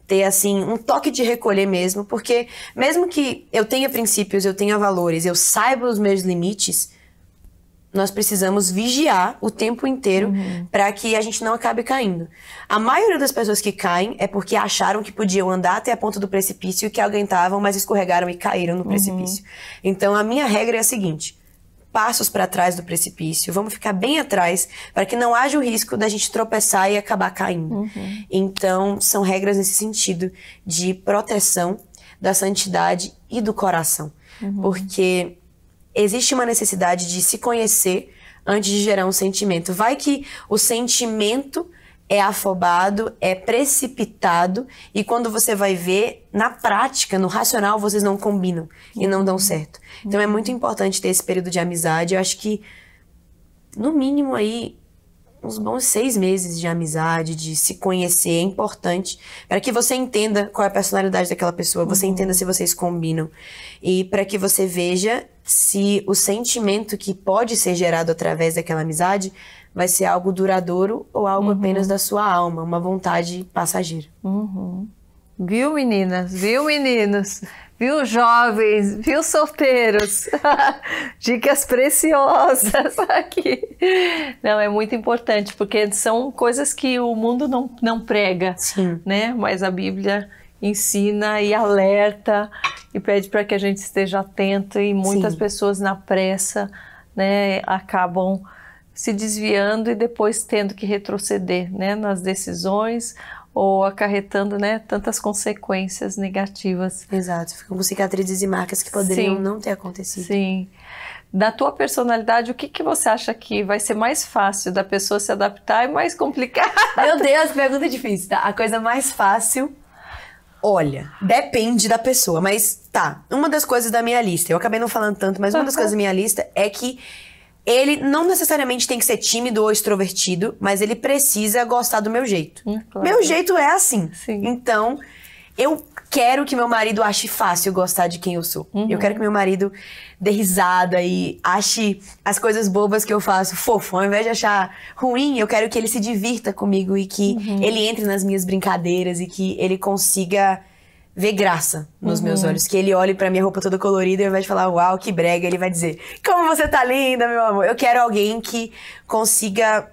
ter assim um toque de recolher mesmo, porque mesmo que eu tenha princípios, eu tenha valores, eu saiba os meus limites, nós precisamos vigiar o tempo inteiro uhum. para que a gente não acabe caindo. A maioria das pessoas que caem é porque acharam que podiam andar até a ponta do precipício e que aguentavam, mas escorregaram e caíram no uhum. precipício. Então a minha regra é a seguinte: passos para trás do precipício, vamos ficar bem atrás para que não haja o risco da gente tropeçar e acabar caindo. Uhum. Então são regras nesse sentido de proteção da santidade e do coração, uhum. porque existe uma necessidade de se conhecer antes de gerar um sentimento. Vai que o sentimento é afobado, é precipitado e quando você vai ver na prática, no racional, vocês não combinam uhum. e não dão certo. Então é muito importante ter esse período de amizade. Eu acho que no mínimo aí uns bons seis meses de amizade, de se conhecer, é importante para que você entenda qual é a personalidade daquela pessoa, você uhum. entenda se vocês combinam e para que você veja se o sentimento que pode ser gerado através daquela amizade vai ser algo duradouro ou algo uhum. apenas da sua alma, uma vontade passageira. Uhum. Viu, meninas? Viu, meninos? viu, jovens, viu, solteiros? Dicas preciosas aqui. Não, é muito importante, porque são coisas que o mundo não, não prega, Sim. né? Mas a Bíblia ensina e alerta e pede para que a gente esteja atento e muitas Sim. pessoas na pressa, né, acabam se desviando e depois tendo que retroceder, né, nas decisões ou acarretando né, tantas consequências negativas. Exato, ficam cicatrizes e marcas que poderiam sim, não ter acontecido. Sim. Da tua personalidade, o que, que você acha que vai ser mais fácil da pessoa se adaptar e é mais complicado? Meu Deus, pergunta difícil. Tá? A coisa mais fácil Olha, depende da pessoa, mas tá. Uma das coisas da minha lista, eu acabei não falando tanto, mas uma das coisas da minha lista é que ele não necessariamente tem que ser tímido ou extrovertido, mas ele precisa gostar do meu jeito. Hum, claro. Meu jeito é assim. Sim. Então, eu quero que meu marido ache fácil gostar de quem eu sou. Uhum. Eu quero que meu marido dê risada e ache as coisas bobas que eu faço fofo. Ao invés de achar ruim, eu quero que ele se divirta comigo e que uhum. ele entre nas minhas brincadeiras e que ele consiga ver graça nos uhum. meus olhos. Que ele olhe para minha roupa toda colorida e ao invés de falar, uau, que brega, ele vai dizer, como você tá linda, meu amor. Eu quero alguém que consiga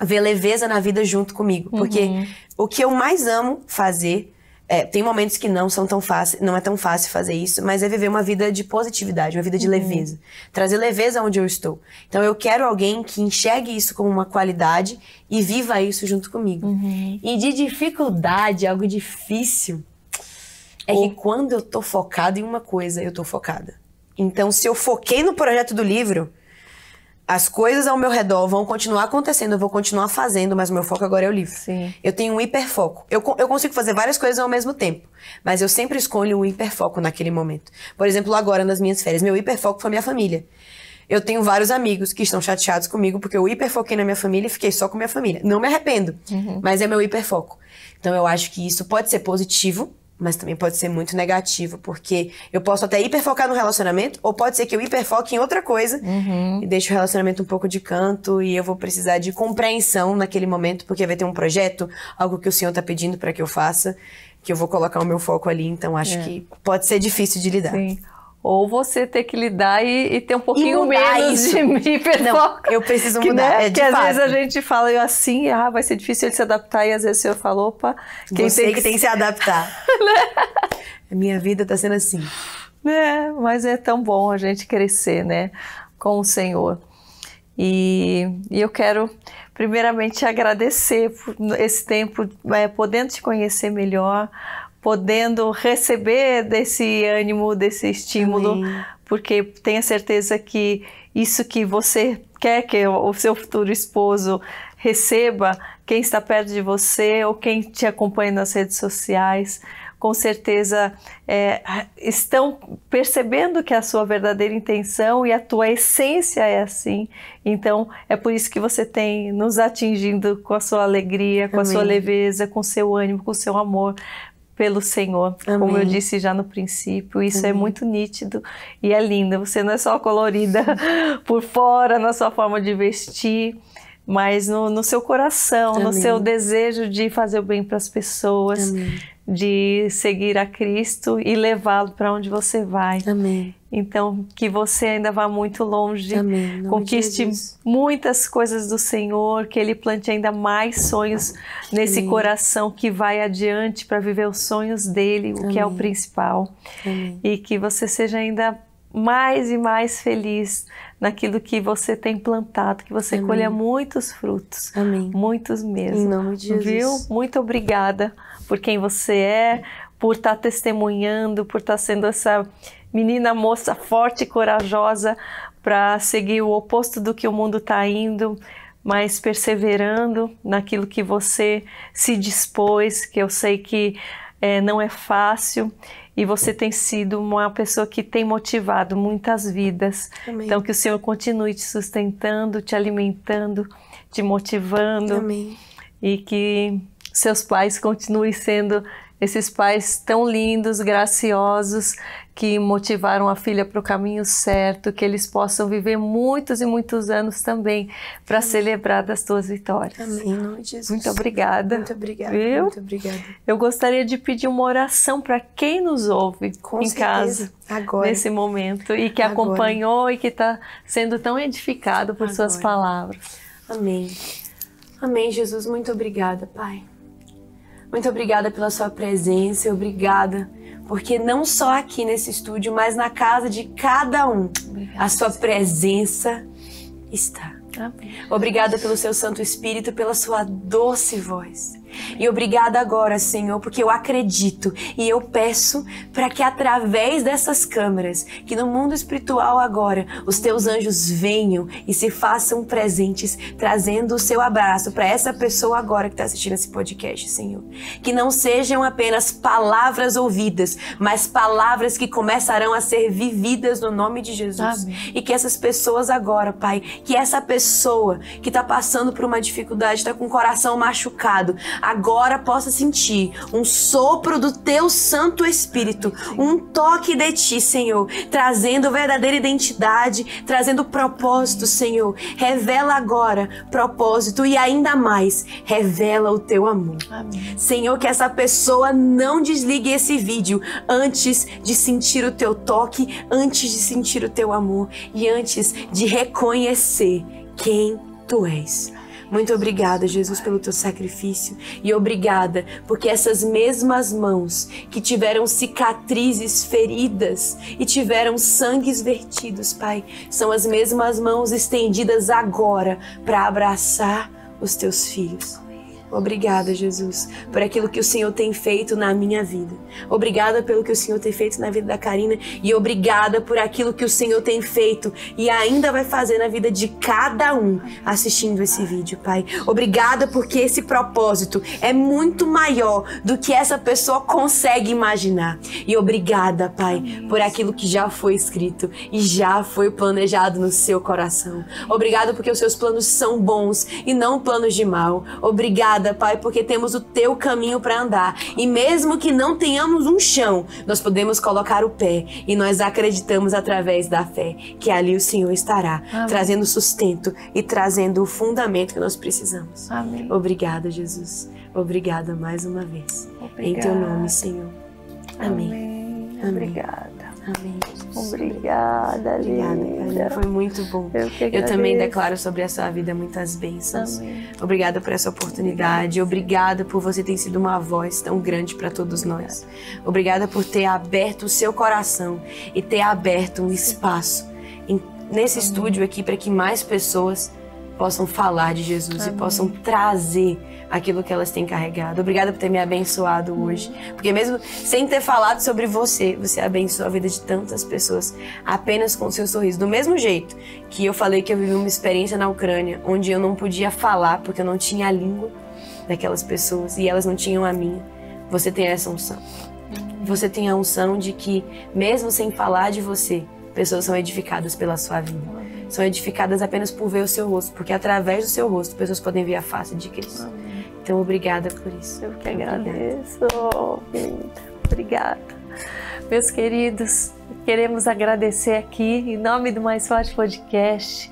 ver leveza na vida junto comigo. Uhum. Porque o que eu mais amo fazer. É, tem momentos que não são tão fácil, não é tão fácil fazer isso, mas é viver uma vida de positividade, uma vida de uhum. leveza. Trazer leveza onde eu estou. Então eu quero alguém que enxergue isso como uma qualidade e viva isso junto comigo. Uhum. E de dificuldade, algo difícil. É Ou... que quando eu tô focada em uma coisa, eu tô focada. Então, se eu foquei no projeto do livro, as coisas ao meu redor vão continuar acontecendo, eu vou continuar fazendo, mas meu foco agora é o livro. Sim. Eu tenho um hiperfoco. Eu, eu consigo fazer várias coisas ao mesmo tempo, mas eu sempre escolho um hiperfoco naquele momento. Por exemplo, agora nas minhas férias, meu hiperfoco foi minha família. Eu tenho vários amigos que estão chateados comigo porque eu hiperfoquei na minha família e fiquei só com minha família. Não me arrependo, uhum. mas é meu hiperfoco. Então eu acho que isso pode ser positivo, mas também pode ser muito negativo, porque eu posso até hiperfocar no relacionamento, ou pode ser que eu hiperfoque em outra coisa uhum. e deixe o relacionamento um pouco de canto e eu vou precisar de compreensão naquele momento, porque vai ter um projeto, algo que o senhor está pedindo para que eu faça, que eu vou colocar o meu foco ali, então acho é. que pode ser difícil de lidar. Sim ou você ter que lidar e, e ter um pouquinho menos isso. de mim, pessoal. Não, eu preciso que, né, mudar. Né? É que às fato. vezes a gente fala eu assim, ah, vai ser difícil ele se adaptar, e às vezes eu falo, opa, quem você tem que... que tem que se adaptar. né? A minha vida está sendo assim. É, mas é tão bom a gente crescer, né? Com o Senhor. E, e eu quero primeiramente agradecer por esse tempo, é, podendo te conhecer melhor, podendo receber desse ânimo, desse estímulo, Amém. porque tenha certeza que isso que você quer que o seu futuro esposo receba, quem está perto de você ou quem te acompanha nas redes sociais, com certeza é, estão percebendo que a sua verdadeira intenção e a tua essência é assim. Então é por isso que você tem nos atingindo com a sua alegria, com Amém. a sua leveza, com o seu ânimo, com o seu amor, pelo Senhor, Amém. como eu disse já no princípio. Isso é Amém. é muito nítido e é lindo. Você não é só colorida por fora na é sua forma de vestir, mas no, no seu coração, Amém. no seu desejo de fazer o bem para as pessoas, Amém. de seguir a Cristo e levá-lo para onde você vai. Amém. Então, que você ainda vá muito longe, conquiste muitas coisas do Senhor, que Ele plante ainda mais sonhos nesse coração que vai adiante para viver os sonhos dele, o que é o principal. E que você seja ainda mais e mais feliz naquilo que você tem plantado, que você Amém. colha muitos frutos. Amém. Muitos mesmo. Em nome de Jesus. Viu? Muito obrigada por quem você é, por estar tá testemunhando, por estar tá sendo essa menina moça forte e corajosa para seguir o oposto do que o mundo está indo, mas perseverando naquilo que você se dispôs, que eu sei que é, não é fácil e você tem sido uma pessoa que tem motivado muitas vidas. Amém. Então que o Senhor continue te sustentando, te alimentando, te motivando. Amém. E que seus pais continuem sendo esses pais tão lindos, graciosos, que motivaram a filha para o caminho certo, que eles possam viver muitos e muitos anos também para celebrar das tuas vitórias. Amém, nome de Jesus. Muito obrigada. Muito obrigada. Viu? Muito obrigada. Eu gostaria de pedir uma oração para quem nos ouve Com em certeza. casa agora nesse momento e que agora. acompanhou e que está sendo tão edificado por agora. suas palavras. Amém. Amém, Jesus. Muito obrigada, Pai. Muito obrigada pela sua presença, obrigada, porque não só aqui nesse estúdio, mas na casa de cada um, obrigada, a sua presença está. Obrigada pelo seu Santo Espírito, pela sua doce voz. E obrigada agora, Senhor, porque eu acredito e eu peço para que através dessas câmeras, que no mundo espiritual agora, os teus anjos venham e se façam presentes, trazendo o seu abraço para essa pessoa agora que está assistindo esse podcast, Senhor. Que não sejam apenas palavras ouvidas, mas palavras que começarão a ser vividas no nome de Jesus. Amém. E que essas pessoas agora, Pai, que essa pessoa que está passando por uma dificuldade, está com o coração machucado, agora possa sentir um sopro do teu Santo Espírito, um toque de ti, Senhor, trazendo verdadeira identidade, trazendo propósito, Senhor. Revela agora propósito e ainda mais, revela o teu amor. Amém. Senhor, que essa pessoa não desligue esse vídeo antes de sentir o teu toque, antes de sentir o teu amor e antes de reconhecer quem tu és. Muito obrigada, Jesus, pelo teu sacrifício e obrigada porque essas mesmas mãos que tiveram cicatrizes feridas e tiveram sangues vertidos, Pai, são as mesmas mãos estendidas agora para abraçar os teus filhos. Obrigada, Jesus, por aquilo que o Senhor tem feito na minha vida. Obrigada pelo que o Senhor tem feito na vida da Karina e obrigada por aquilo que o Senhor tem feito e ainda vai fazer na vida de cada um assistindo esse vídeo, Pai. Obrigada porque esse propósito é muito maior do que essa pessoa consegue imaginar. E obrigada, Pai, por aquilo que já foi escrito e já foi planejado no seu coração. Obrigada porque os seus planos são bons e não planos de mal. Obrigada Pai, porque temos o teu caminho para andar. E mesmo que não tenhamos um chão, nós podemos colocar o pé e nós acreditamos através da fé que ali o Senhor estará, Amém. trazendo sustento e trazendo o fundamento que nós precisamos. Amém. Obrigada, Jesus. Obrigada mais uma vez. Obrigada. Em teu nome, Senhor. Amém. Amém. Obrigada. Amém. Obrigada, Obrigada linda. Foi muito bom. Eu, eu também declaro sobre a sua vida muitas bênçãos. Amém. Obrigada por essa oportunidade. Obrigada por você ter sido uma voz tão grande para todos nós. Obrigada por ter aberto o seu coração e ter aberto um espaço em, nesse Amém. estúdio aqui para que mais pessoas possam falar de Jesus Amém. e possam trazer aquilo que elas têm carregado. Obrigada por ter me abençoado hoje, porque mesmo sem ter falado sobre você, você abençoa a vida de tantas pessoas apenas com o seu sorriso. Do mesmo jeito que eu falei que eu vivi uma experiência na Ucrânia, onde eu não podia falar porque eu não tinha a língua daquelas pessoas e elas não tinham a minha. Você tem essa unção. Você tem a unção de que mesmo sem falar de você, pessoas são edificadas pela sua vida são edificadas apenas por ver o seu rosto, porque através do seu rosto pessoas podem ver a face de Cristo. Amém. Então, obrigada por isso. Eu que agradeço, Obrigada. Meus queridos, queremos agradecer aqui, em nome do Mais Forte Podcast,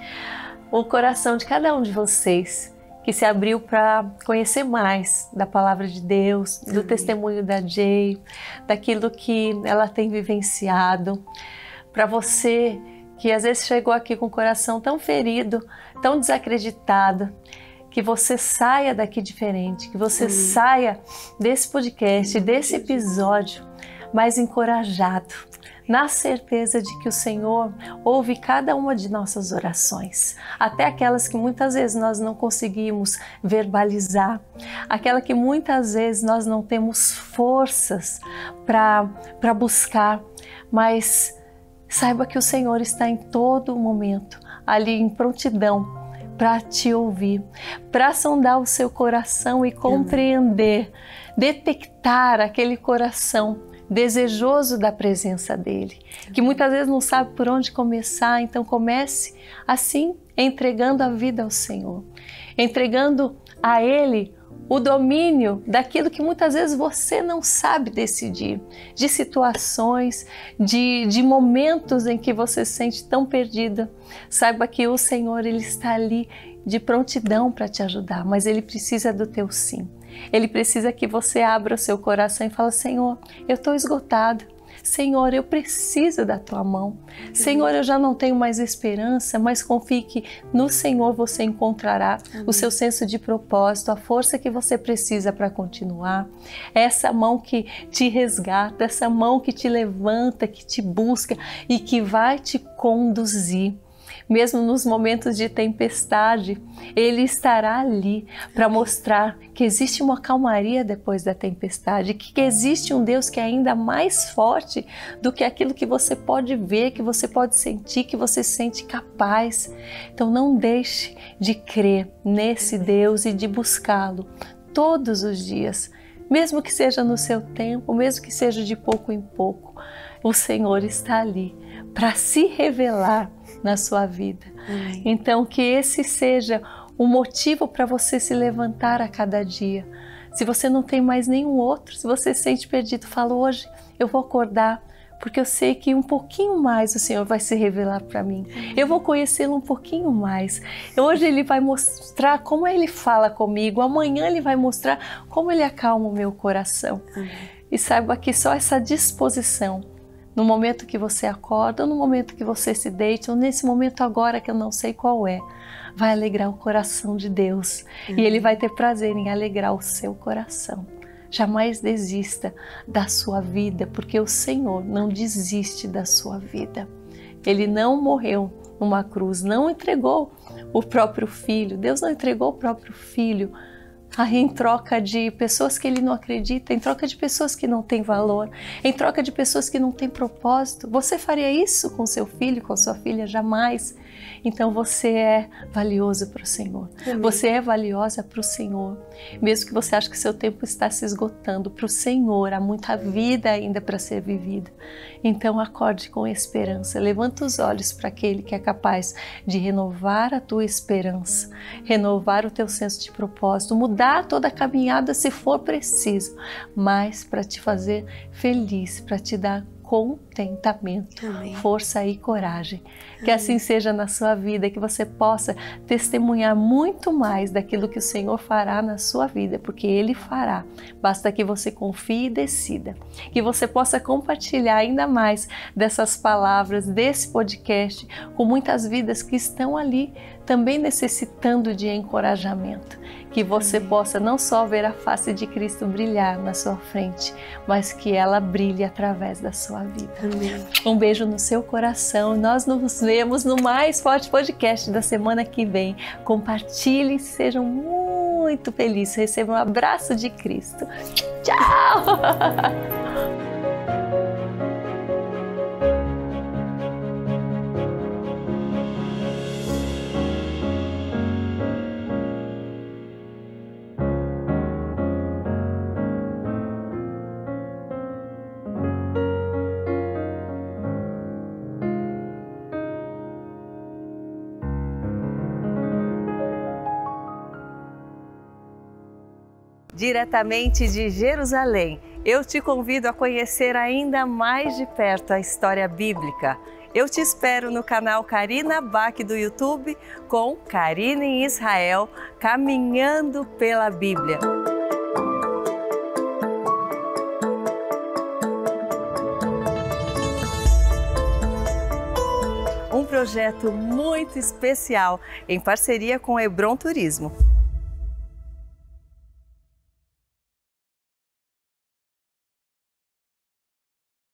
o coração de cada um de vocês que se abriu para conhecer mais da palavra de Deus, do Amém. testemunho da Jay, daquilo que ela tem vivenciado. Para você que às vezes chegou aqui com o coração tão ferido, tão desacreditado, que você saia daqui diferente, que você Sim. saia desse podcast, desse episódio, mais encorajado, na certeza de que o Senhor ouve cada uma de nossas orações, até aquelas que muitas vezes nós não conseguimos verbalizar, aquela que muitas vezes nós não temos forças para buscar, mas Saiba que o Senhor está em todo momento, ali em prontidão, para te ouvir, para sondar o seu coração e compreender, detectar aquele coração desejoso da presença dele, que muitas vezes não sabe por onde começar, então comece assim, entregando a vida ao Senhor, entregando a ele o domínio daquilo que muitas vezes você não sabe decidir, de situações, de, de momentos em que você se sente tão perdida. Saiba que o Senhor ele está ali de prontidão para te ajudar, mas ele precisa do teu sim. Ele precisa que você abra o seu coração e fale: Senhor, eu estou esgotado Senhor, eu preciso da tua mão. Senhor, eu já não tenho mais esperança, mas confie que no Senhor você encontrará Amém. o seu senso de propósito, a força que você precisa para continuar. Essa mão que te resgata, essa mão que te levanta, que te busca e que vai te conduzir mesmo nos momentos de tempestade, Ele estará ali para mostrar que existe uma calmaria depois da tempestade, que existe um Deus que é ainda mais forte do que aquilo que você pode ver, que você pode sentir, que você sente capaz. Então não deixe de crer nesse Deus e de buscá-lo todos os dias, mesmo que seja no seu tempo, mesmo que seja de pouco em pouco. O Senhor está ali para se revelar na sua vida. Ai. Então, que esse seja o motivo para você se levantar a cada dia. Se você não tem mais nenhum outro, se você se sente perdido, fala hoje, eu vou acordar porque eu sei que um pouquinho mais o Senhor vai se revelar para mim. Eu vou conhecê-lo um pouquinho mais. Hoje ele vai mostrar como ele fala comigo, amanhã ele vai mostrar como ele acalma o meu coração. E saiba que só essa disposição no momento que você acorda, ou no momento que você se deita, ou nesse momento agora que eu não sei qual é, vai alegrar o coração de Deus uhum. e Ele vai ter prazer em alegrar o seu coração. Jamais desista da sua vida, porque o Senhor não desiste da sua vida. Ele não morreu numa cruz, não entregou o próprio filho, Deus não entregou o próprio filho ah, em troca de pessoas que ele não acredita, em troca de pessoas que não têm valor, em troca de pessoas que não têm propósito. Você faria isso com seu filho, com sua filha? Jamais. Então você é valioso para o Senhor. Amém. Você é valiosa para o Senhor. Mesmo que você ache que seu tempo está se esgotando, para o Senhor há muita vida ainda para ser vivida. Então acorde com esperança. Levanta os olhos para aquele que é capaz de renovar a tua esperança, renovar o teu senso de propósito, mudar toda a caminhada se for preciso, mas para te fazer feliz, para te dar contentamento, Amém. força e coragem. Amém. Que assim seja na sua vida, que você possa testemunhar muito mais daquilo que o Senhor fará na sua vida, porque Ele fará. Basta que você confie e decida. Que você possa compartilhar ainda mais dessas palavras, desse podcast, com muitas vidas que estão ali também necessitando de encorajamento. Que você possa não só ver a face de Cristo brilhar na sua frente, mas que ela brilhe através da sua vida. Amém. Um beijo no seu coração. Nós nos vemos no mais forte podcast da semana que vem. Compartilhe, sejam muito felizes. Recebam um abraço de Cristo. Tchau! diretamente de Jerusalém. Eu te convido a conhecer ainda mais de perto a história bíblica. Eu te espero no canal Karina Bach do YouTube com Karina em Israel, caminhando pela Bíblia. Um projeto muito especial em parceria com Hebron Turismo.